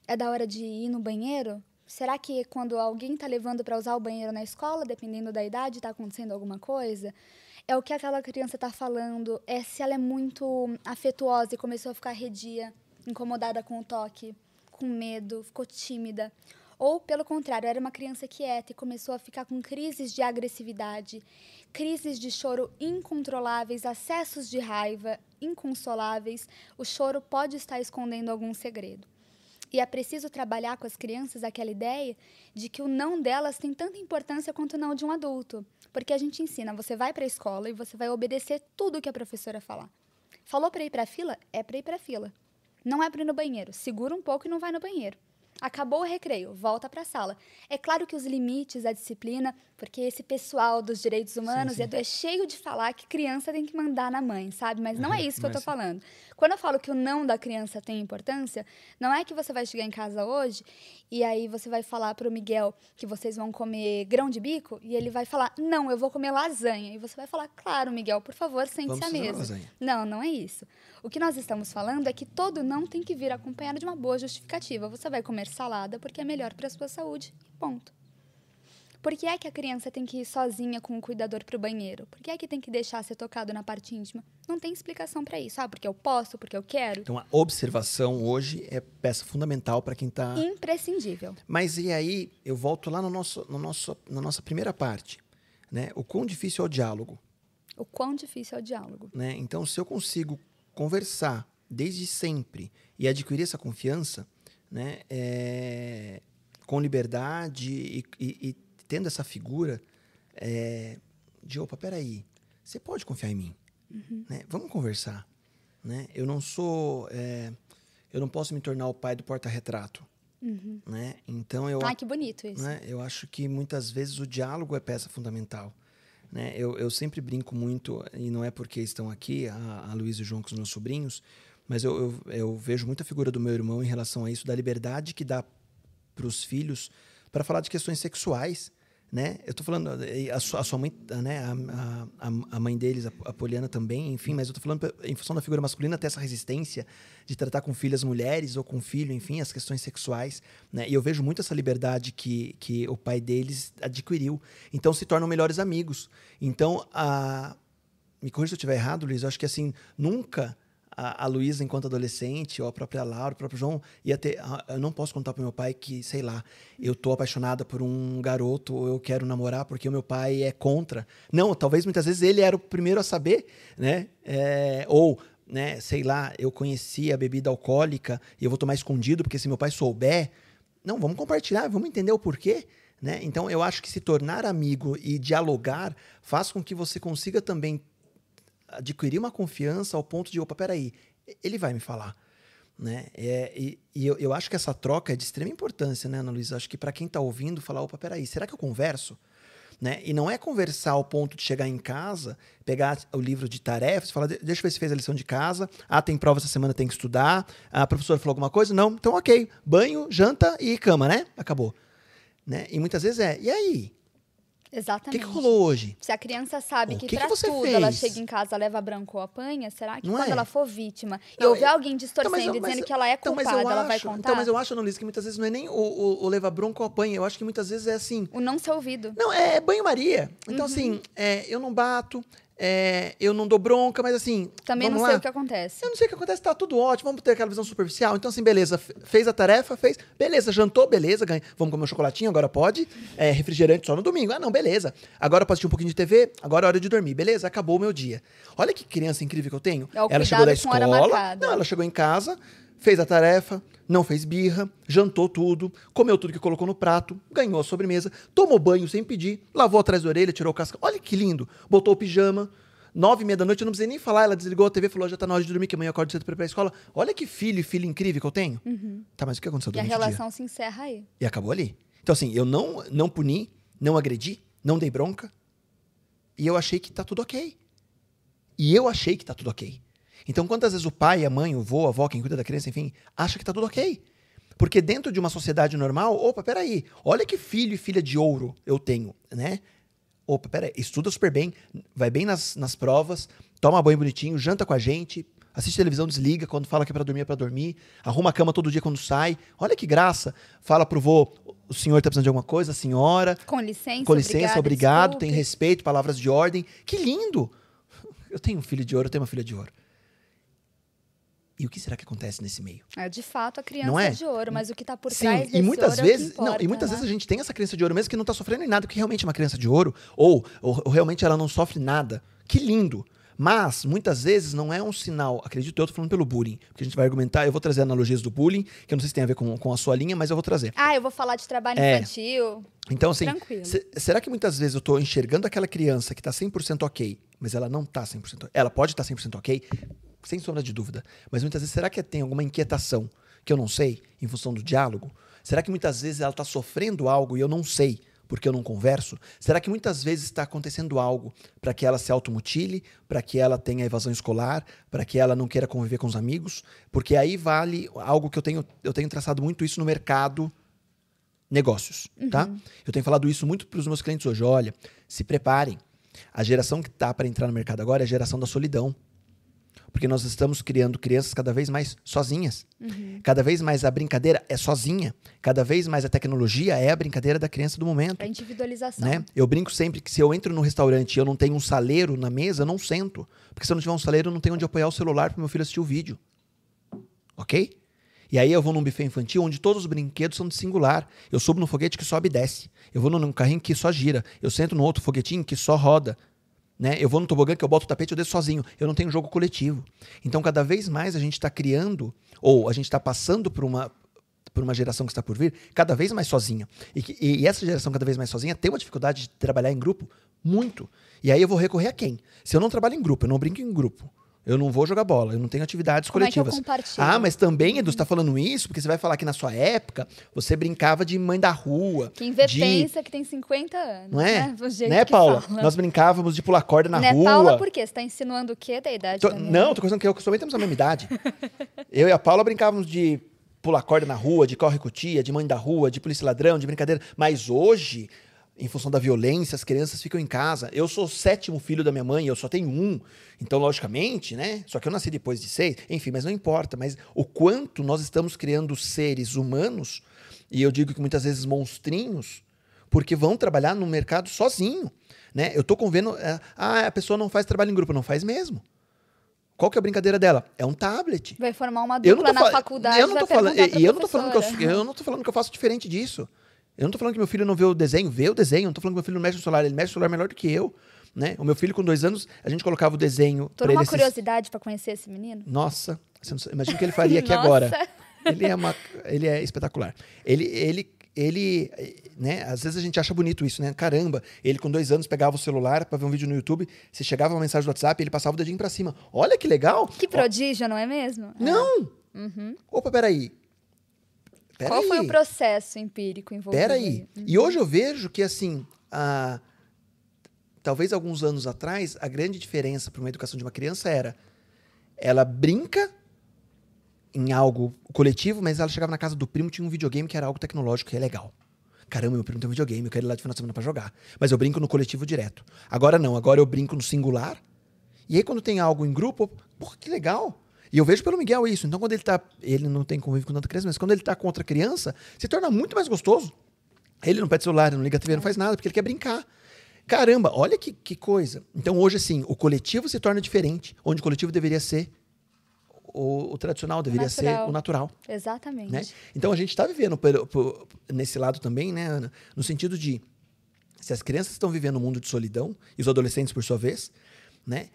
É da hora de ir no banheiro? Será que quando alguém está levando para usar o banheiro na escola, dependendo da idade, está acontecendo alguma coisa? É o que aquela criança está falando? É se ela é muito afetuosa e começou a ficar redia, incomodada com o toque, com medo, ficou tímida? Ou, pelo contrário, era uma criança quieta e começou a ficar com crises de agressividade, crises de choro incontroláveis, acessos de raiva inconsoláveis. O choro pode estar escondendo algum segredo. E é preciso trabalhar com as crianças aquela ideia de que o não delas tem tanta importância quanto o não de um adulto. Porque a gente ensina, você vai para a escola e você vai obedecer tudo que a professora falar. Falou para ir para a fila? É para ir para a fila. Não é para ir no banheiro. Segura um pouco e não vai no banheiro. Acabou o recreio, volta para a sala. É claro que os limites a disciplina, porque esse pessoal dos direitos humanos sim, sim. É, é cheio de falar que criança tem que mandar na mãe, sabe? Mas não é uhum, isso que eu estou falando. Quando eu falo que o não da criança tem importância, não é que você vai chegar em casa hoje e aí você vai falar para o Miguel que vocês vão comer grão de bico e ele vai falar: "Não, eu vou comer lasanha". E você vai falar: "Claro, Miguel, por favor, sente-se à mesa". Não, não é isso. O que nós estamos falando é que todo não tem que vir acompanhado de uma boa justificativa. Você vai comer salada porque é melhor para a sua saúde. Ponto. Por que é que a criança tem que ir sozinha com o cuidador para o banheiro? Por que é que tem que deixar ser tocado na parte íntima? Não tem explicação para isso. Ah, porque eu posso, porque eu quero. Então a observação hoje é peça fundamental para quem está. Imprescindível. Mas e aí eu volto lá no nosso, no nosso, na nossa primeira parte, né? O quão difícil é o diálogo. O quão difícil é o diálogo. Né? Então se eu consigo conversar desde sempre e adquirir essa confiança, né, é, com liberdade e, e, e, tendo essa figura é, de opa, peraí, você pode confiar em mim, uhum. né? Vamos conversar, né? Eu não sou, é, eu não posso me tornar o pai do porta-retrato, uhum. né? Então eu, ah, que bonito né? isso. Né, eu acho que muitas vezes o diálogo é peça fundamental. Né? Eu, eu sempre brinco muito, e não é porque estão aqui, a, a Luiz e o João, que são meus sobrinhos, mas eu, eu, eu vejo muita figura do meu irmão em relação a isso, da liberdade que dá para os filhos para falar de questões sexuais né? Eu estou falando eh, a sua, a sua, mãe, né? A, a, a mãe deles, a, Poliana também, enfim. Mas eu estou falando em função da figura masculina ter essa resistência de tratar com filhas mulheres ou com filho, enfim, as questões sexuais, né? E eu vejo muito essa liberdade que que o pai deles adquiriu. Então se tornam melhores amigos. Então a me corrija se eu estiver errado, Luiz. Eu acho que assim nunca a, a Luísa enquanto adolescente, ou a própria Laura, o próprio João, ia ter. Ah, eu não posso contar pro meu pai que, sei lá, eu tô apaixonada por um garoto ou eu quero namorar porque o meu pai é contra. Não, talvez muitas vezes ele era o primeiro a saber, né? É, ou né, sei lá, eu conheci a bebida alcoólica e eu vou tomar escondido, porque se meu pai souber. Não, vamos compartilhar, vamos entender o porquê. Né? Então, eu acho que se tornar amigo e dialogar faz com que você consiga também adquirir uma confiança ao ponto de, opa, peraí, ele vai me falar. Né? É, e, e eu, eu, acho que essa troca é de extrema importância, né, Ana Luísa? Acho que para quem está ouvindo, falar, opa, peraí, será que eu converso? Né? E não é conversar ao ponto de chegar em casa, pegar o livro de tarefas, falar, deixa eu ver se fez a lição de casa, ah, tem prova essa semana, tem que estudar, ah, a professora falou alguma coisa? Não, então ok, banho, janta e cama, né? Acabou. Né? E muitas vezes é, e aí? Exatamente. O que, que, rolou hoje? Se a criança sabe que, que, pra que tudo fez? ela chega em casa, leva branco ou apanha, será que não quando é? ela for vítima não, e houver eu... É- alguém distorcendo então, e dizendo que ela é então, culpada, então, ela vai contar? Então, mas eu acho, Annalise, que muitas vezes não é nem o, o, o leva bronco ou apanha, eu acho que muitas vezes é assim... O não ser ouvido. Não, é, banho-maria. Então, uhum. assim, é, eu não bato, é, eu não dou bronca, mas assim. Também não sei o que acontece. Eu não sei o que acontece, tá tudo ótimo, vamos ter aquela visão superficial. Então, assim, beleza, fez a tarefa, fez. Beleza, jantou, beleza, ganha. Vamos comer um chocolatinho, agora pode. É, refrigerante só no domingo. Ah, não, beleza. Agora posso assistir um pouquinho de TV, agora é hora de dormir. Beleza, acabou o meu dia. Olha que criança incrível que eu tenho. É ela chegou da escola. Não, ela chegou em casa, fez a tarefa, não fez birra, jantou tudo, comeu tudo que colocou no prato, ganhou a sobremesa, tomou banho sem pedir, lavou atrás da orelha, tirou o casca. Olha que lindo! Botou o pijama. Nove e meia da noite, eu não precisei nem falar. Ela desligou a TV falou: já tá na hora de dormir, que amanhã eu acordo cedo pra ir pra escola. Olha que filho e filha incrível que eu tenho. Uhum. Tá, mas o que aconteceu durante E a relação se encerra aí. E acabou ali. Então, assim, eu não, não puni, não agredi, não dei bronca. E eu achei que tá tudo ok. E eu achei que tá tudo ok. Então, quantas vezes o pai, a mãe, o avô, a avó, quem cuida da criança, enfim, acha que está tudo ok? Porque dentro de uma sociedade normal, opa, peraí, olha que filho e filha de ouro eu tenho, né? Opa, peraí, estuda super bem, vai bem nas, nas provas, toma banho bonitinho, janta com a gente, assiste televisão, desliga, quando fala que é pra dormir, é pra dormir, arruma a cama todo dia quando sai, olha que graça, fala pro vô, o senhor tá precisando de alguma coisa, a senhora... Com licença, Com licença, obrigado, obrigado tem respeito, palavras de ordem, que lindo! Eu tenho um filho de ouro, eu tenho uma filha de ouro. E o que será que acontece nesse meio? É, de fato, a criança não é? é de ouro, mas o que está por Sim, trás desse e muitas ouro é vezes, é importa, não, E muitas né? vezes a gente tem essa criança de ouro mesmo que não está sofrendo em nada, que realmente é uma criança de ouro, ou, ou, ou realmente ela não sofre nada. Que lindo! Mas, muitas vezes, não é um sinal, acredito eu, tô falando pelo bullying. Porque a gente vai argumentar, eu vou trazer analogias do bullying, que eu não sei se tem a ver com, com a sua linha, mas eu vou trazer. Ah, eu vou falar de trabalho é. infantil. Então, assim, será que muitas vezes eu estou enxergando aquela criança que está 100% ok, mas ela não está 100% Ela pode estar tá 100% ok sem sombra de dúvida. Mas muitas vezes, será que tem alguma inquietação que eu não sei, em função do diálogo? Será que muitas vezes ela está sofrendo algo e eu não sei? porque eu não converso? Será que muitas vezes está acontecendo algo para que ela se automutile, para que ela tenha evasão escolar, para que ela não queira conviver com os amigos? Porque aí vale algo que eu tenho, eu tenho traçado muito isso no mercado negócios, tá? uhum. tá? Eu tenho falado isso muito para os meus clientes hoje. Olha, se preparem. A geração que está para entrar no mercado agora é a geração da solidão. Porque nós estamos criando crianças cada vez mais sozinhas. Uhum. Cada vez mais a brincadeira é sozinha. Cada vez mais a tecnologia é a brincadeira da criança do momento. A individualização. Né? Eu brinco sempre que se eu entro no restaurante e eu não tenho um saleiro na mesa, eu não sento. Porque se eu não tiver um saleiro, eu não tenho onde apoiar o celular para meu filho assistir o vídeo. Ok? E aí eu vou num buffet infantil onde todos os brinquedos são de singular. Eu subo num foguete que sobe e desce. Eu vou num carrinho que só gira. Eu sento num outro foguetinho que só roda. Né? Eu vou no tobogã que eu boto o tapete, eu desço sozinho. Eu não tenho jogo coletivo. Então, cada vez mais a gente está criando, ou a gente está passando por uma, por uma geração que está por vir, cada vez mais sozinha. E, e, essa geração cada vez mais sozinha tem uma dificuldade de trabalhar em grupo muito. E aí eu vou recorrer a quem? Se eu não trabalho em grupo, eu não brinco em grupo, eu não vou jogar bola, eu não tenho atividades Como coletivas. É que eu Ah, mas também, Edu, você tá falando isso, porque você vai falar que na sua época você brincava de mãe da rua. Quem vê de... pensa que tem 50 anos. Não é? Né, né Paula? Fala. Nós brincávamos de pular corda na né, rua. Paula, por quê? Você tá insinuando o quê da idade? Tô... Da não, tô coisando que eu também temos a mesma idade. eu e a Paula brincávamos de pular corda na rua, de corre tia, de mãe da rua, de polícia ladrão, de brincadeira. Mas hoje em função da violência, as crianças ficam em casa. Eu sou o sétimo filho da minha mãe, eu só tenho um. Então, logicamente, né? Só que eu nasci depois de seis. Enfim, mas não importa. Mas o quanto nós estamos criando seres humanos, e eu digo que muitas vezes monstrinhos, porque vão trabalhar no mercado sozinho. Né? Eu tô convendo. É, ah, a pessoa não faz trabalho em grupo. Não faz mesmo. Qual que é a brincadeira dela? É um tablet. Vai formar uma dupla na faculdade. Eu não tô falando, e eu não tô falando que eu, eu não tô falando que eu faço diferente disso. Eu não tô falando que meu filho não vê o desenho, vê o desenho. Não tô falando que meu filho não mexe no celular, ele mexe no celular melhor do que eu. Né? O meu filho, com dois anos, a gente colocava o desenho. Tô numa curiosidade assist... para conhecer esse menino. Nossa, imagina o que ele faria aqui agora. Ele é, uma, ele é espetacular. Ele, ele, ele, né? Às vezes a gente acha bonito isso, né? Caramba, ele com dois anos pegava o celular para ver um vídeo no YouTube, se chegava uma mensagem do WhatsApp, ele passava o dedinho para cima. Olha que legal! Que prodígio, Ó... não é mesmo? Não! Uhum. Opa, peraí. Pera Qual aí. foi o processo empírico envolvido? Peraí. aí. Uhum. E hoje eu vejo que, assim, a... talvez alguns anos atrás, a grande diferença para uma educação de uma criança era ela brinca em algo coletivo, mas ela chegava na casa do primo, tinha um videogame que era algo tecnológico que é legal. Caramba, meu primo tem um videogame, eu quero ir lá de final de semana para jogar. Mas eu brinco no coletivo direto. Agora não, agora eu brinco no singular. E aí quando tem algo em grupo, porra, que legal. E eu vejo pelo Miguel isso. Então, quando ele tá. Ele não tem convívio com tanta criança, mas quando ele tá com outra criança, se torna muito mais gostoso. Ele não pede celular, não liga a TV, não faz nada, porque ele quer brincar. Caramba, olha que, que coisa. Então, hoje, assim, o coletivo se torna diferente, onde o coletivo deveria ser o, o, tradicional deveria natural. ser o natural. Exatamente. Né? Então a gente está vivendo nesse lado também, né, Ana? No sentido de se as crianças estão vivendo um mundo de solidão e os adolescentes, por sua vez, né?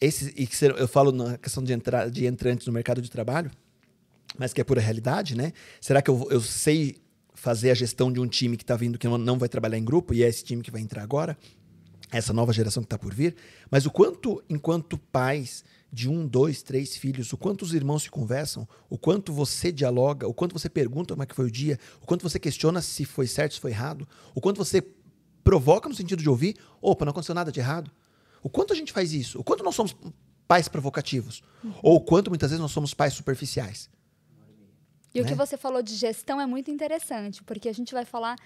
Esse, e que eu falo na questão de, entrar de entrantes no mercado de trabalho, mas que é pura realidade, né? Será que eu, eu sei fazer a gestão de um time que está vindo que não vai trabalhar em grupo e é esse time que vai entrar agora? Essa nova geração que está por vir? Mas o quanto, enquanto pais de um, dois, três filhos, o quanto os irmãos se conversam, o quanto você dialoga, o quanto você pergunta como é que foi o dia, o quanto você questiona se foi certo, se foi errado, o quanto você provoca no sentido de ouvir, opa, não aconteceu nada de errado, o quanto a gente faz isso? O quanto nós somos pais provocativos? Uhum. Ou o quanto muitas vezes nós somos pais superficiais? E né? o que né? você falou de gestão é muito interessante, porque a gente vai falar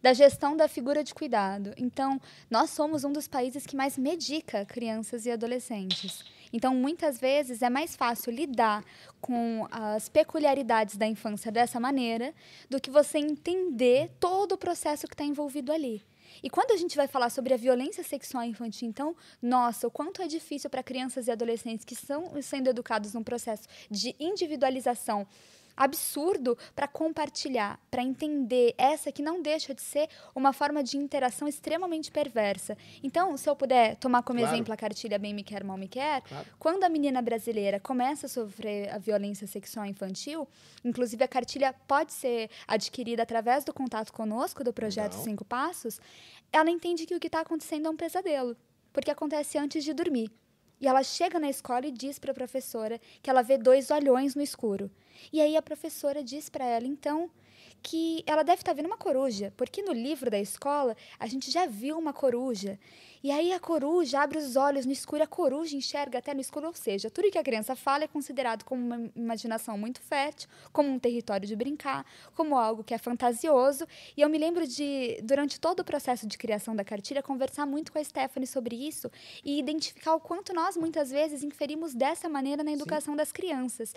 da gestão da figura de cuidado. Então, nós somos um dos países que mais medica crianças e adolescentes. Então, muitas vezes é mais fácil lidar com as peculiaridades da infância dessa maneira do que você entender todo o processo que está envolvido ali. E quando a gente vai falar sobre a violência sexual infantil, então, nossa, o quanto é difícil para crianças e adolescentes que estão sendo educados num processo de individualização absurdo para compartilhar, para entender essa que não deixa de ser uma forma de interação extremamente perversa. Então, se eu puder tomar como claro. exemplo a cartilha Bem Me Quer, Mal Me Quer, claro. quando a menina brasileira começa a sofrer a violência sexual infantil, inclusive a cartilha pode ser adquirida através do contato conosco do projeto não. Cinco Passos, ela entende que o que está acontecendo é um pesadelo, porque acontece antes de dormir. E ela chega na escola e diz para a professora que ela vê dois olhões no escuro. E aí a professora diz para ela, então, que ela deve estar tá vendo uma coruja, porque no livro da escola a gente já viu uma coruja. E aí a coruja abre os olhos no escuro, a coruja enxerga até no escuro, ou seja, tudo que a criança fala é considerado como uma imaginação muito fértil, como um território de brincar, como algo que é fantasioso. E eu me lembro de, durante todo o processo de criação da cartilha, conversar muito com a Stephanie sobre isso e identificar o quanto nós muitas vezes inferimos dessa maneira na educação Sim. das crianças.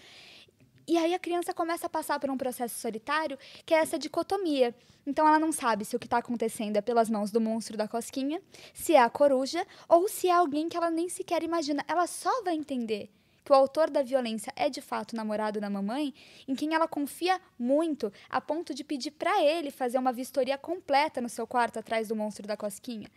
E aí a criança começa a passar por um processo solitário, que é essa dicotomia. Então ela não sabe se o que está acontecendo é pelas mãos do monstro da cosquinha, se é a coruja ou se é alguém que ela nem sequer imagina. Ela só vai entender que o autor da violência é de fato o namorado da mamãe, em quem ela confia muito a ponto de pedir para ele fazer uma vistoria completa no seu quarto atrás do monstro da cosquinha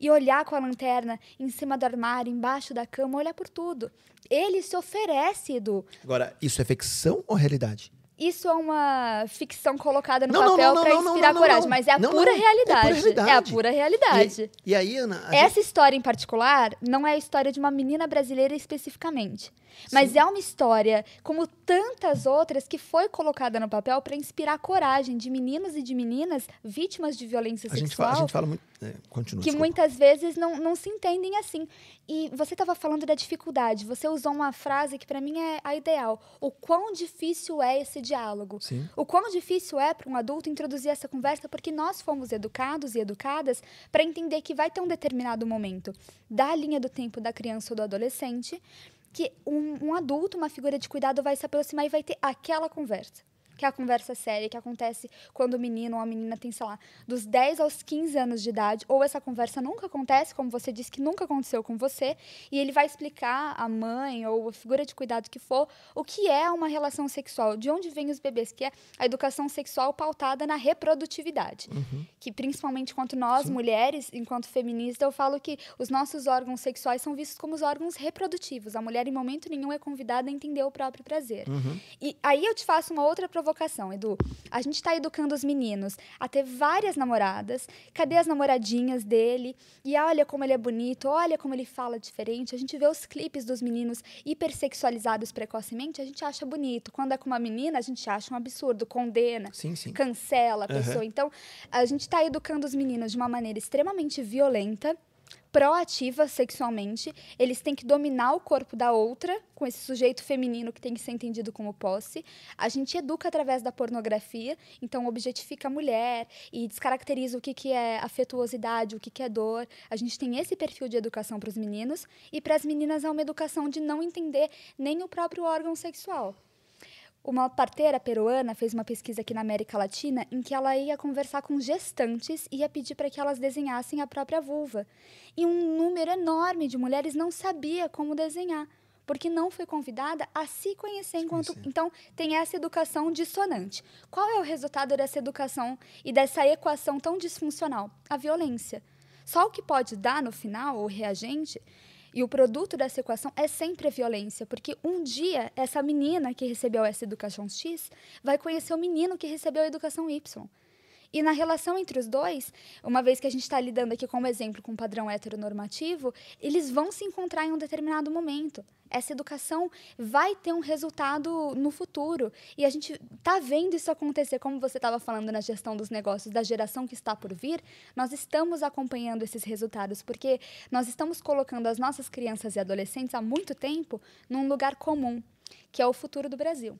e olhar com a lanterna em cima do armário, embaixo da cama, olhar por tudo. Ele se oferece, Edu. Agora, isso é ficção ou realidade? isso é uma ficção colocada no não, papel para inspirar não, coragem, não, mas é a é pura realidade. É, realidade. é a pura realidade. E, e aí, Ana, Essa gente... história em particular não é a história de uma menina brasileira especificamente. Mas Sim. é uma história, como tantas outras, que foi colocada no papel para inspirar coragem de meninos e de meninas vítimas de violência a sexual. Gente fala, a gente fala muito. É, continua, que desculpa. muitas vezes não, não se entendem assim. E você estava falando da dificuldade. Você usou uma frase que para mim é a ideal. O quão difícil é esse diálogo. Sim. O quão difícil é para um adulto introduzir essa conversa, porque nós fomos educados e educadas para entender que vai ter um determinado momento da linha do tempo da criança ou do adolescente que um, um adulto, uma figura de cuidado, vai se aproximar e vai ter aquela conversa que é a conversa séria, que acontece quando o menino ou a menina tem, sei lá, dos 10 aos 15 anos de idade, ou essa conversa nunca acontece, como você disse que nunca aconteceu com você, e ele vai explicar à mãe ou a figura de cuidado que for o que é uma relação sexual, de onde vêm os bebês, que é a educação sexual pautada na reprodutividade. Uhum. Que principalmente quanto nós, Sim. mulheres, enquanto feminista, eu falo que os nossos órgãos sexuais são vistos como os órgãos reprodutivos. A mulher, em momento nenhum, é convidada a entender o próprio prazer. Uhum. E aí eu te faço uma outra provocação vocação, Edu? A gente está educando os meninos a ter várias namoradas. Cadê as namoradinhas dele? E olha como ele é bonito, olha como ele fala diferente. A gente vê os clipes dos meninos hipersexualizados precocemente, a gente acha bonito. Quando é com uma menina, a gente acha um absurdo, condena, sim, sim. cancela a uhum. pessoa. Então, a gente está educando os meninos de uma maneira extremamente violenta proativa sexualmente, eles têm que dominar o corpo da outra, com esse sujeito feminino que tem que ser entendido como posse. A gente educa através da pornografia, então objetifica a mulher e descaracteriza o que, que é afetuosidade, o que, que é dor. A gente tem esse perfil de educação para os meninos, e para as meninas é uma educação de não entender nem o próprio órgão sexual. Uma parteira peruana fez uma pesquisa aqui na América Latina em que ela ia conversar com gestantes e ia pedir para que elas desenhassem a própria vulva. E um número enorme de mulheres não sabia como desenhar, porque não foi convidada a se conhecer enquanto. Então, tem essa educação dissonante. Qual é o resultado dessa educação e dessa equação tão disfuncional? A violência. Só o que pode dar no final, o reagente, e o produto dessa equação é sempre a violência, porque um dia essa menina que recebeu essa educação X vai conhecer o menino que recebeu a educação Y. E na relação entre os dois, uma vez que a gente está lidando aqui como exemplo com um padrão heteronormativo, eles vão se encontrar em um determinado momento. Essa educação vai ter um resultado no futuro. E a gente está vendo isso acontecer, como você estava falando na gestão dos negócios da geração que está por vir, nós estamos acompanhando esses resultados, porque nós estamos colocando as nossas crianças e adolescentes há muito tempo num lugar comum, que é o futuro do Brasil.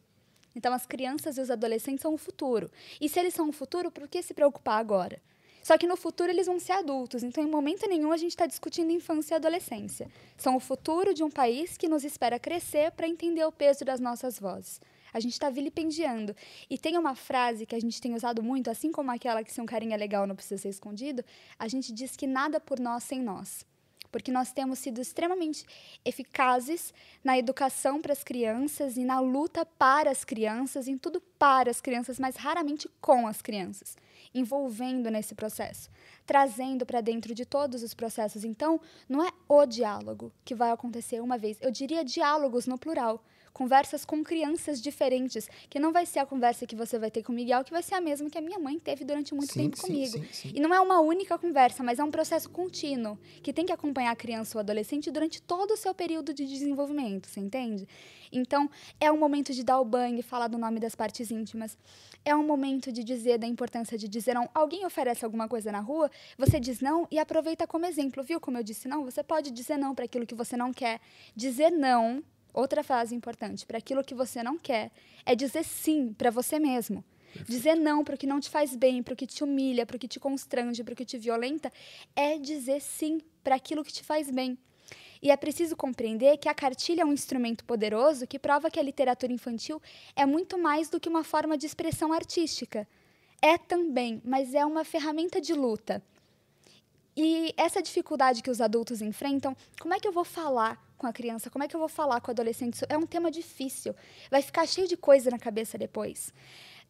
Então, as crianças e os adolescentes são o futuro. E se eles são o futuro, por que se preocupar agora? Só que no futuro eles vão ser adultos, então em momento nenhum a gente está discutindo infância e adolescência. São o futuro de um país que nos espera crescer para entender o peso das nossas vozes. A gente está vilipendiando. E tem uma frase que a gente tem usado muito, assim como aquela que se um carinha legal não precisa ser escondido, a gente diz que nada por nós sem nós porque nós temos sido extremamente eficazes na educação para as crianças e na luta para as crianças, em tudo para as crianças, mas raramente com as crianças, envolvendo nesse processo, trazendo para dentro de todos os processos. Então, não é o diálogo que vai acontecer uma vez, eu diria diálogos no plural, conversas com crianças diferentes, que não vai ser a conversa que você vai ter com o Miguel, que vai ser a mesma que a minha mãe teve durante muito sim, tempo sim, comigo. Sim, e não é uma única conversa, mas é um processo contínuo, que tem que acompanhar a criança ou adolescente durante todo o seu período de desenvolvimento, você entende? Então, é um momento de dar o banho e falar do nome das partes íntimas. É um momento de dizer da importância de dizer não. Alguém oferece alguma coisa na rua, você diz não e aproveita como exemplo, viu? Como eu disse não, você pode dizer não para aquilo que você não quer. Dizer não outra frase importante, para aquilo que você não quer, é dizer sim para você mesmo. Dizer não para o que não te faz bem, para o que te humilha, para o que te constrange, para o que te violenta, é dizer sim para aquilo que te faz bem. E é preciso compreender que a cartilha é um instrumento poderoso que prova que a literatura infantil é muito mais do que uma forma de expressão artística. É também, mas é uma ferramenta de luta. E essa dificuldade que os adultos enfrentam, como é que eu vou falar com a criança? Como é que eu vou falar com o adolescente? É um tema difícil. Vai ficar cheio de coisa na cabeça depois.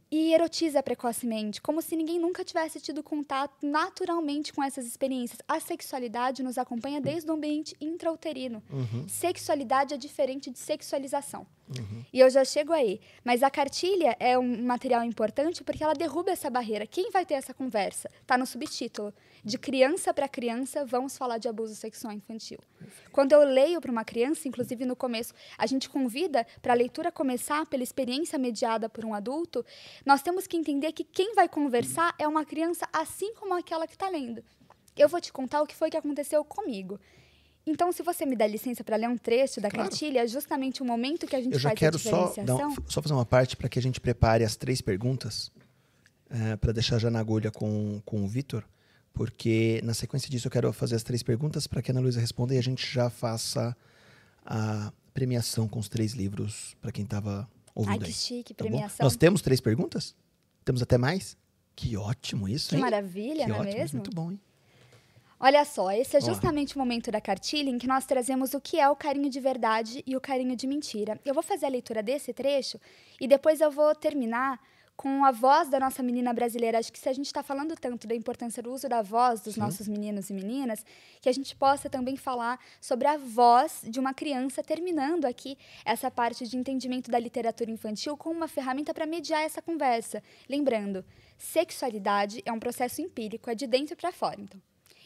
E erotiza precocemente, como se ninguém nunca tivesse tido contato naturalmente com essas experiências. A sexualidade nos acompanha desde o ambiente intrauterino. Uhum. Sexualidade é diferente de sexualização. Uhum. E eu já chego aí. Mas a cartilha é um material importante porque ela derruba essa barreira. Quem vai ter essa conversa? Está no subtítulo. De criança para criança, vamos falar de abuso sexual infantil. Quando eu leio para uma criança, inclusive no começo, a gente convida para a leitura começar pela experiência mediada por um adulto, nós temos que entender que quem vai conversar é uma criança assim como aquela que está lendo. Eu vou te contar o que foi que aconteceu comigo. Então, se você me dá licença para ler um trecho da claro. cartilha, é justamente o momento que a gente Eu já faz quero a diferenciação. Só, um, só fazer uma parte para que a gente prepare as três perguntas, é, para deixar já na agulha com, com o Vitor, porque na sequência disso eu quero fazer as três perguntas para que a Ana Luísa responda e a gente já faça a premiação com os três livros para quem estava ouvindo. Ai, que chique, tá premiação. Bom? Nós temos três perguntas? Temos até mais? Que ótimo isso, que hein? Maravilha, que maravilha, não é, é mesmo? Muito bom, hein? Olha só, esse é justamente o momento da cartilha em que nós trazemos o que é o carinho de verdade e o carinho de mentira. Eu vou fazer a leitura desse trecho e depois eu vou terminar com a voz da nossa menina brasileira. Acho que se a gente está falando tanto da importância do uso da voz dos Sim. nossos meninos e meninas, que a gente possa também falar sobre a voz de uma criança, terminando aqui essa parte de entendimento da literatura infantil com uma ferramenta para mediar essa conversa. Lembrando, sexualidade é um processo empírico, é de dentro para fora. Então,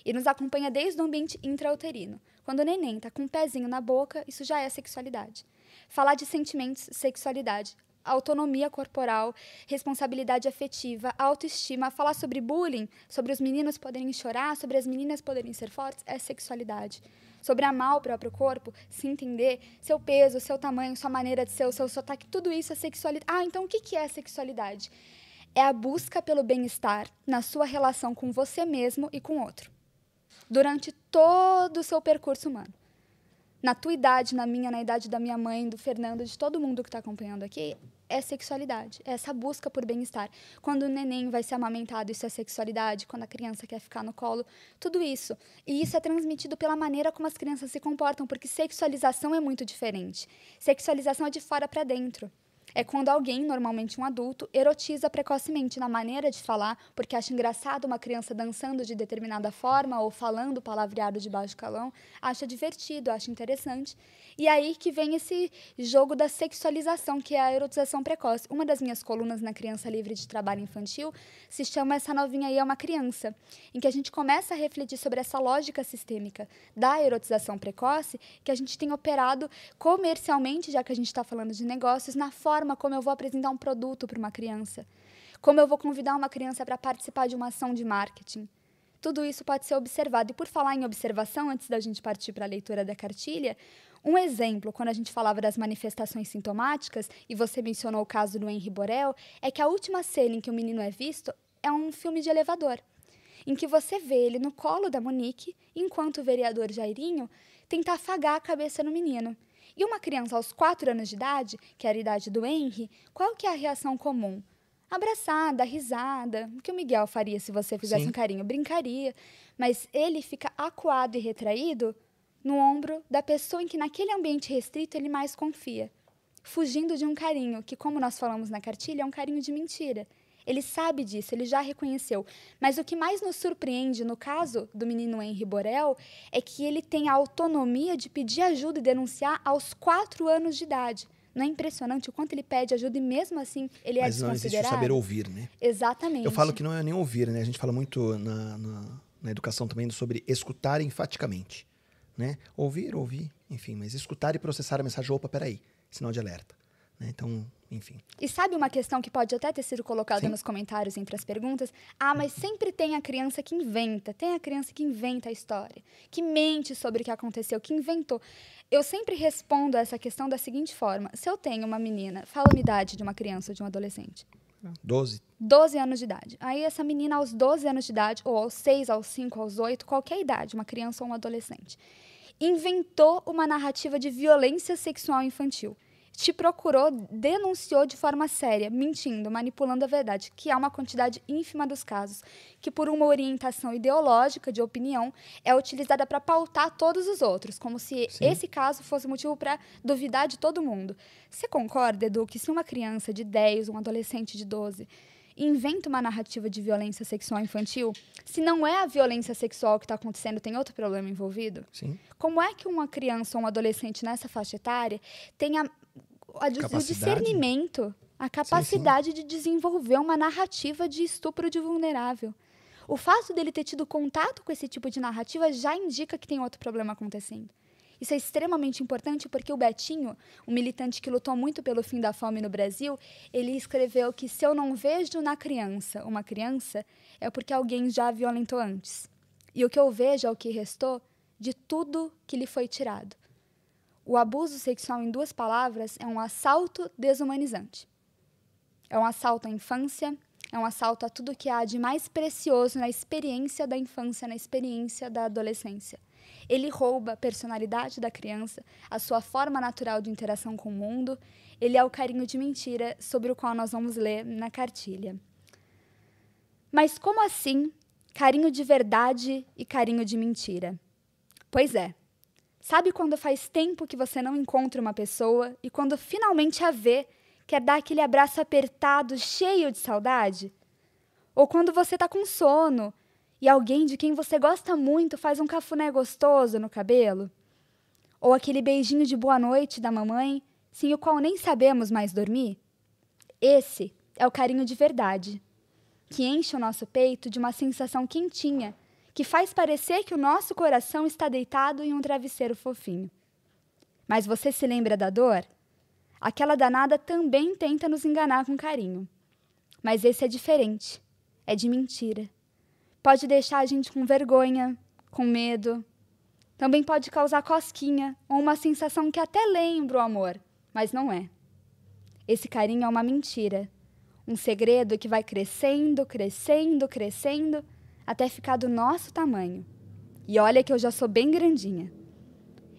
e nos acompanha desde o ambiente intrauterino. Quando o neném está com um pezinho na boca, isso já é sexualidade. Falar de sentimentos, sexualidade, autonomia corporal, responsabilidade afetiva, autoestima, falar sobre bullying, sobre os meninos poderem chorar, sobre as meninas poderem ser fortes, é sexualidade. Sobre amar o próprio corpo, se entender, seu peso, seu tamanho, sua maneira de ser, o seu sotaque, tudo isso é sexualidade. Ah, então o que é sexualidade? É a busca pelo bem-estar na sua relação com você mesmo e com outro durante todo o seu percurso humano. Na tua idade, na minha, na idade da minha mãe, do Fernando, de todo mundo que está acompanhando aqui, é sexualidade, é essa busca por bem-estar. Quando o neném vai ser amamentado, isso é sexualidade, quando a criança quer ficar no colo, tudo isso. E isso é transmitido pela maneira como as crianças se comportam, porque sexualização é muito diferente. Sexualização é de fora para dentro é quando alguém, normalmente um adulto, erotiza precocemente na maneira de falar, porque acha engraçado uma criança dançando de determinada forma ou falando palavreado de baixo calão, acha divertido, acha interessante. E aí que vem esse jogo da sexualização, que é a erotização precoce. Uma das minhas colunas na Criança Livre de Trabalho Infantil se chama Essa Novinha Aí é uma Criança, em que a gente começa a refletir sobre essa lógica sistêmica da erotização precoce que a gente tem operado comercialmente, já que a gente está falando de negócios, na forma forma como eu vou apresentar um produto para uma criança, como eu vou convidar uma criança para participar de uma ação de marketing. Tudo isso pode ser observado. E por falar em observação, antes da gente partir para a leitura da cartilha, um exemplo, quando a gente falava das manifestações sintomáticas, e você mencionou o caso do Henri Borel, é que a última cena em que o menino é visto é um filme de elevador, em que você vê ele no colo da Monique, enquanto o vereador Jairinho tenta afagar a cabeça do menino. E uma criança aos 4 anos de idade, que era a idade do Henry, qual que é a reação comum? Abraçada, risada, o que o Miguel faria se você fizesse Sim. um carinho? Brincaria. Mas ele fica acuado e retraído no ombro da pessoa em que naquele ambiente restrito ele mais confia, fugindo de um carinho que, como nós falamos na cartilha, é um carinho de mentira. Ele sabe disso, ele já reconheceu. Mas o que mais nos surpreende no caso do menino Henry Borel é que ele tem a autonomia de pedir ajuda e denunciar aos quatro anos de idade. Não é impressionante o quanto ele pede ajuda e mesmo assim ele é Mas é não existe o saber ouvir, né? Exatamente. Eu falo que não é nem ouvir, né? A gente fala muito na, na, na educação também sobre escutar enfaticamente, né? Ouvir, ouvir, enfim. Mas escutar e processar a mensagem, opa, peraí, sinal de alerta. Né? Então, enfim. E sabe uma questão que pode até ter sido colocada Sim. nos comentários entre as perguntas? Ah, mas uhum. sempre tem a criança que inventa, tem a criança que inventa a história, que mente sobre o que aconteceu, que inventou. Eu sempre respondo a essa questão da seguinte forma: se eu tenho uma menina, fala a idade de uma criança ou de um adolescente. 12. Ah. 12 anos de idade. Aí essa menina aos 12 anos de idade, ou aos 6, aos 5, aos 8, qualquer idade, uma criança ou um adolescente, inventou uma narrativa de violência sexual infantil te procurou, denunciou de forma séria, mentindo, manipulando a verdade, que há uma quantidade ínfima dos casos, que por uma orientação ideológica de opinião é utilizada para pautar todos os outros, como se Sim. esse caso fosse motivo para duvidar de todo mundo. Você concorda, Edu, que se uma criança de 10, um adolescente de 12 inventa uma narrativa de violência sexual infantil, se não é a violência sexual que está acontecendo, tem outro problema envolvido? Sim. Como é que uma criança ou um adolescente nessa faixa etária tenha o, o discernimento, a capacidade sim, sim. de desenvolver uma narrativa de estupro de vulnerável. O fato dele ter tido contato com esse tipo de narrativa já indica que tem outro problema acontecendo. Isso é extremamente importante porque o Betinho, um militante que lutou muito pelo fim da fome no Brasil, ele escreveu que se eu não vejo na criança uma criança, é porque alguém já a violentou antes. E o que eu vejo é o que restou de tudo que lhe foi tirado. O abuso sexual, em duas palavras, é um assalto desumanizante. É um assalto à infância, é um assalto a tudo que há de mais precioso na experiência da infância, na experiência da adolescência. Ele rouba a personalidade da criança, a sua forma natural de interação com o mundo. Ele é o carinho de mentira sobre o qual nós vamos ler na cartilha. Mas como assim carinho de verdade e carinho de mentira? Pois é, Sabe quando faz tempo que você não encontra uma pessoa e quando finalmente a vê, quer dar aquele abraço apertado, cheio de saudade? Ou quando você está com sono e alguém de quem você gosta muito faz um cafuné gostoso no cabelo? Ou aquele beijinho de boa noite da mamãe, sem o qual nem sabemos mais dormir? Esse é o carinho de verdade, que enche o nosso peito de uma sensação quentinha que faz parecer que o nosso coração está deitado em um travesseiro fofinho. Mas você se lembra da dor? Aquela danada também tenta nos enganar com carinho. Mas esse é diferente. É de mentira. Pode deixar a gente com vergonha, com medo. Também pode causar cosquinha ou uma sensação que até lembra o amor, mas não é. Esse carinho é uma mentira. Um segredo que vai crescendo, crescendo, crescendo até ficar do nosso tamanho. E olha que eu já sou bem grandinha.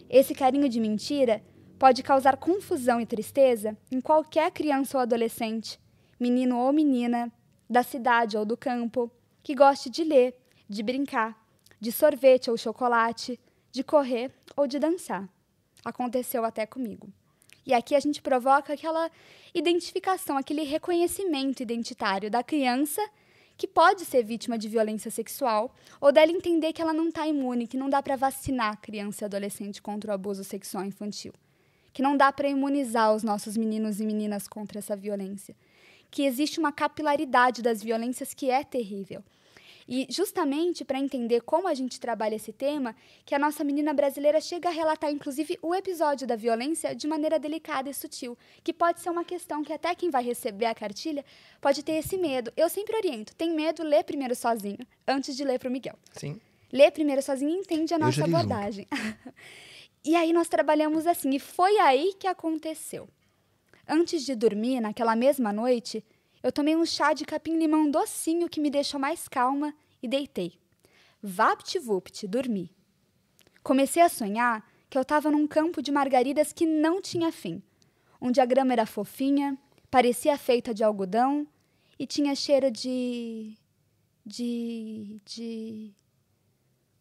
Esse carinho de mentira pode causar confusão e tristeza em qualquer criança ou adolescente, menino ou menina, da cidade ou do campo, que goste de ler, de brincar, de sorvete ou chocolate, de correr ou de dançar. Aconteceu até comigo. E aqui a gente provoca aquela identificação, aquele reconhecimento identitário da criança que pode ser vítima de violência sexual ou dela entender que ela não está imune, que não dá para vacinar criança e adolescente contra o abuso sexual infantil, que não dá para imunizar os nossos meninos e meninas contra essa violência, que existe uma capilaridade das violências que é terrível e justamente para entender como a gente trabalha esse tema, que a nossa menina brasileira chega a relatar, inclusive, o episódio da violência de maneira delicada e sutil, que pode ser uma questão que até quem vai receber a cartilha pode ter esse medo. Eu sempre oriento, tem medo, lê primeiro sozinho, antes de ler para o Miguel. Sim. Lê primeiro sozinho e entende a nossa abordagem. e aí nós trabalhamos assim, e foi aí que aconteceu. Antes de dormir, naquela mesma noite, eu tomei um chá de capim-limão docinho que me deixou mais calma e deitei. Vapt-vupt, dormi. Comecei a sonhar que eu estava num campo de margaridas que não tinha fim, onde a grama era fofinha, parecia feita de algodão e tinha cheiro de. de. de.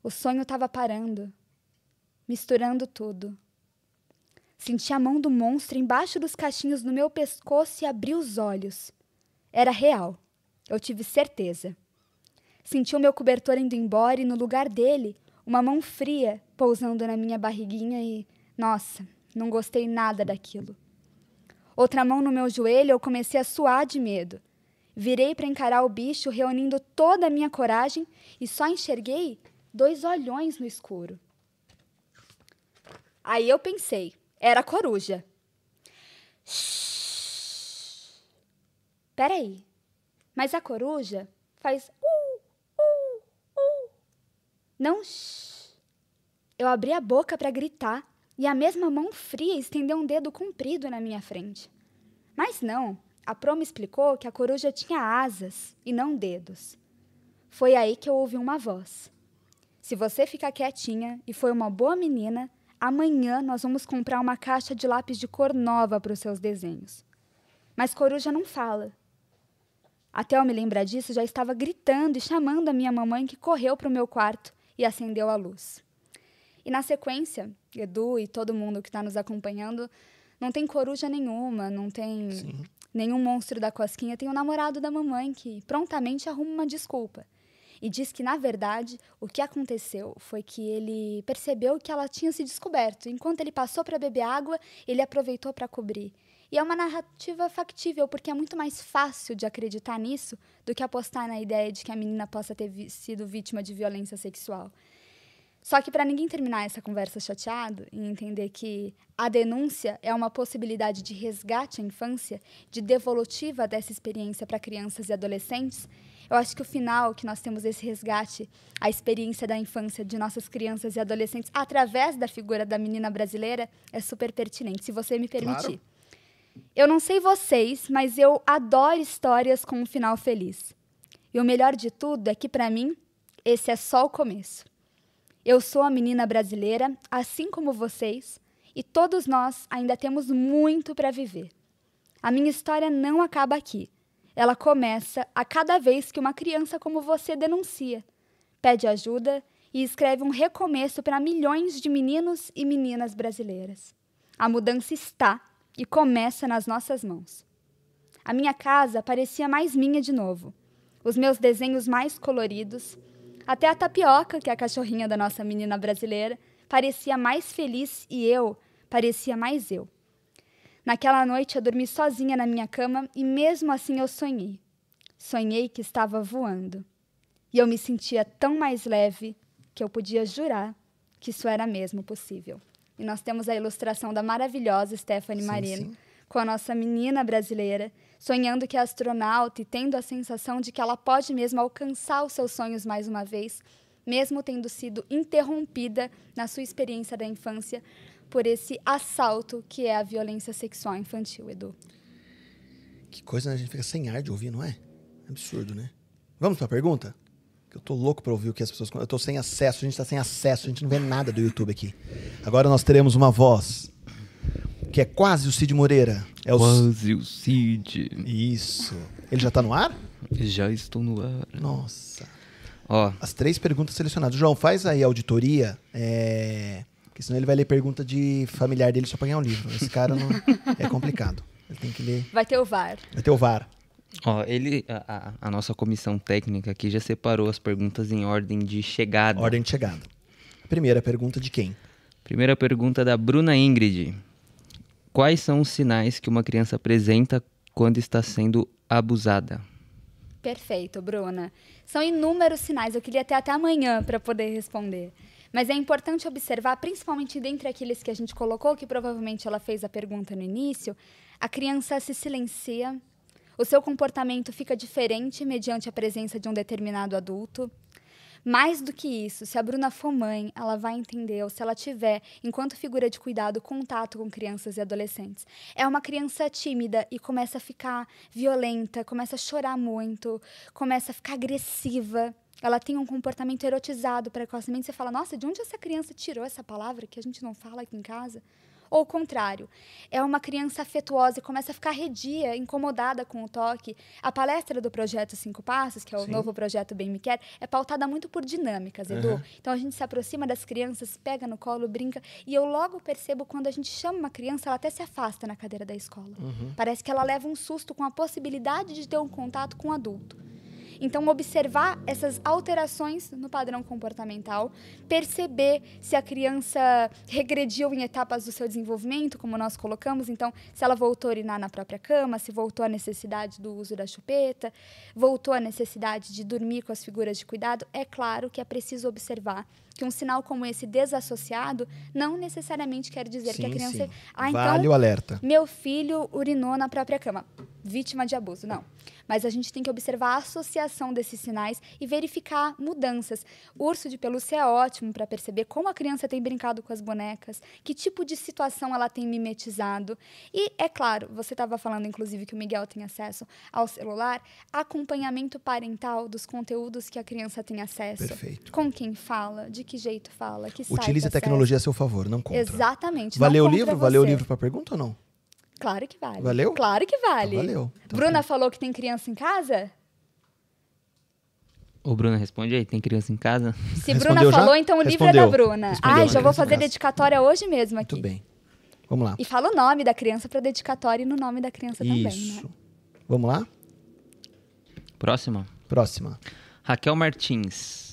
O sonho estava parando, misturando tudo. Senti a mão do monstro embaixo dos cachinhos no meu pescoço e abri os olhos. Era real. Eu tive certeza. Senti o meu cobertor indo embora e, no lugar dele, uma mão fria pousando na minha barriguinha e, nossa, não gostei nada daquilo. Outra mão no meu joelho, eu comecei a suar de medo. Virei para encarar o bicho, reunindo toda a minha coragem e só enxerguei dois olhões no escuro. Aí eu pensei, era coruja. Shhh. Peraí, mas a coruja faz uh, uh, uh. Não shh. Eu abri a boca para gritar e a mesma mão fria estendeu um dedo comprido na minha frente. Mas não, a promo explicou que a coruja tinha asas e não dedos. Foi aí que eu ouvi uma voz. Se você ficar quietinha e foi uma boa menina, amanhã nós vamos comprar uma caixa de lápis de cor nova para os seus desenhos. Mas coruja não fala, até eu me lembrar disso, já estava gritando e chamando a minha mamãe, que correu para o meu quarto e acendeu a luz. E na sequência, Edu e todo mundo que está nos acompanhando, não tem coruja nenhuma, não tem Sim. nenhum monstro da cosquinha, tem o namorado da mamãe que prontamente arruma uma desculpa. E diz que, na verdade, o que aconteceu foi que ele percebeu que ela tinha se descoberto. Enquanto ele passou para beber água, ele aproveitou para cobrir. E é uma narrativa factível, porque é muito mais fácil de acreditar nisso do que apostar na ideia de que a menina possa ter sido vítima de violência sexual. Só que para ninguém terminar essa conversa chateado e entender que a denúncia é uma possibilidade de resgate à infância, de devolutiva dessa experiência para crianças e adolescentes, eu acho que o final que nós temos esse resgate, a experiência da infância de nossas crianças e adolescentes através da figura da menina brasileira é super pertinente, se você me permitir. Claro. Eu não sei vocês, mas eu adoro histórias com um final feliz. E o melhor de tudo é que, para mim, esse é só o começo. Eu sou a menina brasileira, assim como vocês, e todos nós ainda temos muito para viver. A minha história não acaba aqui. Ela começa a cada vez que uma criança como você denuncia, pede ajuda e escreve um recomeço para milhões de meninos e meninas brasileiras. A mudança está e começa nas nossas mãos. A minha casa parecia mais minha de novo, os meus desenhos mais coloridos, até a tapioca, que é a cachorrinha da nossa menina brasileira, parecia mais feliz e eu parecia mais eu. Naquela noite eu dormi sozinha na minha cama e mesmo assim eu sonhei. Sonhei que estava voando. E eu me sentia tão mais leve que eu podia jurar que isso era mesmo possível. E nós temos a ilustração da maravilhosa Stephanie sim, Marino, sim. com a nossa menina brasileira, sonhando que é astronauta e tendo a sensação de que ela pode mesmo alcançar os seus sonhos mais uma vez, mesmo tendo sido interrompida na sua experiência da infância por esse assalto que é a violência sexual infantil, Edu. Que coisa, né? a gente fica sem ar de ouvir, não é? Absurdo, né? Vamos para a pergunta? eu tô louco pra ouvir o que as pessoas. Eu tô sem acesso, a gente tá sem acesso, a gente não vê nada do YouTube aqui. Agora nós teremos uma voz. Que é quase o Cid Moreira. É o... Quase o Cid. Isso. Ele já tá no ar? Já estou no ar. Nossa. Ó. As três perguntas selecionadas. João, faz aí a auditoria. É... Porque senão ele vai ler pergunta de familiar dele só pra ganhar um livro. Esse cara não... é complicado. Ele tem que ler. Vai ter o VAR. Vai ter o VAR. Ó, ele, a, a nossa comissão técnica aqui já separou as perguntas em ordem de chegada. Ordem de chegada. Primeira pergunta de quem? Primeira pergunta da Bruna Ingrid. Quais são os sinais que uma criança apresenta quando está sendo abusada? Perfeito, Bruna. São inúmeros sinais. Eu queria ter até amanhã para poder responder. Mas é importante observar, principalmente dentre aqueles que a gente colocou, que provavelmente ela fez a pergunta no início, a criança se silencia, o seu comportamento fica diferente mediante a presença de um determinado adulto. Mais do que isso, se a Bruna for mãe, ela vai entender, ou se ela tiver, enquanto figura de cuidado, contato com crianças e adolescentes. É uma criança tímida e começa a ficar violenta, começa a chorar muito, começa a ficar agressiva. Ela tem um comportamento erotizado precocemente. Você fala, nossa, de onde essa criança tirou essa palavra que a gente não fala aqui em casa? Ou o contrário, é uma criança afetuosa e começa a ficar redia, incomodada com o toque. A palestra do projeto Cinco Passos, que é o Sim. novo projeto Bem Me Quer, é pautada muito por dinâmicas, Edu. Uhum. Então a gente se aproxima das crianças, pega no colo, brinca. E eu logo percebo quando a gente chama uma criança, ela até se afasta na cadeira da escola. Uhum. Parece que ela leva um susto com a possibilidade de ter um contato com um adulto. Então, observar essas alterações no padrão comportamental, perceber se a criança regrediu em etapas do seu desenvolvimento, como nós colocamos, então, se ela voltou a urinar na própria cama, se voltou a necessidade do uso da chupeta, voltou a necessidade de dormir com as figuras de cuidado, é claro que é preciso observar que um sinal como esse desassociado não necessariamente quer dizer sim, que a criança. Sim. Ah, então. Vale o alerta. Meu filho urinou na própria cama vítima de abuso, não. Mas a gente tem que observar a associação desses sinais e verificar mudanças. O urso de pelúcia é ótimo para perceber como a criança tem brincado com as bonecas, que tipo de situação ela tem mimetizado. E, é claro, você estava falando, inclusive, que o Miguel tem acesso ao celular, acompanhamento parental dos conteúdos que a criança tem acesso. Perfeito. Com quem fala, de que jeito fala, que Utilize a tecnologia a seu favor, não contra. Exatamente. Valeu o livro? Você. Valeu o livro para pergunta ou não? Claro que vale. Valeu? Claro que então vale. Então, valeu. Então, Bruna falou que tem criança em casa? Ô, Bruna, responde aí, tem criança em casa? Se Respondeu Bruna falou, já? então o livro Respondeu. é da Bruna. Respondeu Ai, já vou fazer dedicatória hoje mesmo aqui. Muito bem. Vamos lá. E fala o nome da criança para dedicatória e no nome da criança né? Isso. também. Isso. Né? Vamos lá? Próxima. Próxima. Raquel Martins.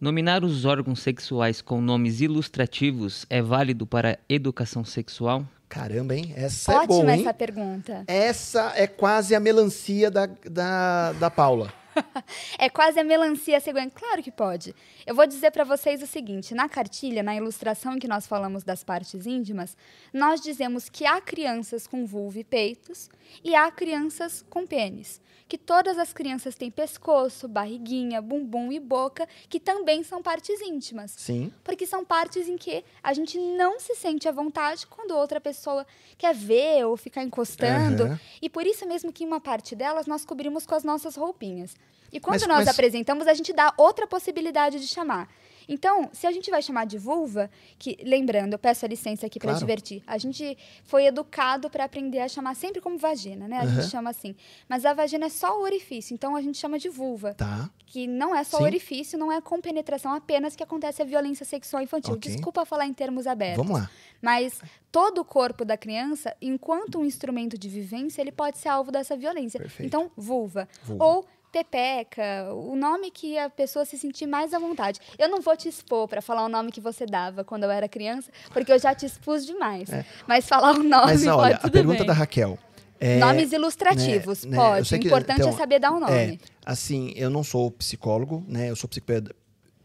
Nominar os órgãos sexuais com nomes ilustrativos é válido para educação sexual? Caramba, hein? Essa é Ótima é boa, hein? essa pergunta. Essa é quase a melancia da, da, da Paula. é quase a melancia cegonha. Claro que pode. Eu vou dizer para vocês o seguinte: na cartilha, na ilustração em que nós falamos das partes íntimas, nós dizemos que há crianças com vulva e peitos e há crianças com pênis. Que todas as crianças têm pescoço, barriguinha, bumbum e boca, que também são partes íntimas. Sim. Porque são partes em que a gente não se sente à vontade quando outra pessoa quer ver ou ficar encostando. Uhum. E por isso mesmo que uma parte delas nós cobrimos com as nossas roupinhas. E quando mas, nós mas... apresentamos, a gente dá outra possibilidade de chamar. Então, se a gente vai chamar de vulva, que lembrando, eu peço a licença aqui para claro. divertir. A gente foi educado para aprender a chamar sempre como vagina, né? A uhum. gente chama assim. Mas a vagina é só o orifício, então a gente chama de vulva. Tá. Que não é só Sim. orifício, não é com penetração apenas que acontece a violência sexual infantil. Okay. Desculpa falar em termos abertos. Vamos lá. Mas todo o corpo da criança, enquanto um instrumento de vivência, ele pode ser alvo dessa violência. Perfeito. Então, vulva. vulva. Ou Pepeca, o nome que a pessoa se sentir mais à vontade. Eu não vou te expor para falar o nome que você dava quando eu era criança, porque eu já te expus demais. É. Mas falar o nome Mas, olha, pode, a pergunta bem. da Raquel. É, Nomes ilustrativos, né, né pode. Né, o importante é então, é saber dar um nome. É, assim, eu não sou psicólogo, né? Eu sou psicopedagogo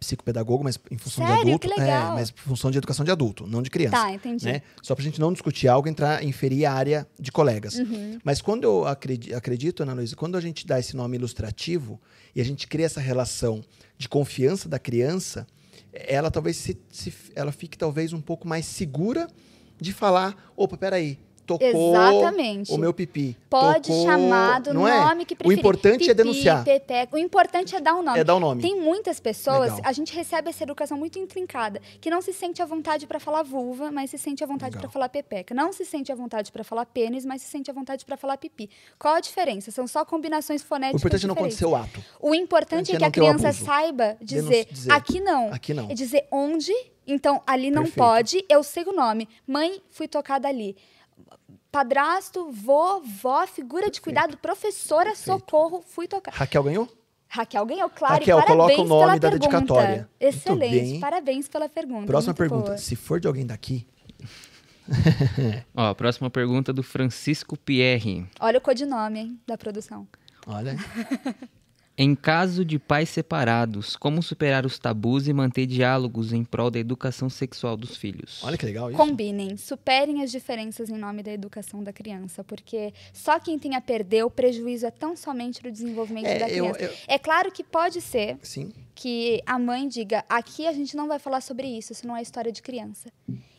psicopedagogo, mas em função Sério? de adulto. Que é, legal. É, mas em função de educação de adulto, não de criança. Tá, entendi. Né? Só pra gente não discutir algo, entrar, inferir a área de colegas. Uhum. Mas quando eu acredito, acredito, Ana Luísa, quando a gente dá esse nome ilustrativo e a gente cria essa relação de confiança da criança, ela talvez se, se ela fique talvez um pouco mais segura de falar, opa, peraí, tocou Exatamente. o meu pipi. Pode tocou... chamar do não é? nome é? que preferir. O importante pipi, é denunciar. o importante é dar um nome. É dar um nome. Tem muitas pessoas, Legal. a gente recebe essa educação muito intrincada, que não se sente à vontade para falar vulva, mas se sente à vontade para falar pepeca. Não se sente à vontade para falar pênis, mas se sente à vontade para falar pipi. Qual a diferença? São só combinações fonéticas O importante é não acontecer o ato. O importante é, que é a criança saiba dizer, dizer, aqui não. Aqui não. É dizer onde, então ali não Perfeito. pode, eu sei o nome. Mãe, fui tocada ali padrasto, vô, vó, figura de cuidado, professora, Perfeito. socorro, fui tocar. Raquel ganhou? Raquel ganhou, claro. Raquel, coloca o nome da pergunta. dedicatória. Excelente, parabéns pela pergunta. Próxima pergunta. Boa. Se for de alguém daqui. Ó, próxima pergunta é do Francisco Pierre. Olha o codinome, hein, da produção. Olha. Em caso de pais separados, como superar os tabus e manter diálogos em prol da educação sexual dos filhos? Olha que legal isso. Combinem, superem as diferenças em nome da educação da criança, porque só quem tem a perder o prejuízo é tão somente o desenvolvimento é, da criança. Eu, eu... É claro que pode ser Sim. que a mãe diga: aqui a gente não vai falar sobre isso, isso não é história de criança.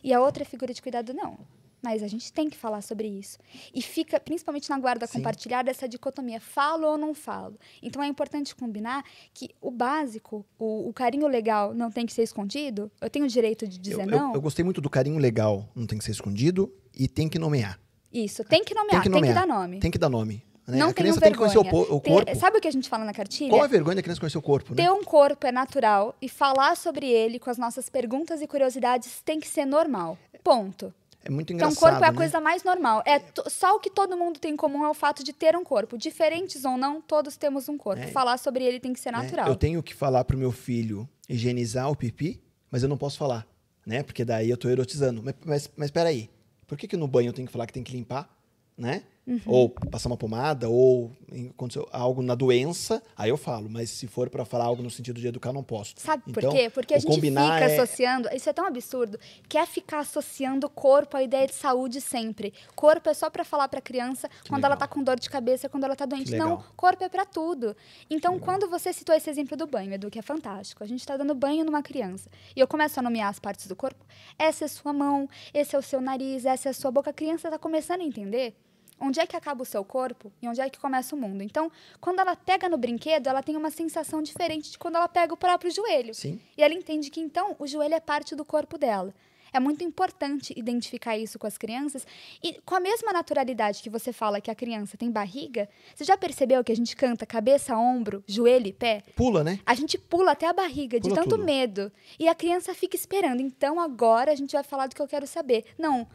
E a outra figura de cuidado não. Mas a gente tem que falar sobre isso. E fica, principalmente na guarda Sim. compartilhada, essa dicotomia: falo ou não falo. Então é importante combinar que o básico, o, o carinho legal, não tem que ser escondido. Eu tenho o direito de dizer eu, não. Eu, eu gostei muito do carinho legal, não tem que ser escondido e tem que nomear. Isso, tem que nomear, tem que, nomear, tem que dar nome. Tem que dar nome. Né? Não a criança tem que conhecer o, o corpo. Tem, sabe o que a gente fala na cartilha? Qual a vergonha da criança conhecer o corpo? Né? Ter um corpo é natural e falar sobre ele com as nossas perguntas e curiosidades tem que ser normal. Ponto. É muito engraçado. Então, corpo é a né? coisa mais normal. É só o que todo mundo tem em comum é o fato de ter um corpo. Diferentes ou não, todos temos um corpo. É. Falar sobre ele tem que ser é, natural. É. Eu tenho que falar pro meu filho higienizar o pipi, mas eu não posso falar, né? Porque daí eu tô erotizando. Mas, mas, mas peraí, por que, que no banho eu tenho que falar que tem que limpar, né? Uhum. Ou passar uma pomada, ou aconteceu algo na doença, aí eu falo. Mas se for para falar algo no sentido de educar, não posso. Sabe então, por quê? Porque a gente fica é... associando. Isso é tão absurdo. Quer ficar associando corpo à ideia de saúde sempre. Corpo é só para falar para criança que quando legal. ela tá com dor de cabeça, quando ela tá doente. Não, corpo é para tudo. Então, quando você citou esse exemplo do banho, Edu, que é fantástico. A gente está dando banho numa criança. E eu começo a nomear as partes do corpo. Essa é sua mão, esse é o seu nariz, essa é a sua boca. A criança está começando a entender Onde é que acaba o seu corpo e onde é que começa o mundo? Então, quando ela pega no brinquedo, ela tem uma sensação diferente de quando ela pega o próprio joelho. Sim. E ela entende que então o joelho é parte do corpo dela. É muito importante identificar isso com as crianças. E com a mesma naturalidade que você fala que a criança tem barriga, você já percebeu que a gente canta cabeça, ombro, joelho e pé? Pula, né? A gente pula até a barriga pula de tanto tudo. medo. E a criança fica esperando. Então agora a gente vai falar do que eu quero saber. Não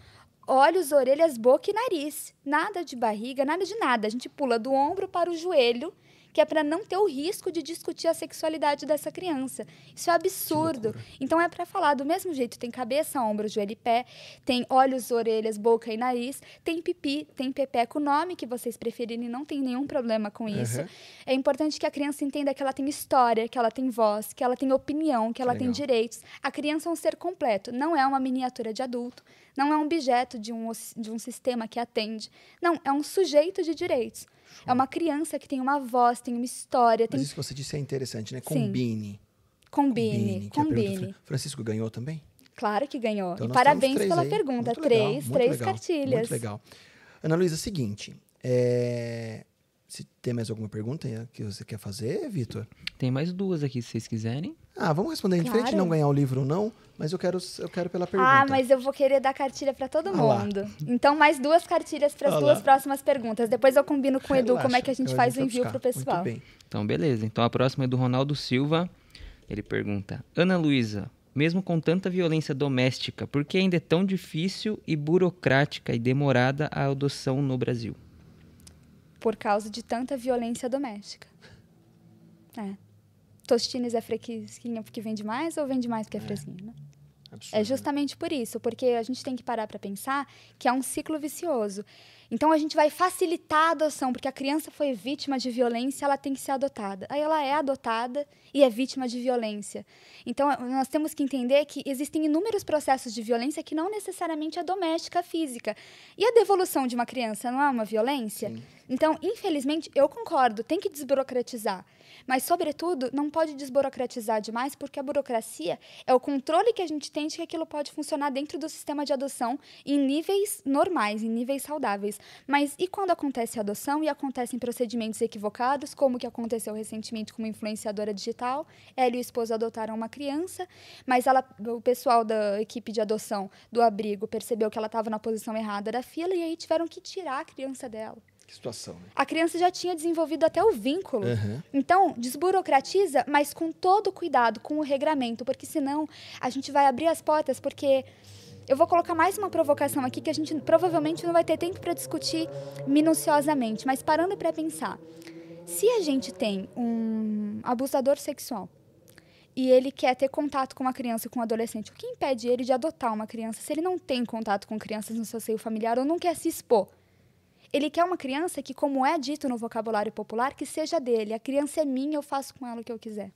olhos, orelhas, boca e nariz. Nada de barriga, nada de nada. A gente pula do ombro para o joelho que é para não ter o risco de discutir a sexualidade dessa criança. Isso é absurdo. Então é para falar do mesmo jeito, tem cabeça, ombro, joelho e pé, tem olhos, orelhas, boca e nariz, tem pipi, tem pepeco, o nome que vocês preferirem, não tem nenhum problema com isso. Uhum. É importante que a criança entenda que ela tem história, que ela tem voz, que ela tem opinião, que ela Legal. tem direitos. A criança é um ser completo, não é uma miniatura de adulto, não é um objeto de um, de um sistema que atende. Não, é um sujeito de direitos. É uma criança que tem uma voz, tem uma história. Tem... Mas isso que você disse é interessante, né? Combine. Sim. Combine, combine. combine. É Francisco ganhou também? Claro que ganhou. Então, e parabéns pela aí. pergunta. Muito três, legal, três cartilhas. Muito legal. Ana Luísa, seguinte. É... Se tem mais alguma pergunta que você quer fazer, Vitor? Tem mais duas aqui, se vocês quiserem. Ah, vamos responder. Claro. Diferente não ganhar o livro, não, mas eu quero, eu quero pela pergunta. Ah, mas eu vou querer dar cartilha para todo ah, mundo. Lá. Então, mais duas cartilhas para as ah, duas lá. próximas perguntas. Depois eu combino com o Edu Relaxa, como é que a gente faz o envio para o pessoal. Então, beleza. Então, a próxima é do Ronaldo Silva. Ele pergunta: Ana Luísa, mesmo com tanta violência doméstica, por que ainda é tão difícil e burocrática e demorada a adoção no Brasil? por causa de tanta violência doméstica. É. Tostines é fresquinha porque vende mais ou vende mais porque é, é fresquinha? Né? é né? justamente por isso, porque a gente tem que parar para pensar que é um ciclo vicioso. Então a gente vai facilitar a adoção, porque a criança foi vítima de violência, ela tem que ser adotada. Aí ela é adotada e é vítima de violência. Então nós temos que entender que existem inúmeros processos de violência que não necessariamente é doméstica, é física. E a devolução de uma criança não é uma violência? Sim. Então, infelizmente, eu concordo, tem que desburocratizar. Mas, sobretudo, não pode desburocratizar demais, porque a burocracia é o controle que a gente tem de que aquilo pode funcionar dentro do sistema de adoção em níveis normais, em níveis saudáveis. Mas e quando acontece a adoção e acontecem procedimentos equivocados, como o que aconteceu recentemente com uma influenciadora digital? Ela e o esposo adotaram uma criança, mas ela, o pessoal da equipe de adoção do abrigo percebeu que ela estava na posição errada da fila e aí tiveram que tirar a criança dela. Que situação, né? A criança já tinha desenvolvido até o vínculo. Uhum. Então, desburocratiza, mas com todo cuidado, com o regramento, porque senão a gente vai abrir as portas, porque eu vou colocar mais uma provocação aqui que a gente provavelmente não vai ter tempo para discutir minuciosamente, mas parando para pensar. Se a gente tem um abusador sexual e ele quer ter contato com uma criança e com um adolescente, o que impede ele de adotar uma criança se ele não tem contato com crianças no seu seio familiar ou não quer se expor? Ele quer uma criança que, como é dito no vocabulário popular, que seja dele. A criança é minha, eu faço com ela o que eu quiser.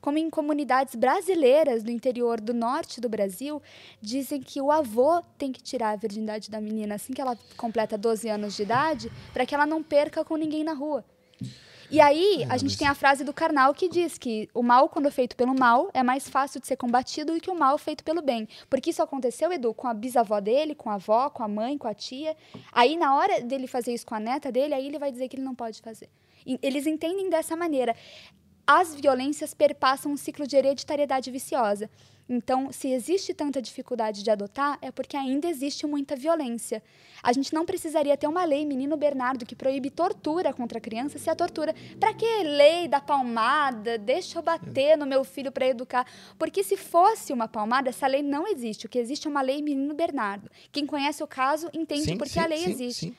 Como em comunidades brasileiras do interior do norte do Brasil, dizem que o avô tem que tirar a virgindade da menina assim que ela completa 12 anos de idade, para que ela não perca com ninguém na rua. E aí, a gente tem a frase do Karnal que diz que o mal, quando feito pelo mal, é mais fácil de ser combatido do que o mal feito pelo bem. Porque isso aconteceu, Edu, com a bisavó dele, com a avó, com a mãe, com a tia. Aí, na hora dele fazer isso com a neta dele, aí ele vai dizer que ele não pode fazer. E eles entendem dessa maneira. As violências perpassam um ciclo de hereditariedade viciosa. Então, se existe tanta dificuldade de adotar, é porque ainda existe muita violência. A gente não precisaria ter uma lei, menino Bernardo, que proíbe tortura contra a criança se a tortura. Para que lei da palmada? Deixa eu bater no meu filho para educar. Porque se fosse uma palmada, essa lei não existe. O que existe é uma lei, menino Bernardo. Quem conhece o caso entende sim, porque sim, a lei sim, existe. Sim.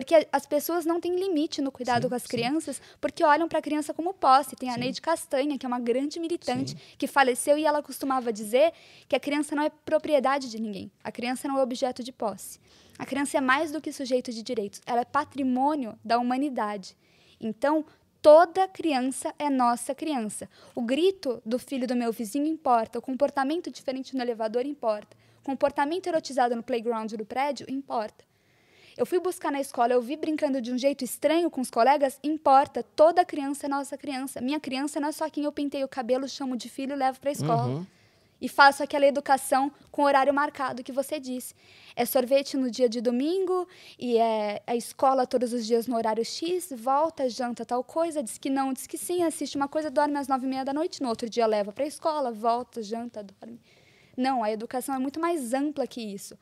Porque as pessoas não têm limite no cuidado sim, com as sim. crianças, porque olham para a criança como posse. Tem a sim. Neide Castanha, que é uma grande militante, que faleceu e ela costumava dizer que a criança não é propriedade de ninguém. A criança não é objeto de posse. A criança é mais do que sujeito de direitos, ela é patrimônio da humanidade. Então, toda criança é nossa criança. O grito do filho do meu vizinho importa, o comportamento diferente no elevador importa, o comportamento erotizado no playground do prédio importa. Eu fui buscar na escola, eu vi brincando de um jeito estranho com os colegas, importa, toda criança é nossa criança. Minha criança não é só quem eu pintei o cabelo, chamo de filho e levo para a escola. Uhum. E faço aquela educação com o horário marcado que você disse. É sorvete no dia de domingo, e é a é escola todos os dias no horário X, volta, janta tal coisa, diz que não, diz que sim, assiste uma coisa, dorme às nove e meia da noite, no outro dia leva para a escola, volta, janta, dorme. Não, a educação é muito mais ampla que isso.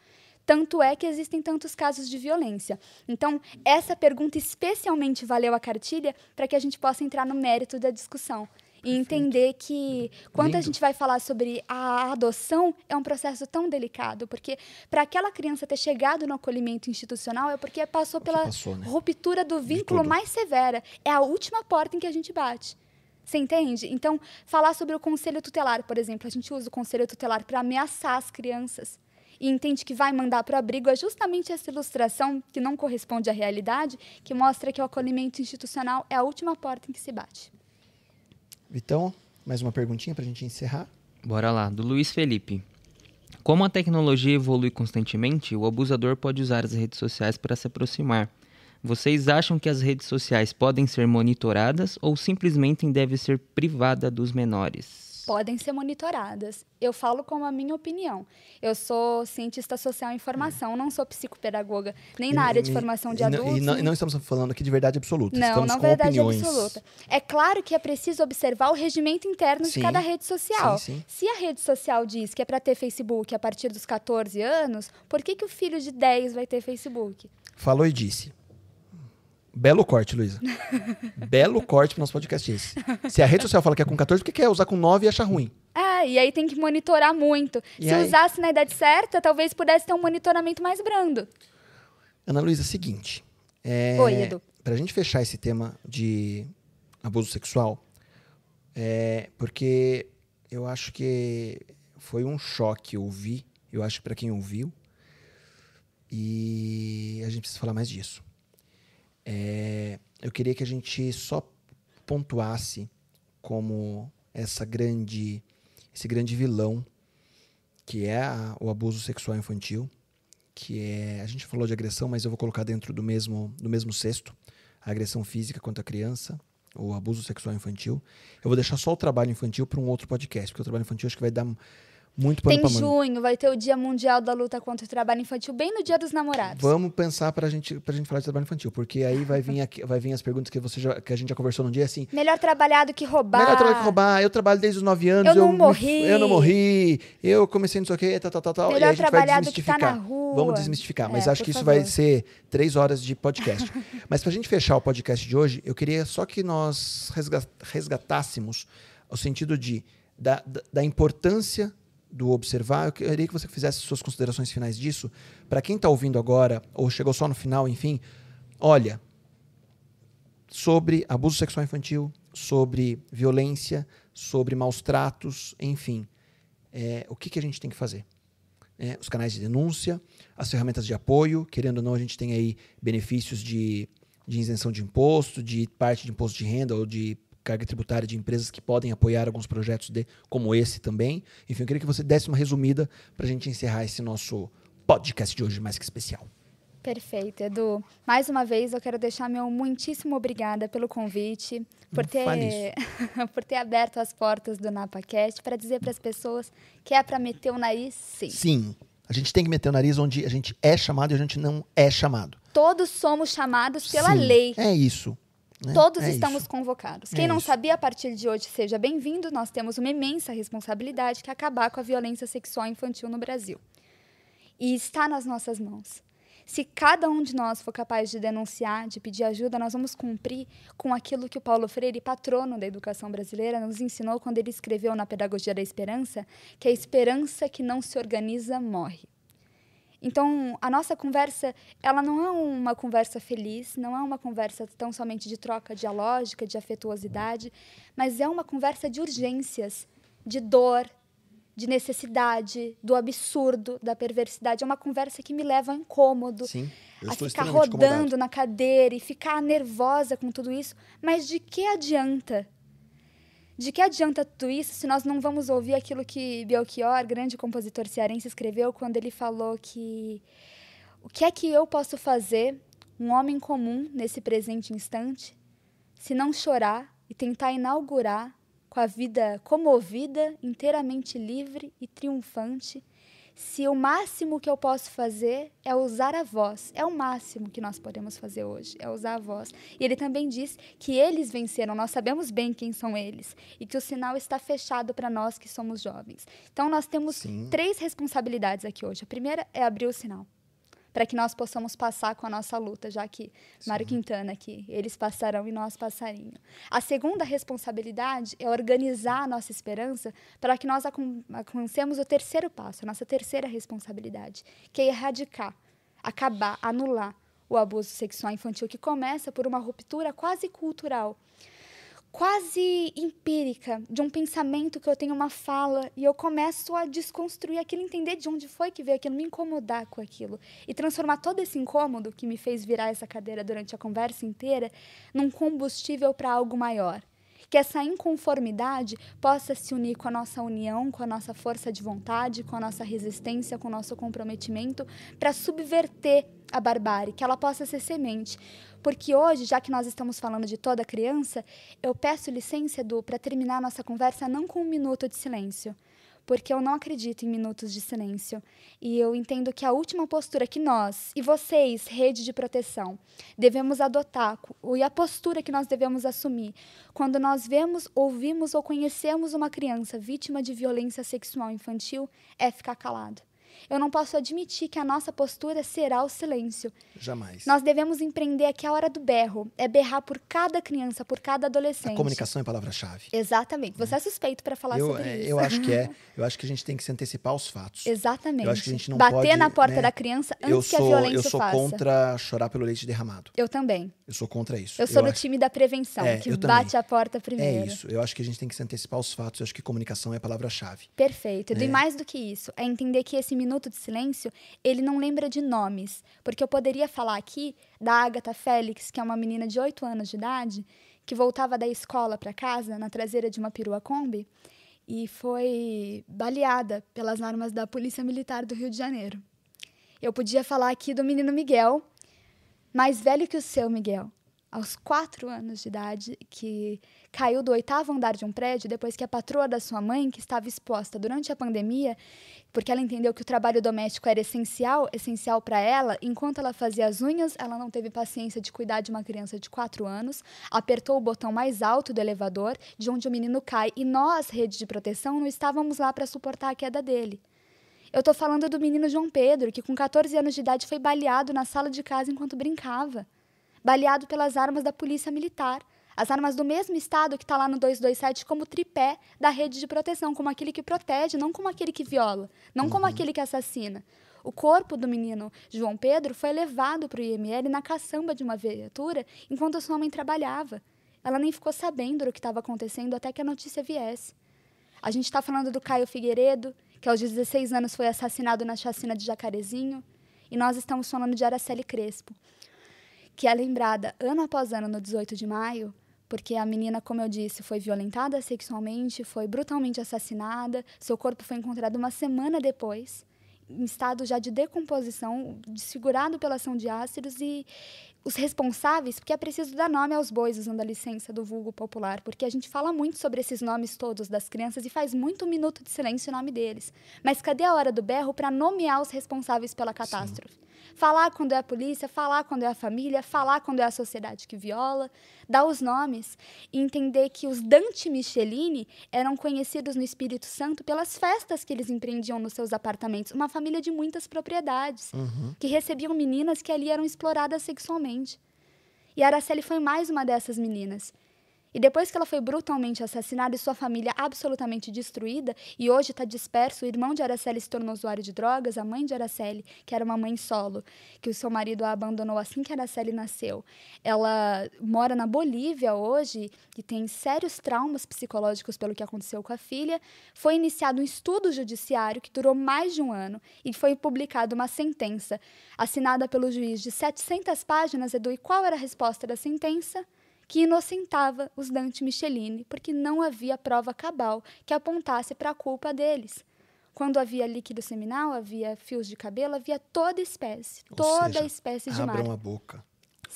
Tanto é que existem tantos casos de violência. Então, essa pergunta especialmente valeu a cartilha para que a gente possa entrar no mérito da discussão e entender que quando Lindo. a gente vai falar sobre a adoção é um processo tão delicado porque para aquela criança ter chegado no acolhimento institucional é porque passou pela passou, né? ruptura do vínculo mais severa é a última porta em que a gente bate você entende? Então, falar sobre o conselho tutelar, por exemplo, a gente usa o conselho tutelar para ameaçar as crianças e entende que vai mandar para o abrigo é justamente essa ilustração que não corresponde à realidade, que mostra que o acolhimento institucional é a última porta em que se bate. Vitão, mais uma perguntinha para a gente encerrar? Bora lá, do Luiz Felipe. Como a tecnologia evolui constantemente, o abusador pode usar as redes sociais para se aproximar. Vocês acham que as redes sociais podem ser monitoradas ou simplesmente devem ser privadas dos menores? podem ser monitoradas. Eu falo como a minha opinião. Eu sou cientista social em formação, é. não sou psicopedagoga, nem e, na área de e, formação de e adultos. Não, e não, estamos falando aqui de verdade absoluta. Não, estamos não com verdade opiniões. absoluta. É claro que é preciso observar o regimento interno sim, de cada rede social. Sim, sim. Se a rede social diz que é para ter Facebook a partir dos 14 anos, por que, que o filho de 10 vai ter Facebook? Falou e disse. Belo corte, Luísa. Belo corte pro nosso podcast esse. Se a rede social fala que é com 14, por que quer é usar com 9 e achar ruim? É, e aí tem que monitorar muito. E Se aí? usasse na idade certa, talvez pudesse ter um monitoramento mais brando. Ana Luísa, é seguinte. É, Oi, Edu. Pra gente fechar esse tema de abuso sexual, é, porque eu acho que foi um choque ouvir, eu acho para quem ouviu, e a gente precisa falar mais disso. É, eu queria que a gente só pontuasse como essa grande, esse grande vilão que é a, o abuso sexual infantil, que é a gente falou de agressão, mas eu vou colocar dentro do mesmo do mesmo cesto, a agressão física contra a criança, o abuso sexual infantil. Eu vou deixar só o trabalho infantil para um outro podcast, porque o trabalho infantil acho que vai dar muito pano Tem junho, vai ter o Dia Mundial da Luta contra o Trabalho Infantil, bem no Dia dos Namorados. Vamos pensar para gente, a gente falar de trabalho infantil, porque aí vai vir, aqui, vai vir as perguntas que, você já, que a gente já conversou num dia assim. Melhor trabalhar do que roubar. Melhor trabalhar do que roubar. Eu trabalho desde os 9 anos. Eu não eu morri. Me, eu não morri. Eu comecei não sei o quê, tal, tal, tal. tal Melhor trabalhar do que tá na rua. Vamos desmistificar, mas é, acho que isso favor. vai ser três horas de podcast. mas para a gente fechar o podcast de hoje, eu queria só que nós resgatássemos o sentido de da, da importância do observar, eu queria que você fizesse suas considerações finais disso. Para quem está ouvindo agora, ou chegou só no final, enfim, olha, sobre abuso sexual infantil, sobre violência, sobre maus tratos, enfim, é, o que, que a gente tem que fazer? É, os canais de denúncia, as ferramentas de apoio, querendo ou não, a gente tem aí benefícios de, de isenção de imposto, de parte de imposto de renda ou de carga tributária de empresas que podem apoiar alguns projetos de, como esse também. Enfim, eu queria que você desse uma resumida para a gente encerrar esse nosso podcast de hoje mais que especial. Perfeito, Edu. Mais uma vez eu quero deixar meu muitíssimo obrigada pelo convite, por ter, por ter aberto as portas do NapaCast para dizer para as pessoas que é para meter o nariz, sim. Sim. A gente tem que meter o nariz onde a gente é chamado e a gente não é chamado. Todos somos chamados pela sim, lei. É isso. Né? Todos é estamos isso. convocados. É Quem é não isso. sabia, a partir de hoje, seja bem-vindo. Nós temos uma imensa responsabilidade que é acabar com a violência sexual infantil no Brasil. E está nas nossas mãos. Se cada um de nós for capaz de denunciar, de pedir ajuda, nós vamos cumprir com aquilo que o Paulo Freire, patrono da educação brasileira, nos ensinou quando ele escreveu na Pedagogia da Esperança, que a esperança que não se organiza morre. Então, a nossa conversa, ela não é uma conversa feliz, não é uma conversa tão somente de troca dialógica, de afetuosidade, mas é uma conversa de urgências, de dor, de necessidade, do absurdo, da perversidade. É uma conversa que me leva ao incômodo, Sim, a ficar rodando incomodado. na cadeira e ficar nervosa com tudo isso. Mas de que adianta de que adianta tudo isso se nós não vamos ouvir aquilo que Belchior, grande compositor cearense, escreveu quando ele falou que o que é que eu posso fazer, um homem comum, nesse presente instante, se não chorar e tentar inaugurar com a vida comovida, inteiramente livre e triunfante se o máximo que eu posso fazer é usar a voz. É o máximo que nós podemos fazer hoje, é usar a voz. E ele também diz que eles venceram, nós sabemos bem quem são eles, e que o sinal está fechado para nós que somos jovens. Então nós temos Sim. três responsabilidades aqui hoje. A primeira é abrir o sinal para que nós possamos passar com a nossa luta, já que Sim. Mário Quintana aqui, eles passarão e nós passarinho. A segunda responsabilidade é organizar a nossa esperança para que nós alcancemos o terceiro passo, a nossa terceira responsabilidade, que é erradicar, acabar, anular o abuso sexual infantil que começa por uma ruptura quase cultural quase empírica de um pensamento que eu tenho uma fala e eu começo a desconstruir aquilo, entender de onde foi que veio aquilo, me incomodar com aquilo e transformar todo esse incômodo que me fez virar essa cadeira durante a conversa inteira num combustível para algo maior. Que essa inconformidade possa se unir com a nossa união, com a nossa força de vontade, com a nossa resistência, com o nosso comprometimento, para subverter a barbárie, que ela possa ser semente. Porque hoje, já que nós estamos falando de toda criança, eu peço licença, Edu, para terminar a nossa conversa não com um minuto de silêncio. Porque eu não acredito em minutos de silêncio. E eu entendo que a última postura que nós e vocês, rede de proteção, devemos adotar e a postura que nós devemos assumir quando nós vemos, ouvimos ou conhecemos uma criança vítima de violência sexual infantil é ficar calado eu não posso admitir que a nossa postura será o silêncio. Jamais. Nós devemos empreender aqui a hora do berro. É berrar por cada criança, por cada adolescente. A comunicação é palavra-chave. Exatamente. Você né? é suspeito para falar eu, sobre é, isso. Eu acho que é. Eu acho que a gente tem que se antecipar aos fatos. Exatamente. Eu acho que a gente não Bater pode, na porta né? da criança antes eu sou, que a violência faça. Eu sou faça. contra chorar pelo leite derramado. Eu também. Eu sou contra isso. Eu sou do time da prevenção, é, que bate também. a porta primeiro. É isso. Eu acho que a gente tem que se antecipar aos fatos. Eu acho que comunicação é a palavra-chave. Perfeito. Né? E mais do que isso, é entender que esse minuto de silêncio, ele não lembra de nomes. Porque eu poderia falar aqui da Agatha Félix, que é uma menina de 8 anos de idade, que voltava da escola para casa na traseira de uma perua Kombi e foi baleada pelas armas da Polícia Militar do Rio de Janeiro. Eu podia falar aqui do menino Miguel, mais velho que o seu Miguel, aos quatro anos de idade, que caiu do oitavo andar de um prédio depois que a patroa da sua mãe, que estava exposta durante a pandemia, porque ela entendeu que o trabalho doméstico era essencial, essencial para ela, enquanto ela fazia as unhas, ela não teve paciência de cuidar de uma criança de quatro anos, apertou o botão mais alto do elevador, de onde o menino cai, e nós, rede de proteção, não estávamos lá para suportar a queda dele. Eu estou falando do menino João Pedro, que com 14 anos de idade foi baleado na sala de casa enquanto brincava baleado pelas armas da Polícia Militar. As armas do mesmo estado que está lá no 227 como tripé da rede de proteção, como aquele que protege, não como aquele que viola, não uhum. como aquele que assassina. O corpo do menino João Pedro foi levado para o IML na caçamba de uma viatura enquanto a sua mãe trabalhava. Ela nem ficou sabendo do que estava acontecendo até que a notícia viesse. A gente está falando do Caio Figueiredo, que aos 16 anos foi assassinado na chacina de Jacarezinho, e nós estamos falando de Araceli Crespo, que é lembrada ano após ano no 18 de maio, porque a menina, como eu disse, foi violentada sexualmente, foi brutalmente assassinada, seu corpo foi encontrado uma semana depois, em estado já de decomposição, desfigurado pela ação de ácidos e os responsáveis, porque é preciso dar nome aos bois usando a licença do vulgo popular, porque a gente fala muito sobre esses nomes todos das crianças e faz muito um minuto de silêncio em nome deles. Mas cadê a hora do berro para nomear os responsáveis pela catástrofe? Sim falar quando é a polícia, falar quando é a família, falar quando é a sociedade que viola, dar os nomes e entender que os Dante Michelini eram conhecidos no Espírito Santo pelas festas que eles empreendiam nos seus apartamentos. Uma família de muitas propriedades, uhum. que recebiam meninas que ali eram exploradas sexualmente. E Araceli foi mais uma dessas meninas. E depois que ela foi brutalmente assassinada e sua família absolutamente destruída, e hoje está disperso, o irmão de Araceli se tornou usuário de drogas, a mãe de Araceli, que era uma mãe solo, que o seu marido a abandonou assim que Araceli nasceu. Ela mora na Bolívia hoje e tem sérios traumas psicológicos pelo que aconteceu com a filha. Foi iniciado um estudo judiciário que durou mais de um ano e foi publicada uma sentença assinada pelo juiz de 700 páginas, Edu, e qual era a resposta da sentença? que inocentava os Dante Michelini porque não havia prova cabal que apontasse para a culpa deles. Quando havia líquido seminal, havia fios de cabelo, havia toda espécie, Ou toda seja, espécie de abram marca. Abram a boca.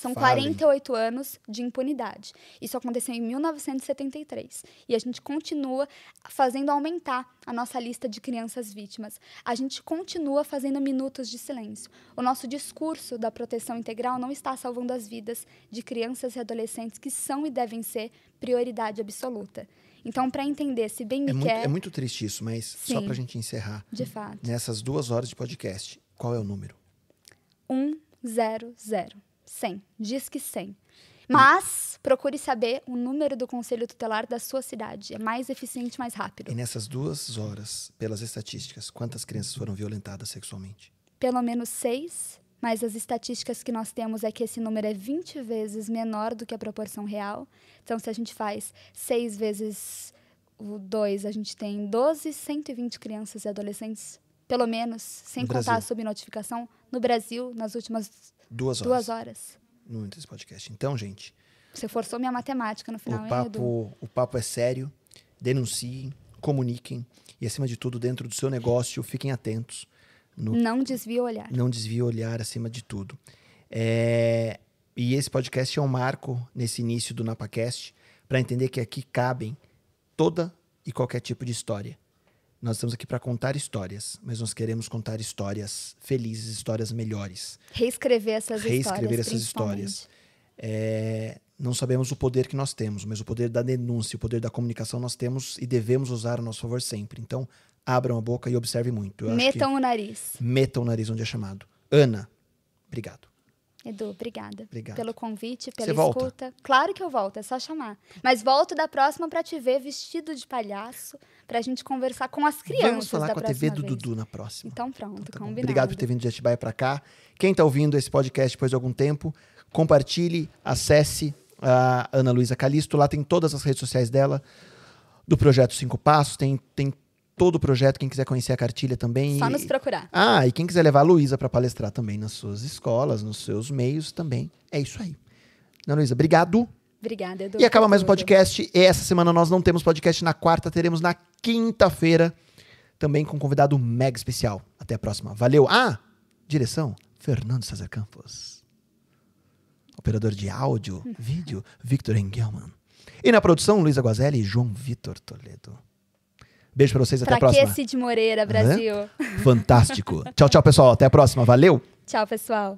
São Fale. 48 anos de impunidade. Isso aconteceu em 1973. E a gente continua fazendo aumentar a nossa lista de crianças vítimas. A gente continua fazendo minutos de silêncio. O nosso discurso da proteção integral não está salvando as vidas de crianças e adolescentes que são e devem ser prioridade absoluta. Então, para entender se bem é me é quer. Muito, é muito triste isso, mas Sim, só para a gente encerrar. De fato. Nessas duas horas de podcast, qual é o número? Um, zero, zero. 100. Diz que 100. Mas procure saber o número do conselho tutelar da sua cidade. É mais eficiente, mais rápido. E nessas duas horas, pelas estatísticas, quantas crianças foram violentadas sexualmente? Pelo menos seis, mas as estatísticas que nós temos é que esse número é 20 vezes menor do que a proporção real. Então, se a gente faz seis vezes o dois, a gente tem 12, 120 crianças e adolescentes, pelo menos, sem no contar Brasil. a subnotificação, no Brasil, nas últimas Duas horas. Duas horas. Muito esse podcast. Então, gente. Você forçou minha matemática no final, o papo, hein, O papo é sério. Denunciem, comuniquem. E, acima de tudo, dentro do seu negócio, fiquem atentos. No... Não desvie o olhar. Não desvie o olhar, acima de tudo. É... E esse podcast é um marco nesse início do NapaCast para entender que aqui cabem toda e qualquer tipo de história. Nós estamos aqui para contar histórias, mas nós queremos contar histórias felizes, histórias melhores. Reescrever essas histórias. Reescrever essas histórias. É, não sabemos o poder que nós temos, mas o poder da denúncia, o poder da comunicação nós temos e devemos usar a nosso favor sempre. Então, abram a boca e observem muito. Eu metam que... o nariz. Metam o nariz onde é chamado. Ana, obrigado. Edu, obrigada. Obrigado. Pelo convite, pela Você escuta. Volta? Claro que eu volto, é só chamar. Mas volto da próxima para te ver vestido de palhaço, para a gente conversar com as crianças. Vamos falar com a TV do Dudu na próxima. Então pronto, então, tá combinado. Bom. Obrigado por ter vindo de Atibaia para cá. Quem está ouvindo esse podcast depois de algum tempo, compartilhe, acesse a Ana Luísa Calisto. Lá tem todas as redes sociais dela, do Projeto Cinco Passos, tem, tem todo o projeto, quem quiser conhecer a cartilha também. Só e... nos procurar. Ah, e quem quiser levar a Luísa para palestrar também nas suas escolas, nos seus meios também. É isso aí. Ana Luísa, obrigado. Obrigada, Edu. E acaba mais um podcast. E essa semana nós não temos podcast. Na quarta teremos na quinta-feira, também com um convidado mega especial. Até a próxima. Valeu. Ah, direção, Fernando César Campos. Operador de áudio, vídeo, Victor Engelman. E na produção, Luísa Guazelli e João Vitor Toledo. Beijo pra vocês, pra até a próxima. Pra que Cid Moreira, Brasil? Uhum. Fantástico. tchau, tchau, pessoal. Até a próxima. Valeu! Tchau, pessoal.